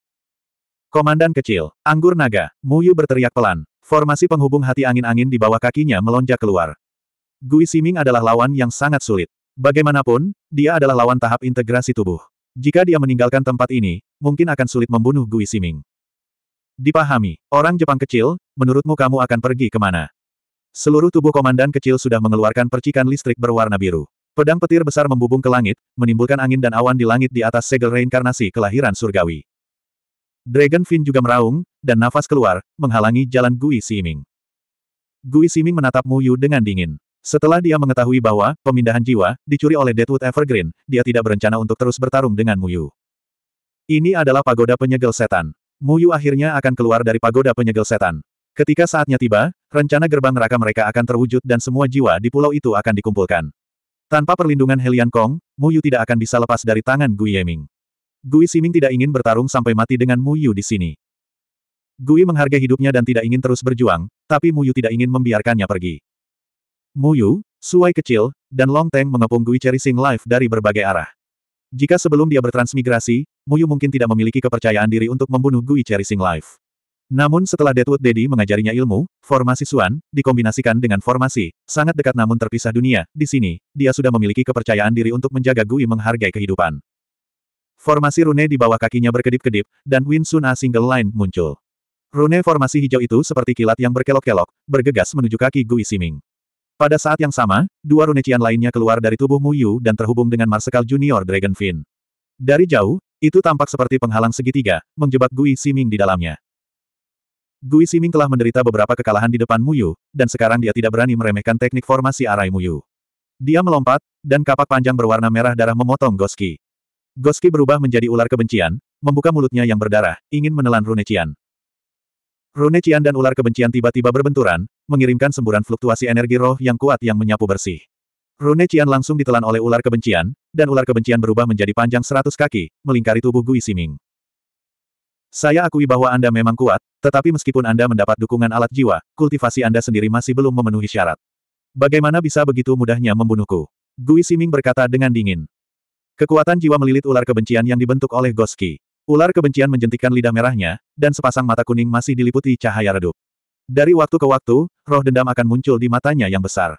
Komandan kecil, Anggur Naga, Muyu berteriak pelan. Formasi penghubung hati angin-angin di bawah kakinya melonjak keluar. Gui Siming adalah lawan yang sangat sulit. Bagaimanapun, dia adalah lawan tahap integrasi tubuh. Jika dia meninggalkan tempat ini, mungkin akan sulit membunuh Gui Siming. Dipahami, orang Jepang kecil, menurutmu kamu akan pergi kemana? Seluruh tubuh komandan kecil sudah mengeluarkan percikan listrik berwarna biru. Pedang petir besar membubung ke langit, menimbulkan angin dan awan di langit di atas segel reinkarnasi kelahiran surgawi. Dragon Fin juga meraung, dan nafas keluar, menghalangi jalan Gui Siming. Gui Siming menatap Mu Yu dengan dingin. Setelah dia mengetahui bahwa pemindahan jiwa dicuri oleh Deadwood Evergreen, dia tidak berencana untuk terus bertarung dengan Muyu. Ini adalah pagoda penyegel setan. Muyu akhirnya akan keluar dari pagoda penyegel setan. Ketika saatnya tiba, rencana gerbang neraka mereka akan terwujud dan semua jiwa di pulau itu akan dikumpulkan. Tanpa perlindungan Helian Kong, Muyu tidak akan bisa lepas dari tangan Gui Yeming. Gui Siming tidak ingin bertarung sampai mati dengan Muyu di sini. Gui menghargai hidupnya dan tidak ingin terus berjuang, tapi Muyu tidak ingin membiarkannya pergi. Muyu, Suai kecil, dan Long Teng mengepung Gui Cherishing Life dari berbagai arah. Jika sebelum dia bertransmigrasi, Muyu mungkin tidak memiliki kepercayaan diri untuk membunuh Gui Cherishing Life. Namun setelah Deadwood Daddy mengajarinya ilmu, formasi Suan, dikombinasikan dengan formasi, sangat dekat namun terpisah dunia, di sini, dia sudah memiliki kepercayaan diri untuk menjaga Gui menghargai kehidupan. Formasi rune di bawah kakinya berkedip-kedip, dan Win Sun A single line muncul. Rune formasi hijau itu seperti kilat yang berkelok-kelok, bergegas menuju kaki Gui Siming. Pada saat yang sama, dua runecian lainnya keluar dari tubuh Mu Yu dan terhubung dengan Marsekal Junior Dragonfin. Dari jauh, itu tampak seperti penghalang segitiga, menjebak Gui Siming di dalamnya. Gui Siming telah menderita beberapa kekalahan di depan Mu Yu, dan sekarang dia tidak berani meremehkan teknik formasi arai Mu Yu. Dia melompat, dan kapak panjang berwarna merah darah memotong Goski. Goski berubah menjadi ular kebencian, membuka mulutnya yang berdarah, ingin menelan Runecian. Rune Qian dan ular kebencian tiba-tiba berbenturan, mengirimkan semburan fluktuasi energi roh yang kuat yang menyapu bersih. Rune Qian langsung ditelan oleh ular kebencian, dan ular kebencian berubah menjadi panjang seratus kaki, melingkari tubuh Gui Siming. Saya akui bahwa Anda memang kuat, tetapi meskipun Anda mendapat dukungan alat jiwa, kultivasi Anda sendiri masih belum memenuhi syarat. Bagaimana bisa begitu mudahnya membunuhku? Gui Siming berkata dengan dingin. Kekuatan jiwa melilit ular kebencian yang dibentuk oleh Goski. Ular kebencian menjentikan lidah merahnya, dan sepasang mata kuning masih diliputi cahaya redup. Dari waktu ke waktu, roh dendam akan muncul di matanya yang besar.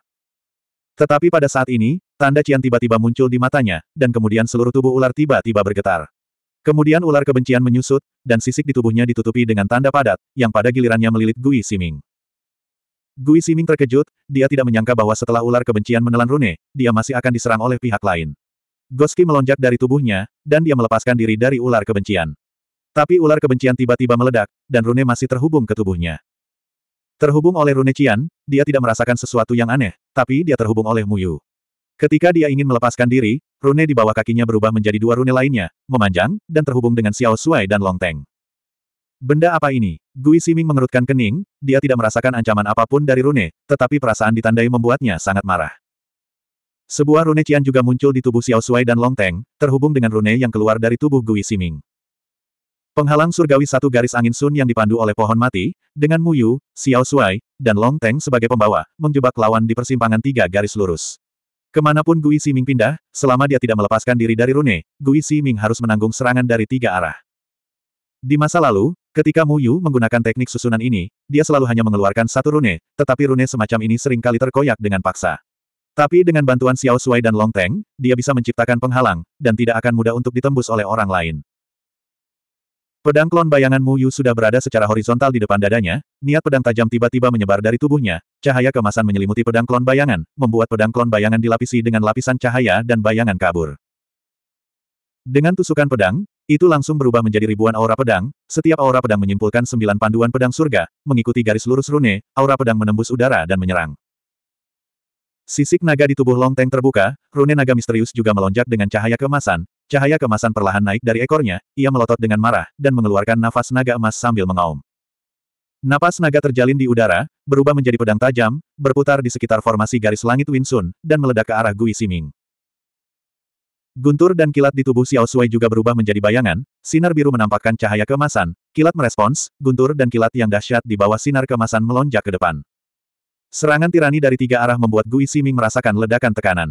Tetapi pada saat ini, tanda cian tiba-tiba muncul di matanya, dan kemudian seluruh tubuh ular tiba-tiba bergetar. Kemudian ular kebencian menyusut, dan sisik di tubuhnya ditutupi dengan tanda padat, yang pada gilirannya melilit Gui Siming. Gui Siming terkejut, dia tidak menyangka bahwa setelah ular kebencian menelan Rune, dia masih akan diserang oleh pihak lain. Goski melonjak dari tubuhnya, dan dia melepaskan diri dari ular kebencian. Tapi ular kebencian tiba-tiba meledak, dan Rune masih terhubung ke tubuhnya. Terhubung oleh Rune cian, dia tidak merasakan sesuatu yang aneh, tapi dia terhubung oleh Muyu. Ketika dia ingin melepaskan diri, Rune di bawah kakinya berubah menjadi dua Rune lainnya, memanjang, dan terhubung dengan Xiao Suai dan Long Teng. Benda apa ini? Gui Siming mengerutkan kening, dia tidak merasakan ancaman apapun dari Rune, tetapi perasaan ditandai membuatnya sangat marah. Sebuah rune Qian juga muncul di tubuh Xiao Shuai dan Long Teng, terhubung dengan rune yang keluar dari tubuh Gui Siming. Penghalang surgawi satu garis angin sun yang dipandu oleh pohon mati, dengan Mu Yu, Xiao Shuai, dan Long Teng sebagai pembawa, menjebak lawan di persimpangan tiga garis lurus. Kemanapun Gui Siming pindah, selama dia tidak melepaskan diri dari rune, Gui Siming harus menanggung serangan dari tiga arah. Di masa lalu, ketika Mu Yu menggunakan teknik susunan ini, dia selalu hanya mengeluarkan satu rune, tetapi rune semacam ini seringkali terkoyak dengan paksa. Tapi dengan bantuan Xiao Sui dan Long Teng, dia bisa menciptakan penghalang, dan tidak akan mudah untuk ditembus oleh orang lain. Pedang klon bayangan Mu Yu sudah berada secara horizontal di depan dadanya, niat pedang tajam tiba-tiba menyebar dari tubuhnya, cahaya kemasan menyelimuti pedang klon bayangan, membuat pedang klon bayangan dilapisi dengan lapisan cahaya dan bayangan kabur. Dengan tusukan pedang, itu langsung berubah menjadi ribuan aura pedang, setiap aura pedang menyimpulkan sembilan panduan pedang surga, mengikuti garis lurus rune, aura pedang menembus udara dan menyerang. Sisik naga di tubuh Long Longteng terbuka, rune naga misterius juga melonjak dengan cahaya kemasan. Cahaya kemasan perlahan naik dari ekornya, ia melotot dengan marah, dan mengeluarkan nafas naga emas sambil mengaum. Napas naga terjalin di udara, berubah menjadi pedang tajam, berputar di sekitar formasi garis langit Winsun, dan meledak ke arah Gui Siming. Guntur dan kilat di tubuh Xiao Sui juga berubah menjadi bayangan, sinar biru menampakkan cahaya kemasan, kilat merespons, guntur dan kilat yang dahsyat di bawah sinar kemasan melonjak ke depan. Serangan tirani dari tiga arah membuat Gui Siming merasakan ledakan tekanan.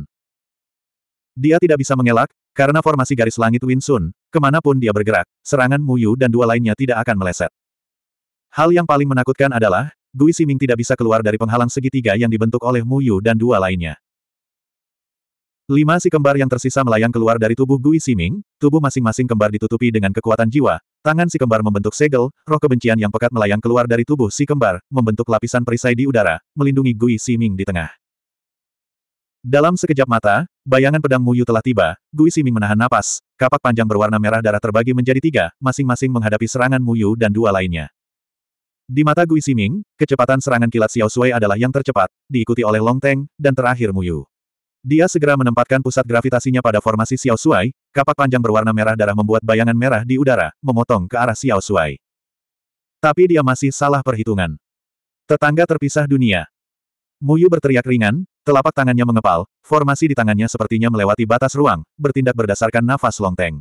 Dia tidak bisa mengelak, karena formasi garis langit Win Sun, kemanapun dia bergerak, serangan Mu Yu dan dua lainnya tidak akan meleset. Hal yang paling menakutkan adalah, Gui Siming tidak bisa keluar dari penghalang segitiga yang dibentuk oleh Mu Yu dan dua lainnya. Lima si kembar yang tersisa melayang keluar dari tubuh Gui Siming. tubuh masing-masing kembar ditutupi dengan kekuatan jiwa, tangan si kembar membentuk segel, roh kebencian yang pekat melayang keluar dari tubuh si kembar, membentuk lapisan perisai di udara, melindungi Gui Siming di tengah. Dalam sekejap mata, bayangan pedang Muyu telah tiba, Gui Siming menahan napas, kapak panjang berwarna merah darah terbagi menjadi tiga, masing-masing menghadapi serangan Muyu dan dua lainnya. Di mata Gui Siming, kecepatan serangan kilat Xiao Sui adalah yang tercepat, diikuti oleh Long Teng, dan terakhir Muyu. Dia segera menempatkan pusat gravitasinya pada formasi Xiao Shuai, kapak panjang berwarna merah darah membuat bayangan merah di udara, memotong ke arah Xiao Shuai. Tapi dia masih salah perhitungan. Tetangga terpisah dunia. Muyu berteriak ringan, telapak tangannya mengepal, formasi di tangannya sepertinya melewati batas ruang, bertindak berdasarkan nafas longteng.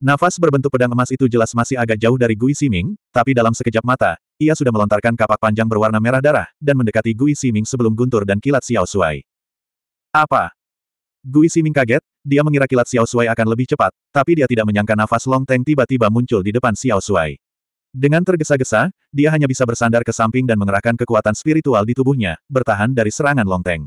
Nafas berbentuk pedang emas itu jelas masih agak jauh dari Gui Siming, tapi dalam sekejap mata, ia sudah melontarkan kapak panjang berwarna merah darah, dan mendekati Gui Siming sebelum guntur dan kilat Xiao Shuai. Apa? Gui Siming kaget, dia mengira kilat Xiao Suai akan lebih cepat, tapi dia tidak menyangka nafas Long Teng tiba-tiba muncul di depan Xiao Suai. Dengan tergesa-gesa, dia hanya bisa bersandar ke samping dan mengerahkan kekuatan spiritual di tubuhnya, bertahan dari serangan Long Teng.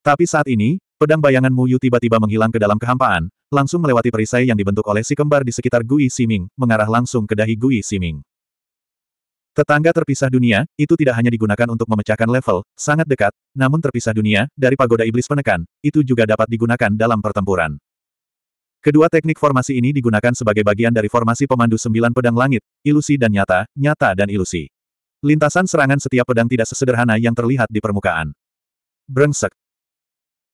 Tapi saat ini, pedang bayangan Mu Yu tiba-tiba menghilang ke dalam kehampaan, langsung melewati perisai yang dibentuk oleh si kembar di sekitar Gui Siming, mengarah langsung ke dahi Gui Siming. Tetangga terpisah dunia, itu tidak hanya digunakan untuk memecahkan level, sangat dekat, namun terpisah dunia, dari pagoda iblis penekan, itu juga dapat digunakan dalam pertempuran. Kedua teknik formasi ini digunakan sebagai bagian dari formasi pemandu sembilan pedang langit, ilusi dan nyata, nyata dan ilusi. Lintasan serangan setiap pedang tidak sesederhana yang terlihat di permukaan. Brengsek.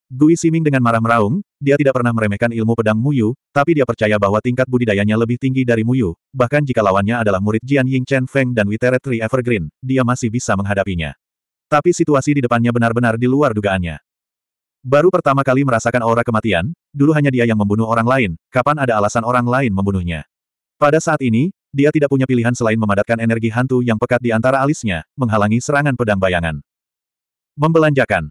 Gui Siming dengan marah meraung, dia tidak pernah meremehkan ilmu pedang Muyu, tapi dia percaya bahwa tingkat budidayanya lebih tinggi dari Muyu, bahkan jika lawannya adalah murid Jian Ying Chen Feng dan Witeret Tree Evergreen, dia masih bisa menghadapinya. Tapi situasi di depannya benar-benar di luar dugaannya. Baru pertama kali merasakan aura kematian, dulu hanya dia yang membunuh orang lain, kapan ada alasan orang lain membunuhnya. Pada saat ini, dia tidak punya pilihan selain memadatkan energi hantu yang pekat di antara alisnya, menghalangi serangan pedang bayangan. Membelanjakan.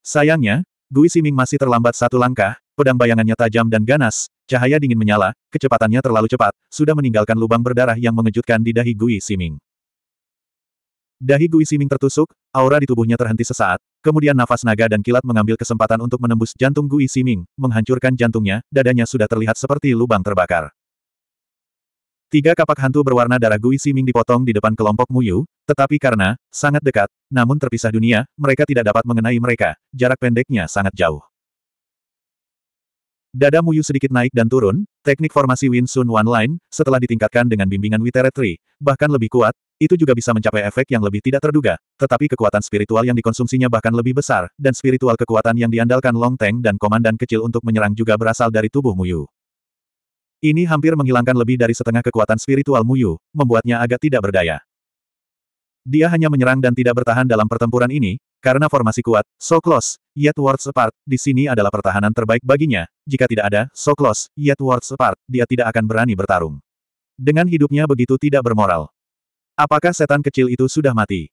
Sayangnya, Gui Siming masih terlambat satu langkah, pedang bayangannya tajam dan ganas, cahaya dingin menyala, kecepatannya terlalu cepat, sudah meninggalkan lubang berdarah yang mengejutkan di dahi Gui Siming. Dahi Gui Siming tertusuk, aura di tubuhnya terhenti sesaat, kemudian nafas naga dan kilat mengambil kesempatan untuk menembus jantung Gui Siming, menghancurkan jantungnya, dadanya sudah terlihat seperti lubang terbakar. Tiga kapak hantu berwarna darah Gui Siming dipotong di depan kelompok Muyu, tetapi karena sangat dekat, namun terpisah dunia, mereka tidak dapat mengenai mereka, jarak pendeknya sangat jauh. Dada Muyu sedikit naik dan turun, teknik formasi Win Sun One Line, setelah ditingkatkan dengan bimbingan Witeret Tree, bahkan lebih kuat, itu juga bisa mencapai efek yang lebih tidak terduga, tetapi kekuatan spiritual yang dikonsumsinya bahkan lebih besar, dan spiritual kekuatan yang diandalkan Long Tank dan komandan kecil untuk menyerang juga berasal dari tubuh Muyu. Ini hampir menghilangkan lebih dari setengah kekuatan spiritual Muyu, membuatnya agak tidak berdaya. Dia hanya menyerang dan tidak bertahan dalam pertempuran ini, karena formasi kuat, so close, yet worlds apart, di sini adalah pertahanan terbaik baginya, jika tidak ada, so close, yet worlds apart, dia tidak akan berani bertarung. Dengan hidupnya begitu tidak bermoral. Apakah setan kecil itu sudah mati?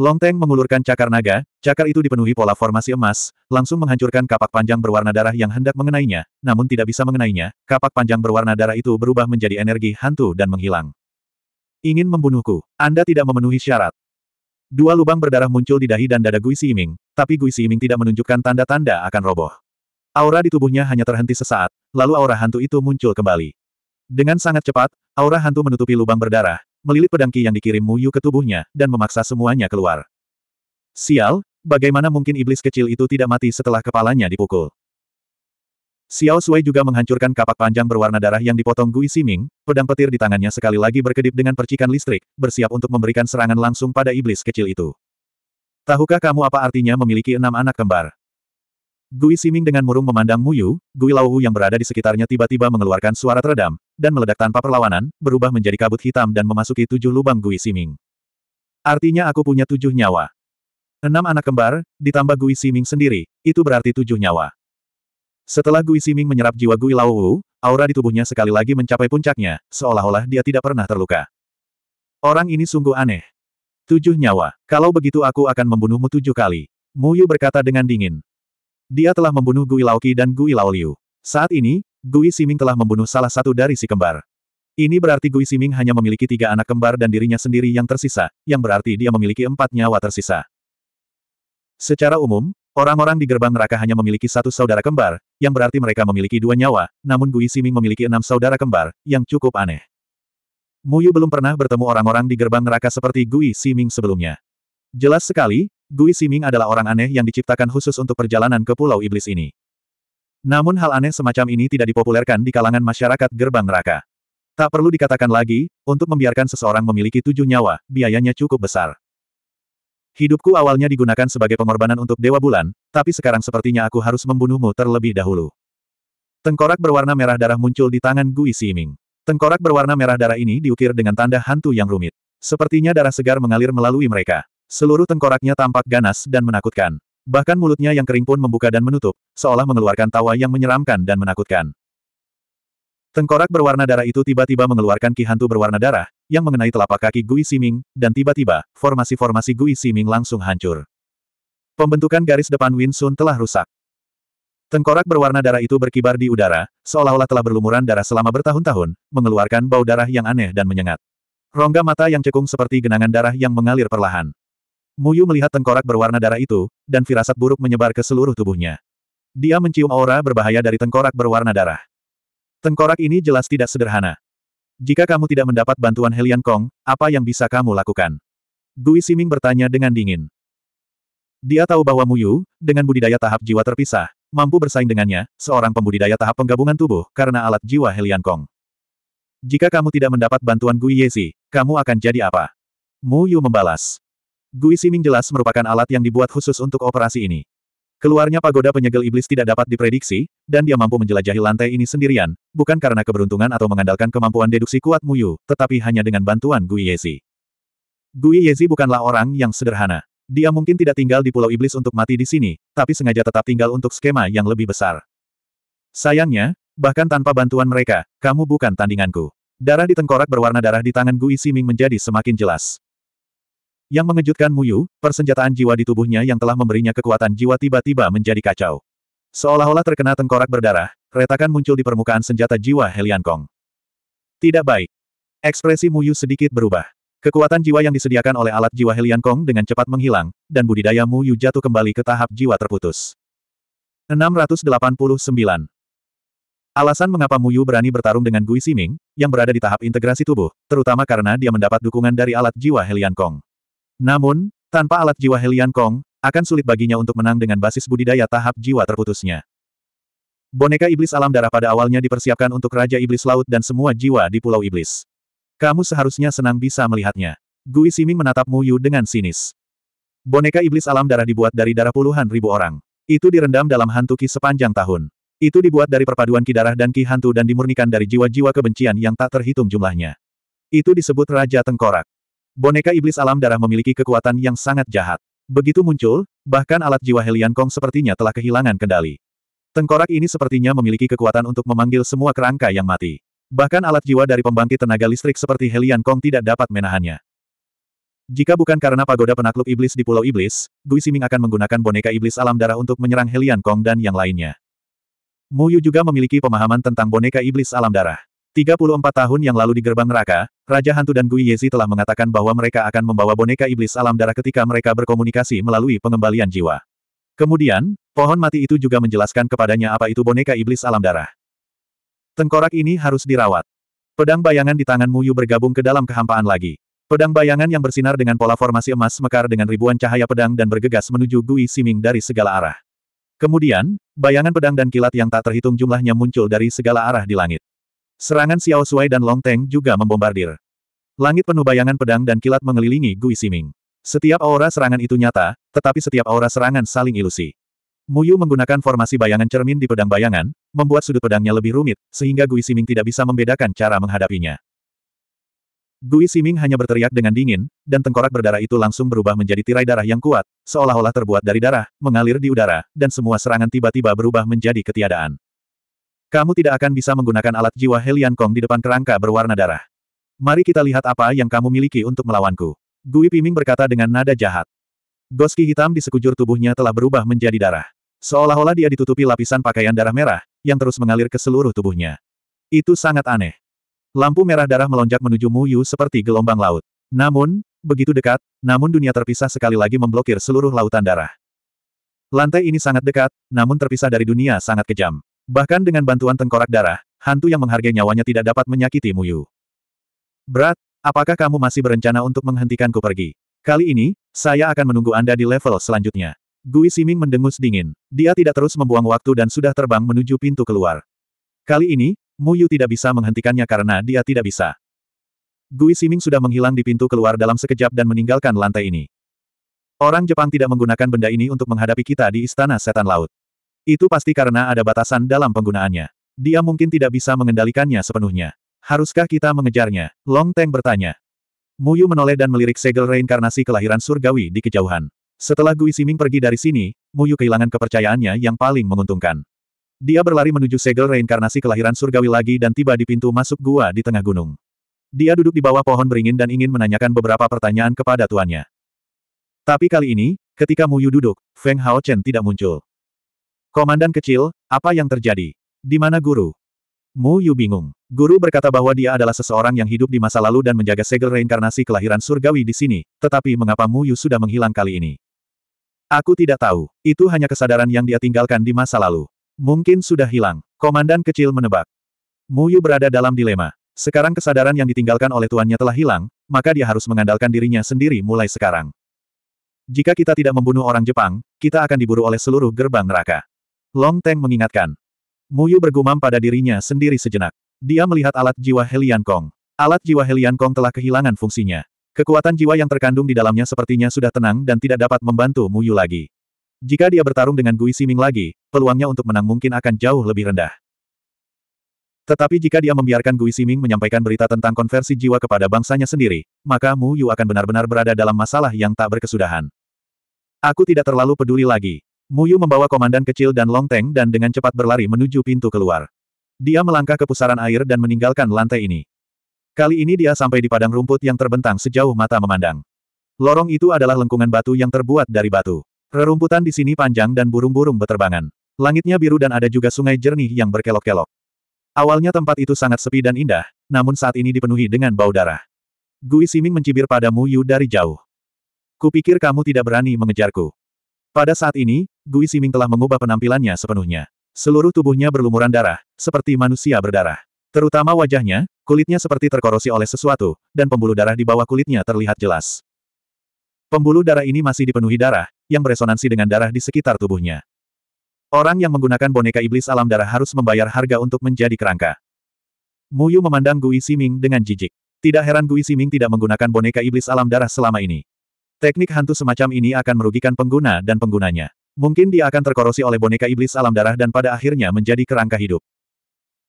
Long Longteng mengulurkan cakar naga, cakar itu dipenuhi pola formasi emas, langsung menghancurkan kapak panjang berwarna darah yang hendak mengenainya, namun tidak bisa mengenainya, kapak panjang berwarna darah itu berubah menjadi energi hantu dan menghilang. Ingin membunuhku, Anda tidak memenuhi syarat. Dua lubang berdarah muncul di dahi dan dada Gui Ximing, tapi Gui Ximing tidak menunjukkan tanda-tanda akan roboh. Aura di tubuhnya hanya terhenti sesaat, lalu aura hantu itu muncul kembali. Dengan sangat cepat, aura hantu menutupi lubang berdarah, melilit pedangki yang dikirim Muyu ke tubuhnya, dan memaksa semuanya keluar. Sial, bagaimana mungkin iblis kecil itu tidak mati setelah kepalanya dipukul? Xiao Sui juga menghancurkan kapak panjang berwarna darah yang dipotong Gui Siming, pedang petir di tangannya sekali lagi berkedip dengan percikan listrik, bersiap untuk memberikan serangan langsung pada iblis kecil itu. Tahukah kamu apa artinya memiliki enam anak kembar? Gui Siming dengan murung memandang Muyu, Gui Wu yang berada di sekitarnya tiba-tiba mengeluarkan suara teredam, dan meledak tanpa perlawanan, berubah menjadi kabut hitam dan memasuki tujuh lubang Gui Siming. Artinya aku punya tujuh nyawa. Enam anak kembar, ditambah Gui Siming sendiri, itu berarti tujuh nyawa. Setelah Gui Siming menyerap jiwa Gui Wu, aura di tubuhnya sekali lagi mencapai puncaknya, seolah-olah dia tidak pernah terluka. Orang ini sungguh aneh. Tujuh nyawa, kalau begitu aku akan membunuhmu tujuh kali. Muyu berkata dengan dingin. Dia telah membunuh Gui Laoki dan Gui Laoliu. Saat ini, Gui Siming telah membunuh salah satu dari si kembar. Ini berarti Gui Siming hanya memiliki tiga anak kembar dan dirinya sendiri yang tersisa, yang berarti dia memiliki empat nyawa tersisa. Secara umum, orang-orang di gerbang neraka hanya memiliki satu saudara kembar, yang berarti mereka memiliki dua nyawa, namun Gui Siming memiliki enam saudara kembar, yang cukup aneh. Muyu belum pernah bertemu orang-orang di gerbang neraka seperti Gui Siming sebelumnya. Jelas sekali, Gui Siming adalah orang aneh yang diciptakan khusus untuk perjalanan ke Pulau Iblis ini. Namun hal aneh semacam ini tidak dipopulerkan di kalangan masyarakat gerbang neraka. Tak perlu dikatakan lagi, untuk membiarkan seseorang memiliki tujuh nyawa, biayanya cukup besar. Hidupku awalnya digunakan sebagai pengorbanan untuk Dewa Bulan, tapi sekarang sepertinya aku harus membunuhmu terlebih dahulu. Tengkorak berwarna merah darah muncul di tangan Gui Siming. Tengkorak berwarna merah darah ini diukir dengan tanda hantu yang rumit. Sepertinya darah segar mengalir melalui mereka. Seluruh tengkoraknya tampak ganas dan menakutkan. Bahkan mulutnya yang kering pun membuka dan menutup, seolah mengeluarkan tawa yang menyeramkan dan menakutkan. Tengkorak berwarna darah itu tiba-tiba mengeluarkan ki hantu berwarna darah, yang mengenai telapak kaki Gui Siming, dan tiba-tiba, formasi-formasi Gui Siming langsung hancur. Pembentukan garis depan Win Sun telah rusak. Tengkorak berwarna darah itu berkibar di udara, seolah-olah telah berlumuran darah selama bertahun-tahun, mengeluarkan bau darah yang aneh dan menyengat. Rongga mata yang cekung seperti genangan darah yang mengalir perlahan. Muyu melihat tengkorak berwarna darah itu, dan firasat buruk menyebar ke seluruh tubuhnya. Dia mencium aura berbahaya dari tengkorak berwarna darah. Tengkorak ini jelas tidak sederhana. Jika kamu tidak mendapat bantuan Helian Kong, apa yang bisa kamu lakukan? Gui Siming bertanya dengan dingin. Dia tahu bahwa Muyu, dengan budidaya tahap jiwa terpisah, mampu bersaing dengannya, seorang pembudidaya tahap penggabungan tubuh, karena alat jiwa Helian Kong. Jika kamu tidak mendapat bantuan Gui Yezi, kamu akan jadi apa? Muyu membalas. Gui Siming jelas merupakan alat yang dibuat khusus untuk operasi ini. Keluarnya pagoda penyegel iblis tidak dapat diprediksi, dan dia mampu menjelajahi lantai ini sendirian, bukan karena keberuntungan atau mengandalkan kemampuan deduksi kuat Muyu, tetapi hanya dengan bantuan Gui Yezi. Gui Yezi bukanlah orang yang sederhana. Dia mungkin tidak tinggal di Pulau Iblis untuk mati di sini, tapi sengaja tetap tinggal untuk skema yang lebih besar. Sayangnya, bahkan tanpa bantuan mereka, kamu bukan tandinganku. Darah di tengkorak berwarna darah di tangan Gui Siming menjadi semakin jelas. Yang mengejutkan Muyu, persenjataan jiwa di tubuhnya yang telah memberinya kekuatan jiwa tiba-tiba menjadi kacau. Seolah-olah terkena tengkorak berdarah, retakan muncul di permukaan senjata jiwa Helian Kong. Tidak baik. Ekspresi Muyu sedikit berubah. Kekuatan jiwa yang disediakan oleh alat jiwa Helian Kong dengan cepat menghilang, dan budidaya Muyu jatuh kembali ke tahap jiwa terputus. 689. Alasan mengapa Muyu berani bertarung dengan Gui Siming, yang berada di tahap integrasi tubuh, terutama karena dia mendapat dukungan dari alat jiwa Helian Kong. Namun, tanpa alat jiwa Helian Kong, akan sulit baginya untuk menang dengan basis budidaya tahap jiwa terputusnya. Boneka iblis alam darah pada awalnya dipersiapkan untuk Raja Iblis Laut dan semua jiwa di Pulau Iblis. Kamu seharusnya senang bisa melihatnya. Gui Siming menatap Mu Yu dengan sinis. Boneka iblis alam darah dibuat dari darah puluhan ribu orang. Itu direndam dalam hantu ki sepanjang tahun. Itu dibuat dari perpaduan ki darah dan ki hantu dan dimurnikan dari jiwa-jiwa kebencian yang tak terhitung jumlahnya. Itu disebut Raja Tengkorak. Boneka iblis alam darah memiliki kekuatan yang sangat jahat. Begitu muncul, bahkan alat jiwa Helian Kong sepertinya telah kehilangan kendali. Tengkorak ini sepertinya memiliki kekuatan untuk memanggil semua kerangka yang mati. Bahkan alat jiwa dari pembangkit tenaga listrik seperti Helian Kong tidak dapat menahannya. Jika bukan karena pagoda penakluk iblis di Pulau Iblis, Gui Siming akan menggunakan boneka iblis alam darah untuk menyerang Helian Kong dan yang lainnya. Mu Yu juga memiliki pemahaman tentang boneka iblis alam darah. 34 tahun yang lalu di gerbang neraka, Raja Hantu dan Gui Yezi telah mengatakan bahwa mereka akan membawa boneka iblis alam darah ketika mereka berkomunikasi melalui pengembalian jiwa. Kemudian, pohon mati itu juga menjelaskan kepadanya apa itu boneka iblis alam darah. Tengkorak ini harus dirawat. Pedang bayangan di tangan Muyu bergabung ke dalam kehampaan lagi. Pedang bayangan yang bersinar dengan pola formasi emas mekar dengan ribuan cahaya pedang dan bergegas menuju Gui Siming dari segala arah. Kemudian, bayangan pedang dan kilat yang tak terhitung jumlahnya muncul dari segala arah di langit. Serangan Xiao Sui dan Long Teng juga membombardir. Langit penuh bayangan pedang dan kilat mengelilingi Gui Siming. Setiap aura serangan itu nyata, tetapi setiap aura serangan saling ilusi. Muyu menggunakan formasi bayangan cermin di pedang bayangan, membuat sudut pedangnya lebih rumit, sehingga Gui Siming tidak bisa membedakan cara menghadapinya. Gui Siming hanya berteriak dengan dingin, dan tengkorak berdarah itu langsung berubah menjadi tirai darah yang kuat, seolah-olah terbuat dari darah, mengalir di udara, dan semua serangan tiba-tiba berubah menjadi ketiadaan. Kamu tidak akan bisa menggunakan alat jiwa Helian Kong di depan kerangka berwarna darah. Mari kita lihat apa yang kamu miliki untuk melawanku. Gui Piming berkata dengan nada jahat. Goski hitam di sekujur tubuhnya telah berubah menjadi darah. Seolah-olah dia ditutupi lapisan pakaian darah merah, yang terus mengalir ke seluruh tubuhnya. Itu sangat aneh. Lampu merah darah melonjak menuju Muyu seperti gelombang laut. Namun, begitu dekat, namun dunia terpisah sekali lagi memblokir seluruh lautan darah. Lantai ini sangat dekat, namun terpisah dari dunia sangat kejam. Bahkan dengan bantuan tengkorak darah, hantu yang menghargai nyawanya tidak dapat menyakiti Muyu. Berat, apakah kamu masih berencana untuk menghentikanku pergi? Kali ini, saya akan menunggu Anda di level selanjutnya. Gui Siming mendengus dingin. Dia tidak terus membuang waktu dan sudah terbang menuju pintu keluar. Kali ini, Muyu tidak bisa menghentikannya karena dia tidak bisa. Gui Siming sudah menghilang di pintu keluar dalam sekejap dan meninggalkan lantai ini. Orang Jepang tidak menggunakan benda ini untuk menghadapi kita di Istana Setan Laut. Itu pasti karena ada batasan dalam penggunaannya. Dia mungkin tidak bisa mengendalikannya sepenuhnya. Haruskah kita mengejarnya? Long Tang bertanya. Muyu menoleh dan melirik segel reinkarnasi kelahiran surgawi di kejauhan. Setelah Gui Siming pergi dari sini, Muyu kehilangan kepercayaannya yang paling menguntungkan. Dia berlari menuju segel reinkarnasi kelahiran surgawi lagi dan tiba di pintu masuk gua di tengah gunung. Dia duduk di bawah pohon beringin dan ingin menanyakan beberapa pertanyaan kepada tuannya. Tapi kali ini, ketika Muyu duduk, Feng Hao Chen tidak muncul. Komandan kecil, apa yang terjadi? Di mana guru? Mu Yu bingung. Guru berkata bahwa dia adalah seseorang yang hidup di masa lalu dan menjaga segel reinkarnasi kelahiran surgawi di sini, tetapi mengapa Mu Yu sudah menghilang kali ini? Aku tidak tahu. Itu hanya kesadaran yang dia tinggalkan di masa lalu. Mungkin sudah hilang. Komandan kecil menebak. Mu Yu berada dalam dilema. Sekarang kesadaran yang ditinggalkan oleh tuannya telah hilang, maka dia harus mengandalkan dirinya sendiri mulai sekarang. Jika kita tidak membunuh orang Jepang, kita akan diburu oleh seluruh gerbang neraka. Long Teng mengingatkan. Muyu bergumam pada dirinya sendiri sejenak. Dia melihat alat jiwa Helian Kong. Alat jiwa Helian Kong telah kehilangan fungsinya. Kekuatan jiwa yang terkandung di dalamnya sepertinya sudah tenang dan tidak dapat membantu Muyu lagi. Jika dia bertarung dengan Gui Siming lagi, peluangnya untuk menang mungkin akan jauh lebih rendah. Tetapi jika dia membiarkan Gui Siming menyampaikan berita tentang konversi jiwa kepada bangsanya sendiri, maka Mu Yu akan benar-benar berada dalam masalah yang tak berkesudahan. Aku tidak terlalu peduli lagi. Muyu membawa komandan kecil dan Long Teng dan dengan cepat berlari menuju pintu keluar. Dia melangkah ke pusaran air dan meninggalkan lantai ini. Kali ini dia sampai di padang rumput yang terbentang sejauh mata memandang. Lorong itu adalah lengkungan batu yang terbuat dari batu. Rerumputan di sini panjang dan burung-burung beterbangan. Langitnya biru dan ada juga sungai jernih yang berkelok-kelok. Awalnya tempat itu sangat sepi dan indah, namun saat ini dipenuhi dengan bau darah. Gui Siming mencibir pada Mu Yu dari jauh. Kupikir kamu tidak berani mengejarku. Pada saat ini, Gui Siming telah mengubah penampilannya sepenuhnya. Seluruh tubuhnya berlumuran darah, seperti manusia berdarah. Terutama wajahnya, kulitnya seperti terkorosi oleh sesuatu, dan pembuluh darah di bawah kulitnya terlihat jelas. Pembuluh darah ini masih dipenuhi darah, yang beresonansi dengan darah di sekitar tubuhnya. Orang yang menggunakan boneka iblis alam darah harus membayar harga untuk menjadi kerangka. Muyu memandang Gui Siming dengan jijik. Tidak heran Gui Siming tidak menggunakan boneka iblis alam darah selama ini. Teknik hantu semacam ini akan merugikan pengguna dan penggunanya. Mungkin dia akan terkorosi oleh boneka iblis alam darah dan pada akhirnya menjadi kerangka hidup.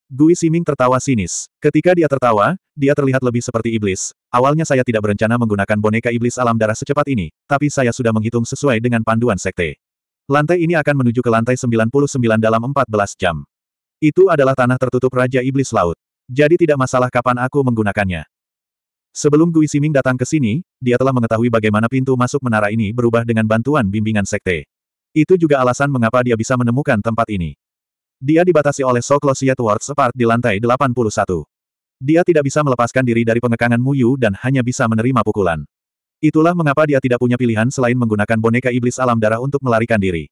Gui Siming tertawa sinis. Ketika dia tertawa, dia terlihat lebih seperti iblis. Awalnya saya tidak berencana menggunakan boneka iblis alam darah secepat ini, tapi saya sudah menghitung sesuai dengan panduan sekte. Lantai ini akan menuju ke lantai 99 dalam 14 jam. Itu adalah tanah tertutup Raja Iblis Laut. Jadi tidak masalah kapan aku menggunakannya. Sebelum Gui Siming datang ke sini, dia telah mengetahui bagaimana pintu masuk menara ini berubah dengan bantuan bimbingan sekte. Itu juga alasan mengapa dia bisa menemukan tempat ini. Dia dibatasi oleh Soklosia Towards Apart di lantai 81. Dia tidak bisa melepaskan diri dari pengekangan Muyu dan hanya bisa menerima pukulan. Itulah mengapa dia tidak punya pilihan selain menggunakan boneka iblis alam darah untuk melarikan diri.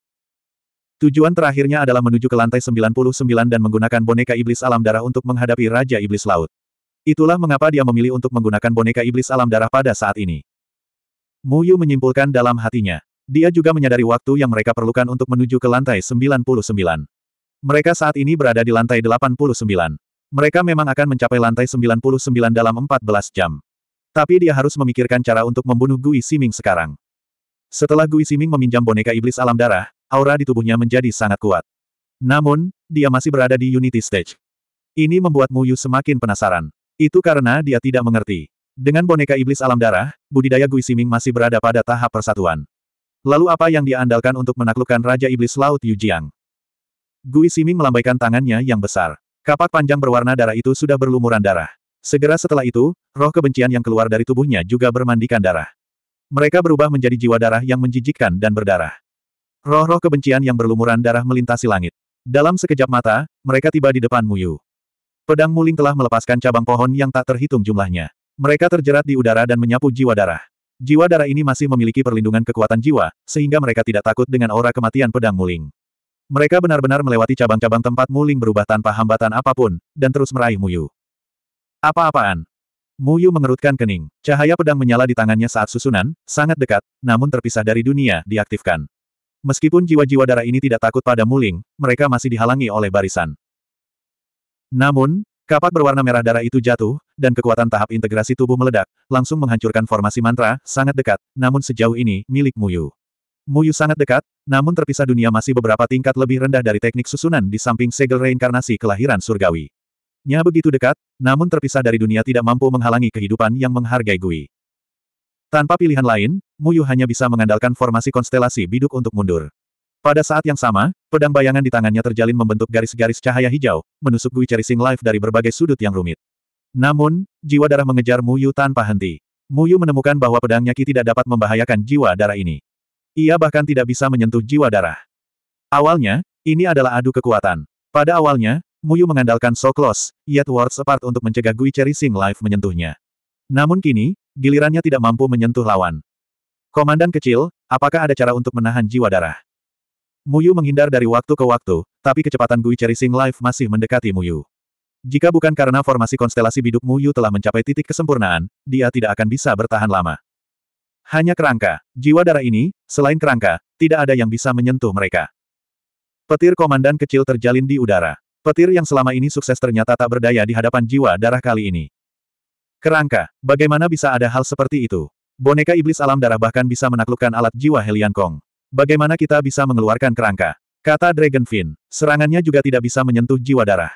Tujuan terakhirnya adalah menuju ke lantai 99 dan menggunakan boneka iblis alam darah untuk menghadapi Raja Iblis Laut. Itulah mengapa dia memilih untuk menggunakan boneka iblis alam darah pada saat ini. Mu Yu menyimpulkan dalam hatinya. Dia juga menyadari waktu yang mereka perlukan untuk menuju ke lantai 99. Mereka saat ini berada di lantai 89. Mereka memang akan mencapai lantai 99 dalam 14 jam. Tapi dia harus memikirkan cara untuk membunuh Gui Siming sekarang. Setelah Gui Siming meminjam boneka iblis alam darah, aura di tubuhnya menjadi sangat kuat. Namun, dia masih berada di Unity Stage. Ini membuat Mu Yu semakin penasaran. Itu karena dia tidak mengerti. Dengan boneka iblis alam darah, budidaya Gui Siming masih berada pada tahap persatuan. Lalu apa yang diandalkan untuk menaklukkan Raja Iblis Laut Yujiang? Gui Siming melambaikan tangannya yang besar. Kapak panjang berwarna darah itu sudah berlumuran darah. Segera setelah itu, roh kebencian yang keluar dari tubuhnya juga bermandikan darah. Mereka berubah menjadi jiwa darah yang menjijikkan dan berdarah. Roh-roh kebencian yang berlumuran darah melintasi langit. Dalam sekejap mata, mereka tiba di depan Muyu. Pedang Muling telah melepaskan cabang pohon yang tak terhitung jumlahnya. Mereka terjerat di udara dan menyapu jiwa darah. Jiwa darah ini masih memiliki perlindungan kekuatan jiwa, sehingga mereka tidak takut dengan aura kematian pedang Muling. Mereka benar-benar melewati cabang-cabang tempat Muling berubah tanpa hambatan apapun, dan terus meraih Muyu. Apa-apaan? Muyu mengerutkan kening. Cahaya pedang menyala di tangannya saat susunan, sangat dekat, namun terpisah dari dunia, diaktifkan. Meskipun jiwa-jiwa darah ini tidak takut pada Muling, mereka masih dihalangi oleh barisan. Namun, kapak berwarna merah darah itu jatuh, dan kekuatan tahap integrasi tubuh meledak, langsung menghancurkan formasi mantra, sangat dekat, namun sejauh ini, milik Muyu. Muyu sangat dekat, namun terpisah dunia masih beberapa tingkat lebih rendah dari teknik susunan di samping segel reinkarnasi kelahiran surgawi. Nya begitu dekat, namun terpisah dari dunia tidak mampu menghalangi kehidupan yang menghargai Gui. Tanpa pilihan lain, Muyu hanya bisa mengandalkan formasi konstelasi biduk untuk mundur. Pada saat yang sama, pedang bayangan di tangannya terjalin membentuk garis-garis cahaya hijau, menusuk Gui Cherising Life dari berbagai sudut yang rumit. Namun, jiwa darah mengejar Mu Yu tanpa henti. Mu Yu menemukan bahwa pedangnya Ki tidak dapat membahayakan jiwa darah ini. Ia bahkan tidak bisa menyentuh jiwa darah. Awalnya, ini adalah adu kekuatan. Pada awalnya, Mu Yu mengandalkan so close, yet words apart untuk mencegah Gui Cherising Life menyentuhnya. Namun kini, gilirannya tidak mampu menyentuh lawan. Komandan kecil, apakah ada cara untuk menahan jiwa darah? Muyu menghindar dari waktu ke waktu, tapi kecepatan Gui Cherishing Life masih mendekati Muyu. Jika bukan karena formasi konstelasi biduk Muyu telah mencapai titik kesempurnaan, dia tidak akan bisa bertahan lama. Hanya kerangka, jiwa darah ini, selain kerangka, tidak ada yang bisa menyentuh mereka. Petir komandan kecil terjalin di udara. Petir yang selama ini sukses ternyata tak berdaya di hadapan jiwa darah kali ini. Kerangka, bagaimana bisa ada hal seperti itu? Boneka iblis alam darah bahkan bisa menaklukkan alat jiwa Helian Kong. Bagaimana kita bisa mengeluarkan kerangka? Kata Dragonfin, serangannya juga tidak bisa menyentuh jiwa darah.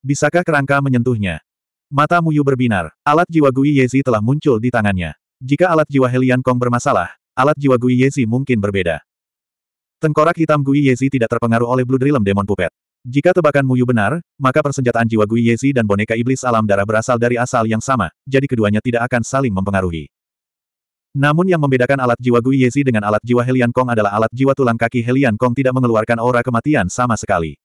Bisakah kerangka menyentuhnya? Mata Muyu berbinar, alat jiwa Gui Yezi telah muncul di tangannya. Jika alat jiwa Helian Kong bermasalah, alat jiwa Gui Yezi mungkin berbeda. Tengkorak hitam Gui Yezi tidak terpengaruh oleh Blue Drillem Demon Puppet. Jika tebakan Muyu benar, maka persenjataan jiwa Gui Yezi dan boneka iblis alam darah berasal dari asal yang sama, jadi keduanya tidak akan saling mempengaruhi. Namun yang membedakan alat jiwa Gui Yezi dengan alat jiwa Helian Kong adalah alat jiwa tulang kaki Helian Kong tidak mengeluarkan aura kematian sama sekali.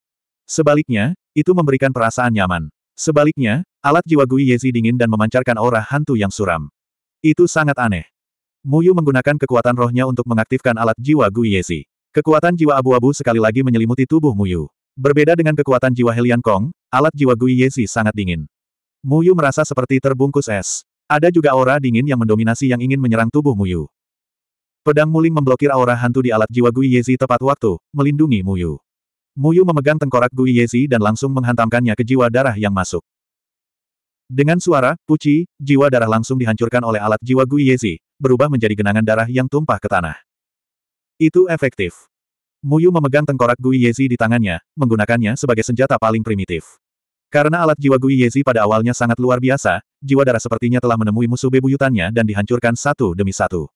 Sebaliknya, itu memberikan perasaan nyaman. Sebaliknya, alat jiwa Gui Yezi dingin dan memancarkan aura hantu yang suram. Itu sangat aneh. Muyu menggunakan kekuatan rohnya untuk mengaktifkan alat jiwa Gui Yezi. Kekuatan jiwa abu-abu sekali lagi menyelimuti tubuh Muyu. Berbeda dengan kekuatan jiwa Helian Kong, alat jiwa Gui Yezi sangat dingin. Muyu merasa seperti terbungkus es. Ada juga aura dingin yang mendominasi yang ingin menyerang tubuh Muyu. Pedang Muling memblokir aura hantu di alat jiwa Gui Yezi tepat waktu, melindungi Muyu. Muyu memegang tengkorak Gui Yezi dan langsung menghantamkannya ke jiwa darah yang masuk. Dengan suara, puci, jiwa darah langsung dihancurkan oleh alat jiwa Gui Yezi, berubah menjadi genangan darah yang tumpah ke tanah. Itu efektif. Muyu memegang tengkorak Gui Yezi di tangannya, menggunakannya sebagai senjata paling primitif. Karena alat jiwa Gui Yezi pada awalnya sangat luar biasa, jiwa darah sepertinya telah menemui musuh bebuyutannya dan dihancurkan satu demi satu.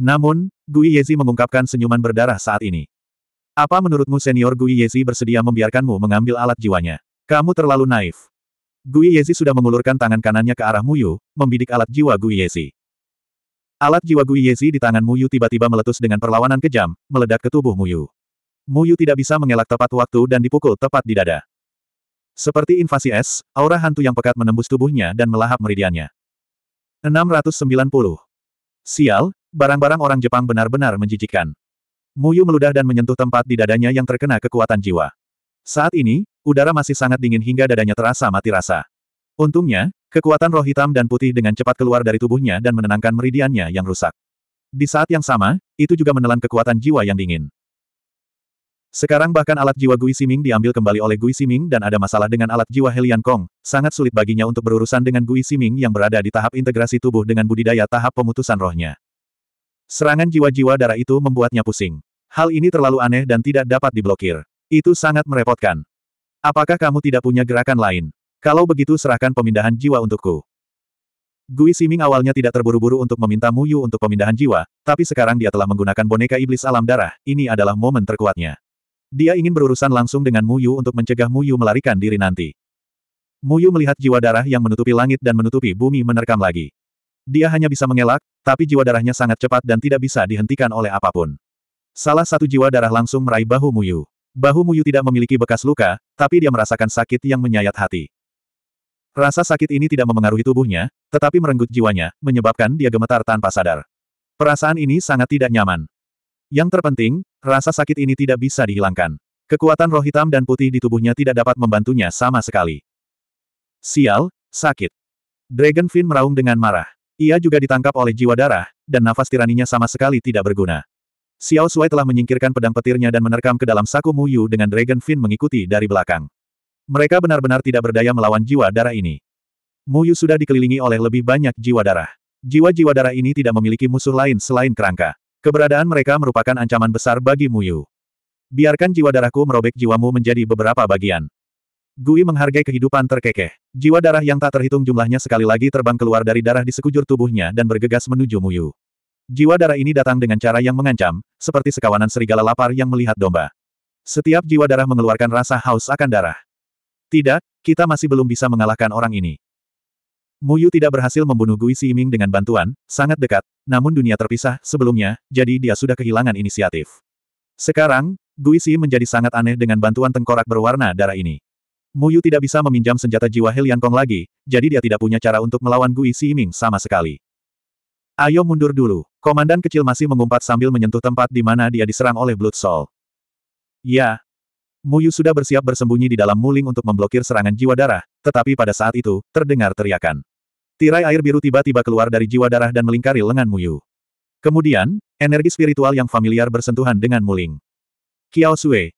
Namun, Gui Yezi mengungkapkan senyuman berdarah saat ini. Apa menurutmu senior Gui Yezi bersedia membiarkanmu mengambil alat jiwanya? Kamu terlalu naif. Gui Yezi sudah mengulurkan tangan kanannya ke arah Muyu, membidik alat jiwa Gui Yezi. Alat jiwa Gui Yezi di tangan Muyu tiba-tiba meletus dengan perlawanan kejam, meledak ke tubuh Muyu. Muyu tidak bisa mengelak tepat waktu dan dipukul tepat di dada. Seperti invasi es, aura hantu yang pekat menembus tubuhnya dan melahap meridiannya. 690. Sial, barang-barang orang Jepang benar-benar menjijikan. Muyu meludah dan menyentuh tempat di dadanya yang terkena kekuatan jiwa. Saat ini, udara masih sangat dingin hingga dadanya terasa mati rasa. Untungnya, kekuatan roh hitam dan putih dengan cepat keluar dari tubuhnya dan menenangkan meridiannya yang rusak. Di saat yang sama, itu juga menelan kekuatan jiwa yang dingin. Sekarang bahkan alat jiwa Gui Siming diambil kembali oleh Gui Siming dan ada masalah dengan alat jiwa Helian Kong, sangat sulit baginya untuk berurusan dengan Gui Siming yang berada di tahap integrasi tubuh dengan budidaya tahap pemutusan rohnya. Serangan jiwa-jiwa darah itu membuatnya pusing. Hal ini terlalu aneh dan tidak dapat diblokir. Itu sangat merepotkan. Apakah kamu tidak punya gerakan lain? Kalau begitu serahkan pemindahan jiwa untukku. Gui Siming awalnya tidak terburu-buru untuk meminta Mu Yu untuk pemindahan jiwa, tapi sekarang dia telah menggunakan boneka iblis alam darah, ini adalah momen terkuatnya. Dia ingin berurusan langsung dengan Muyu untuk mencegah Muyu melarikan diri nanti. Muyu melihat jiwa darah yang menutupi langit dan menutupi bumi menerkam lagi. Dia hanya bisa mengelak, tapi jiwa darahnya sangat cepat dan tidak bisa dihentikan oleh apapun. Salah satu jiwa darah langsung meraih bahu Muyu. Bahu Muyu tidak memiliki bekas luka, tapi dia merasakan sakit yang menyayat hati. Rasa sakit ini tidak memengaruhi tubuhnya, tetapi merenggut jiwanya, menyebabkan dia gemetar tanpa sadar. Perasaan ini sangat tidak nyaman. Yang terpenting, rasa sakit ini tidak bisa dihilangkan. Kekuatan roh hitam dan putih di tubuhnya tidak dapat membantunya sama sekali. Sial, sakit. Dragon Dragonfin meraung dengan marah. Ia juga ditangkap oleh jiwa darah, dan nafas tiraninya sama sekali tidak berguna. Xiao Sui telah menyingkirkan pedang petirnya dan menerkam ke dalam saku Mu Yu dengan Dragon Dragonfin mengikuti dari belakang. Mereka benar-benar tidak berdaya melawan jiwa darah ini. Mu Yu sudah dikelilingi oleh lebih banyak jiwa darah. Jiwa-jiwa darah ini tidak memiliki musuh lain selain kerangka. Keberadaan mereka merupakan ancaman besar bagi Muyu. Biarkan jiwa darahku merobek jiwamu menjadi beberapa bagian. Gui menghargai kehidupan terkekeh. Jiwa darah yang tak terhitung jumlahnya sekali lagi terbang keluar dari darah di sekujur tubuhnya dan bergegas menuju Muyu. Jiwa darah ini datang dengan cara yang mengancam, seperti sekawanan serigala lapar yang melihat domba. Setiap jiwa darah mengeluarkan rasa haus akan darah. Tidak, kita masih belum bisa mengalahkan orang ini. Mu Yu tidak berhasil membunuh Gui Ming dengan bantuan, sangat dekat, namun dunia terpisah sebelumnya, jadi dia sudah kehilangan inisiatif. Sekarang, Gui Si menjadi sangat aneh dengan bantuan tengkorak berwarna darah ini. Mu Yu tidak bisa meminjam senjata jiwa Helian Kong lagi, jadi dia tidak punya cara untuk melawan Gui Ming sama sekali. Ayo mundur dulu. Komandan kecil masih mengumpat sambil menyentuh tempat di mana dia diserang oleh Blood Soul. Ya. Mu Yu sudah bersiap bersembunyi di dalam muling untuk memblokir serangan jiwa darah, tetapi pada saat itu, terdengar teriakan. Tirai air biru tiba-tiba keluar dari jiwa darah dan melingkari lengan Muyu. Kemudian, energi spiritual yang familiar bersentuhan dengan Muling. Kiao Sui.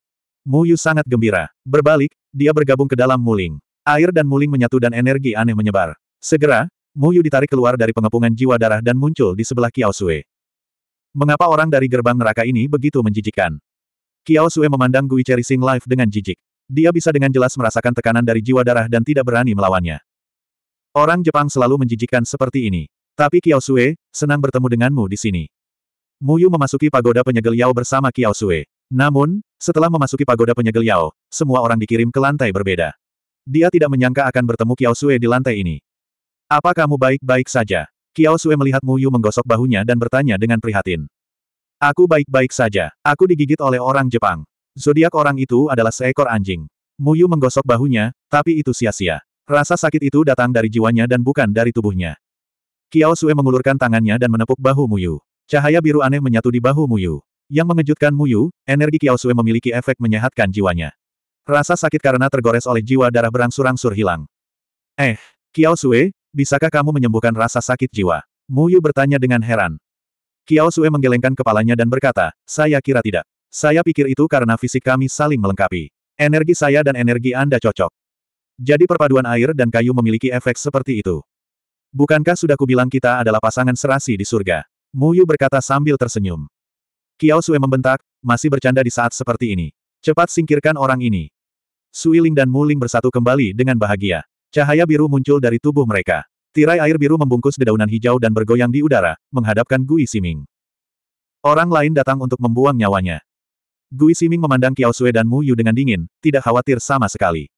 Muyu sangat gembira. Berbalik, dia bergabung ke dalam Muling. Air dan Muling menyatu dan energi aneh menyebar. Segera, Muyu ditarik keluar dari pengepungan jiwa darah dan muncul di sebelah Kiao Sui. Mengapa orang dari gerbang neraka ini begitu menjijikkan? Kiao Sui memandang Gui Cherry Sing Life dengan jijik. Dia bisa dengan jelas merasakan tekanan dari jiwa darah dan tidak berani melawannya. Orang Jepang selalu menjijikan seperti ini. Tapi Kiao Sue, senang bertemu denganmu di sini. Muyu memasuki pagoda penyegel Yao bersama Kiao Sue. Namun, setelah memasuki pagoda penyegel Yao, semua orang dikirim ke lantai berbeda. Dia tidak menyangka akan bertemu Kiao Sue di lantai ini. Apa kamu baik-baik saja? Kiao Sue melihat Muyu menggosok bahunya dan bertanya dengan prihatin. Aku baik-baik saja. Aku digigit oleh orang Jepang. Zodiak orang itu adalah seekor anjing. Muyu menggosok bahunya, tapi itu sia-sia. Rasa sakit itu datang dari jiwanya dan bukan dari tubuhnya. Kiao Sue mengulurkan tangannya dan menepuk bahu Muyu. Cahaya biru aneh menyatu di bahu Muyu. Yang mengejutkan Muyu, energi Kiao Sue memiliki efek menyehatkan jiwanya. Rasa sakit karena tergores oleh jiwa darah berangsur-angsur hilang. Eh, Kiao Sue, bisakah kamu menyembuhkan rasa sakit jiwa? Muyu bertanya dengan heran. Kiao Sue menggelengkan kepalanya dan berkata, saya kira tidak. Saya pikir itu karena fisik kami saling melengkapi. Energi saya dan energi Anda cocok. Jadi perpaduan air dan kayu memiliki efek seperti itu. Bukankah sudah kubilang kita adalah pasangan serasi di surga? Mu Yu berkata sambil tersenyum. Kiao Sue membentak, masih bercanda di saat seperti ini. Cepat singkirkan orang ini. Suiling dan Mu Ling bersatu kembali dengan bahagia. Cahaya biru muncul dari tubuh mereka. Tirai air biru membungkus dedaunan hijau dan bergoyang di udara, menghadapkan Gui Siming. Orang lain datang untuk membuang nyawanya. Gui Siming memandang Kiao Sue dan Mu Yu dengan dingin, tidak khawatir sama sekali.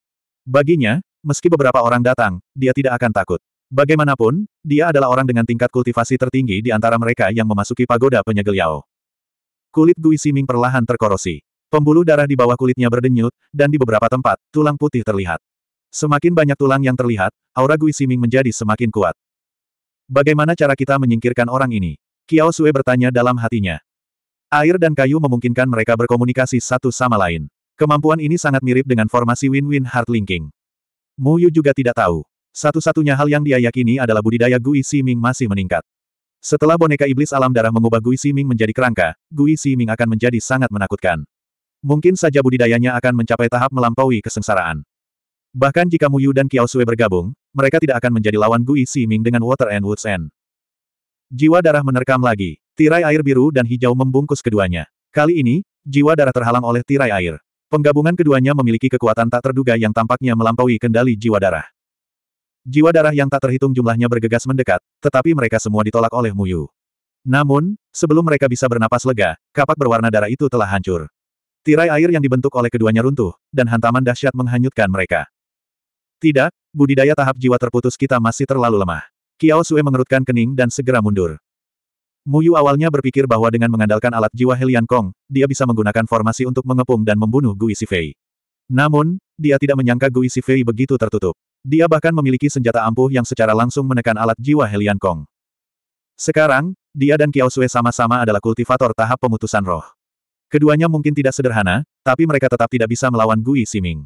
Baginya, meski beberapa orang datang, dia tidak akan takut. Bagaimanapun, dia adalah orang dengan tingkat kultivasi tertinggi di antara mereka yang memasuki pagoda penyegel Yao. Kulit Gui Siming perlahan terkorosi. Pembuluh darah di bawah kulitnya berdenyut, dan di beberapa tempat, tulang putih terlihat. Semakin banyak tulang yang terlihat, aura Gui Siming menjadi semakin kuat. Bagaimana cara kita menyingkirkan orang ini? Kiao Sue bertanya dalam hatinya. Air dan kayu memungkinkan mereka berkomunikasi satu sama lain. Kemampuan ini sangat mirip dengan formasi win-win heart linking. Mu Yu juga tidak tahu. Satu-satunya hal yang dia yakini adalah budidaya Gui Ming masih meningkat. Setelah boneka iblis alam darah mengubah Gui Ming menjadi kerangka, Gui Ming akan menjadi sangat menakutkan. Mungkin saja budidayanya akan mencapai tahap melampaui kesengsaraan. Bahkan jika Mu Yu dan Kiao Sui bergabung, mereka tidak akan menjadi lawan Gui Ming dengan Water and Woods End. Jiwa darah menerkam lagi. Tirai air biru dan hijau membungkus keduanya. Kali ini, jiwa darah terhalang oleh tirai air. Penggabungan keduanya memiliki kekuatan tak terduga yang tampaknya melampaui kendali jiwa darah. Jiwa darah yang tak terhitung jumlahnya bergegas mendekat, tetapi mereka semua ditolak oleh Muyu. Namun, sebelum mereka bisa bernapas lega, kapak berwarna darah itu telah hancur. Tirai air yang dibentuk oleh keduanya runtuh, dan hantaman dahsyat menghanyutkan mereka. Tidak, budidaya tahap jiwa terputus kita masih terlalu lemah. Kiao Sue mengerutkan kening dan segera mundur. Muyu awalnya berpikir bahwa dengan mengandalkan alat jiwa Helian Kong, dia bisa menggunakan formasi untuk mengepung dan membunuh Gui Sifei. Namun, dia tidak menyangka Gui Sifei begitu tertutup. Dia bahkan memiliki senjata ampuh yang secara langsung menekan alat jiwa Helian Kong. Sekarang, dia dan Kiao Sui sama-sama adalah kultivator tahap pemutusan roh. Keduanya mungkin tidak sederhana, tapi mereka tetap tidak bisa melawan Gui Siming.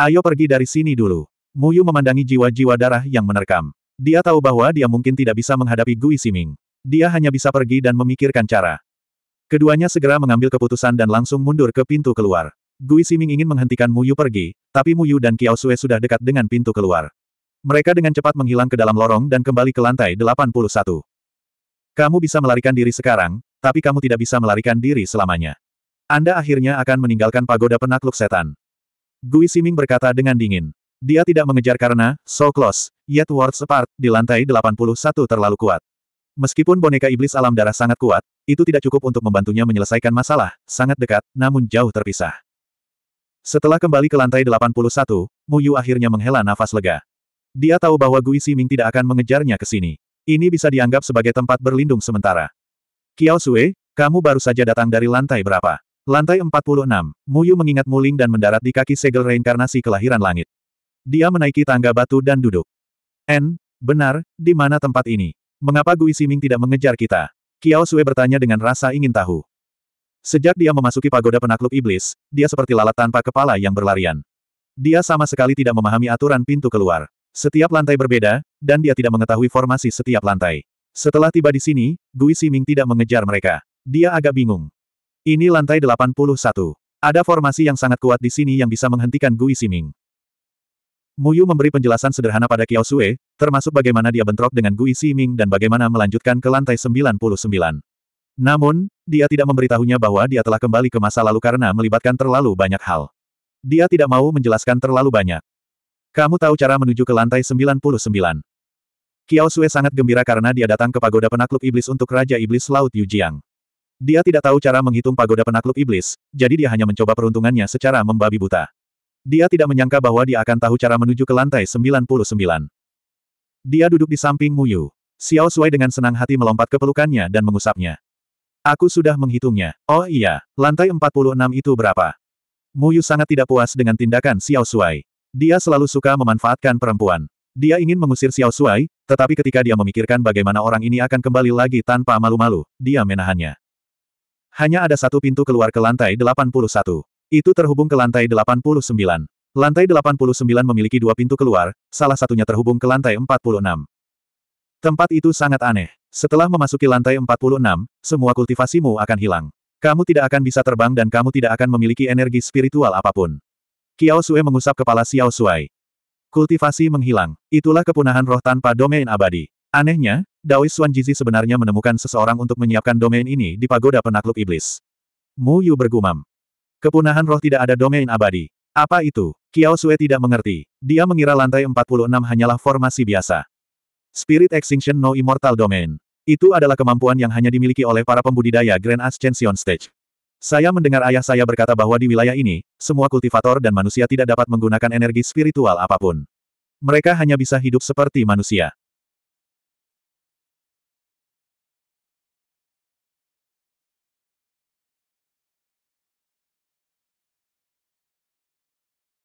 Ayo pergi dari sini dulu. Muyu memandangi jiwa-jiwa darah yang menerkam. Dia tahu bahwa dia mungkin tidak bisa menghadapi Gui Siming. Dia hanya bisa pergi dan memikirkan cara. Keduanya segera mengambil keputusan dan langsung mundur ke pintu keluar. Gui Siming ingin menghentikan Muyu pergi, tapi Muyu dan Kiao Sue sudah dekat dengan pintu keluar. Mereka dengan cepat menghilang ke dalam lorong dan kembali ke lantai 81. Kamu bisa melarikan diri sekarang, tapi kamu tidak bisa melarikan diri selamanya. Anda akhirnya akan meninggalkan pagoda penakluk setan. Gui Siming berkata dengan dingin. Dia tidak mengejar karena, so close, yet words apart, di lantai 81 terlalu kuat. Meskipun boneka iblis alam darah sangat kuat, itu tidak cukup untuk membantunya menyelesaikan masalah, sangat dekat, namun jauh terpisah. Setelah kembali ke lantai 81, Yu akhirnya menghela nafas lega. Dia tahu bahwa Gui Ming tidak akan mengejarnya ke sini. Ini bisa dianggap sebagai tempat berlindung sementara. Kiao Sue, kamu baru saja datang dari lantai berapa? Lantai 46, Yu mengingat Muling dan mendarat di kaki segel reinkarnasi kelahiran langit. Dia menaiki tangga batu dan duduk. N, benar, di mana tempat ini? Mengapa Gui Siming tidak mengejar kita? Kiao Sue bertanya dengan rasa ingin tahu. Sejak dia memasuki pagoda penakluk iblis, dia seperti lalat tanpa kepala yang berlarian. Dia sama sekali tidak memahami aturan pintu keluar. Setiap lantai berbeda, dan dia tidak mengetahui formasi setiap lantai. Setelah tiba di sini, Gui Siming tidak mengejar mereka. Dia agak bingung. Ini lantai 81. Ada formasi yang sangat kuat di sini yang bisa menghentikan Gui Siming. Muyu memberi penjelasan sederhana pada Kiao Sue, termasuk bagaimana dia bentrok dengan Gui Si Ming dan bagaimana melanjutkan ke lantai 99. Namun, dia tidak memberitahunya bahwa dia telah kembali ke masa lalu karena melibatkan terlalu banyak hal. Dia tidak mau menjelaskan terlalu banyak. Kamu tahu cara menuju ke lantai 99. Qiao Sue sangat gembira karena dia datang ke pagoda penakluk iblis untuk Raja Iblis Laut Yujiang. Dia tidak tahu cara menghitung pagoda penakluk iblis, jadi dia hanya mencoba peruntungannya secara membabi buta. Dia tidak menyangka bahwa dia akan tahu cara menuju ke lantai 99. Dia duduk di samping Muyu. Xiao Sui dengan senang hati melompat ke pelukannya dan mengusapnya. Aku sudah menghitungnya. Oh iya, lantai 46 itu berapa? Muyu sangat tidak puas dengan tindakan Xiao Sui. Dia selalu suka memanfaatkan perempuan. Dia ingin mengusir Xiao Sui, tetapi ketika dia memikirkan bagaimana orang ini akan kembali lagi tanpa malu-malu, dia menahannya. Hanya ada satu pintu keluar ke lantai 81. Itu terhubung ke lantai 89. Lantai 89 memiliki dua pintu keluar, salah satunya terhubung ke lantai 46. Tempat itu sangat aneh. Setelah memasuki lantai 46, semua kultivasimu akan hilang. Kamu tidak akan bisa terbang dan kamu tidak akan memiliki energi spiritual apapun. Kiao Sue mengusap kepala Xiao Sui. Kultivasi menghilang. Itulah kepunahan roh tanpa domain abadi. Anehnya, Daois Xuan Jizi sebenarnya menemukan seseorang untuk menyiapkan domain ini di pagoda penakluk iblis. Mu Yu bergumam. Kepunahan roh tidak ada domain abadi. Apa itu? Kiao Sue tidak mengerti. Dia mengira lantai 46 hanyalah formasi biasa. Spirit Extinction No Immortal Domain. Itu adalah kemampuan yang hanya dimiliki oleh para pembudidaya Grand Ascension Stage. Saya mendengar ayah saya berkata bahwa di wilayah ini, semua kultivator dan manusia tidak dapat menggunakan energi spiritual apapun. Mereka hanya bisa hidup seperti manusia.